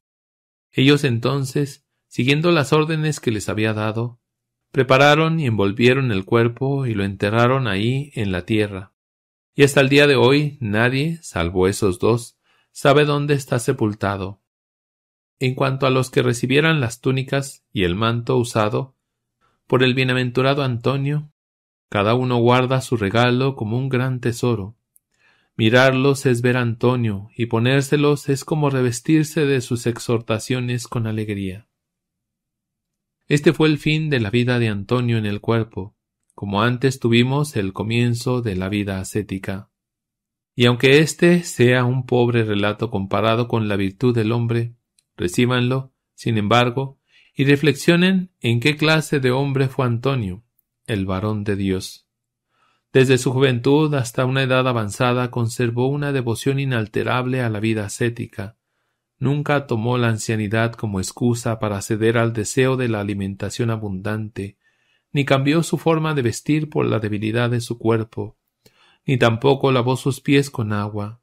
Ellos entonces, siguiendo las órdenes que les había dado, prepararon y envolvieron el cuerpo y lo enterraron ahí en la tierra. Y hasta el día de hoy nadie, salvo esos dos, sabe dónde está sepultado. En cuanto a los que recibieran las túnicas y el manto usado por el bienaventurado Antonio, cada uno guarda su regalo como un gran tesoro, Mirarlos es ver a Antonio, y ponérselos es como revestirse de sus exhortaciones con alegría. Este fue el fin de la vida de Antonio en el cuerpo, como antes tuvimos el comienzo de la vida ascética. Y aunque este sea un pobre relato comparado con la virtud del hombre, recíbanlo, sin embargo, y reflexionen en qué clase de hombre fue Antonio, el varón de Dios. Desde su juventud hasta una edad avanzada conservó una devoción inalterable a la vida ascética. Nunca tomó la ancianidad como excusa para ceder al deseo de la alimentación abundante, ni cambió su forma de vestir por la debilidad de su cuerpo, ni tampoco lavó sus pies con agua.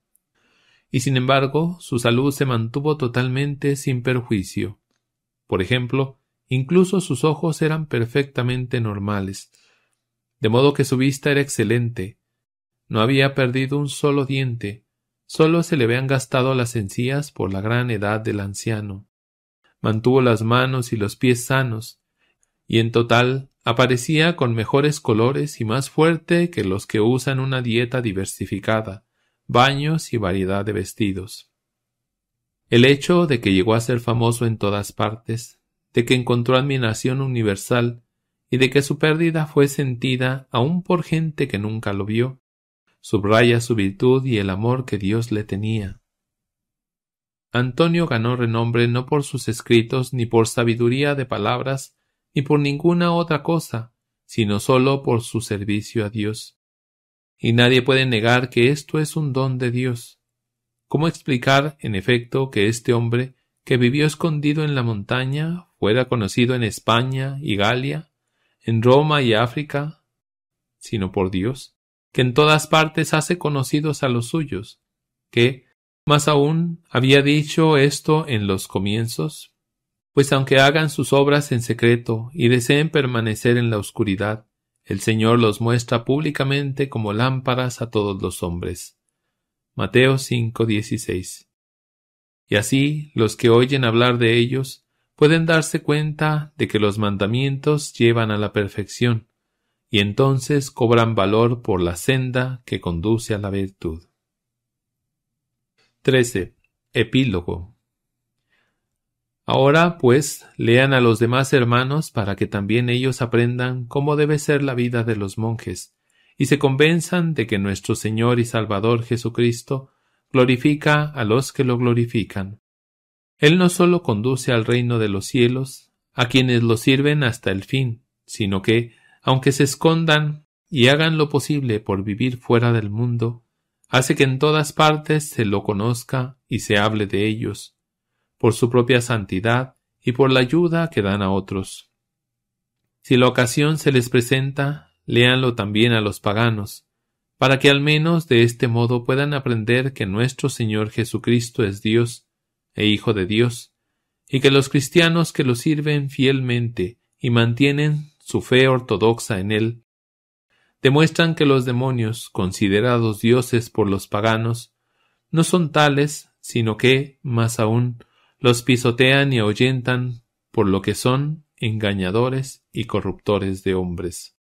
Y sin embargo, su salud se mantuvo totalmente sin perjuicio. Por ejemplo, incluso sus ojos eran perfectamente normales, de modo que su vista era excelente. No había perdido un solo diente, solo se le habían gastado las encías por la gran edad del anciano. Mantuvo las manos y los pies sanos, y en total aparecía con mejores colores y más fuerte que los que usan una dieta diversificada, baños y variedad de vestidos. El hecho de que llegó a ser famoso en todas partes, de que encontró admiración universal, y de que su pérdida fue sentida aun por gente que nunca lo vio, subraya su virtud y el amor que Dios le tenía. Antonio ganó renombre no por sus escritos, ni por sabiduría de palabras, ni por ninguna otra cosa, sino sólo por su servicio a Dios. Y nadie puede negar que esto es un don de Dios. ¿Cómo explicar, en efecto, que este hombre, que vivió escondido en la montaña, fuera conocido en España y Galia, en Roma y África, sino por Dios, que en todas partes hace conocidos a los suyos, que, más aún, había dicho esto en los comienzos, pues aunque hagan sus obras en secreto y deseen permanecer en la oscuridad, el Señor los muestra públicamente como lámparas a todos los hombres. Mateo 5:16. Y así los que oyen hablar de ellos pueden darse cuenta de que los mandamientos llevan a la perfección, y entonces cobran valor por la senda que conduce a la virtud. 13. Epílogo. Ahora, pues, lean a los demás hermanos para que también ellos aprendan cómo debe ser la vida de los monjes, y se convenzan de que nuestro Señor y Salvador Jesucristo glorifica a los que lo glorifican, él no solo conduce al reino de los cielos a quienes lo sirven hasta el fin, sino que, aunque se escondan y hagan lo posible por vivir fuera del mundo, hace que en todas partes se lo conozca y se hable de ellos, por su propia santidad y por la ayuda que dan a otros. Si la ocasión se les presenta, léanlo también a los paganos, para que al menos de este modo puedan aprender que nuestro Señor Jesucristo es Dios e Hijo de Dios, y que los cristianos que lo sirven fielmente y mantienen su fe ortodoxa en él, demuestran que los demonios, considerados dioses por los paganos, no son tales, sino que, más aún, los pisotean y ahuyentan por lo que son engañadores y corruptores de hombres.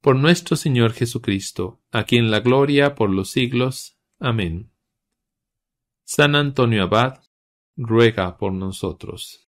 Por nuestro Señor Jesucristo, a quien la gloria por los siglos. Amén. San Antonio Abad, ruega por nosotros.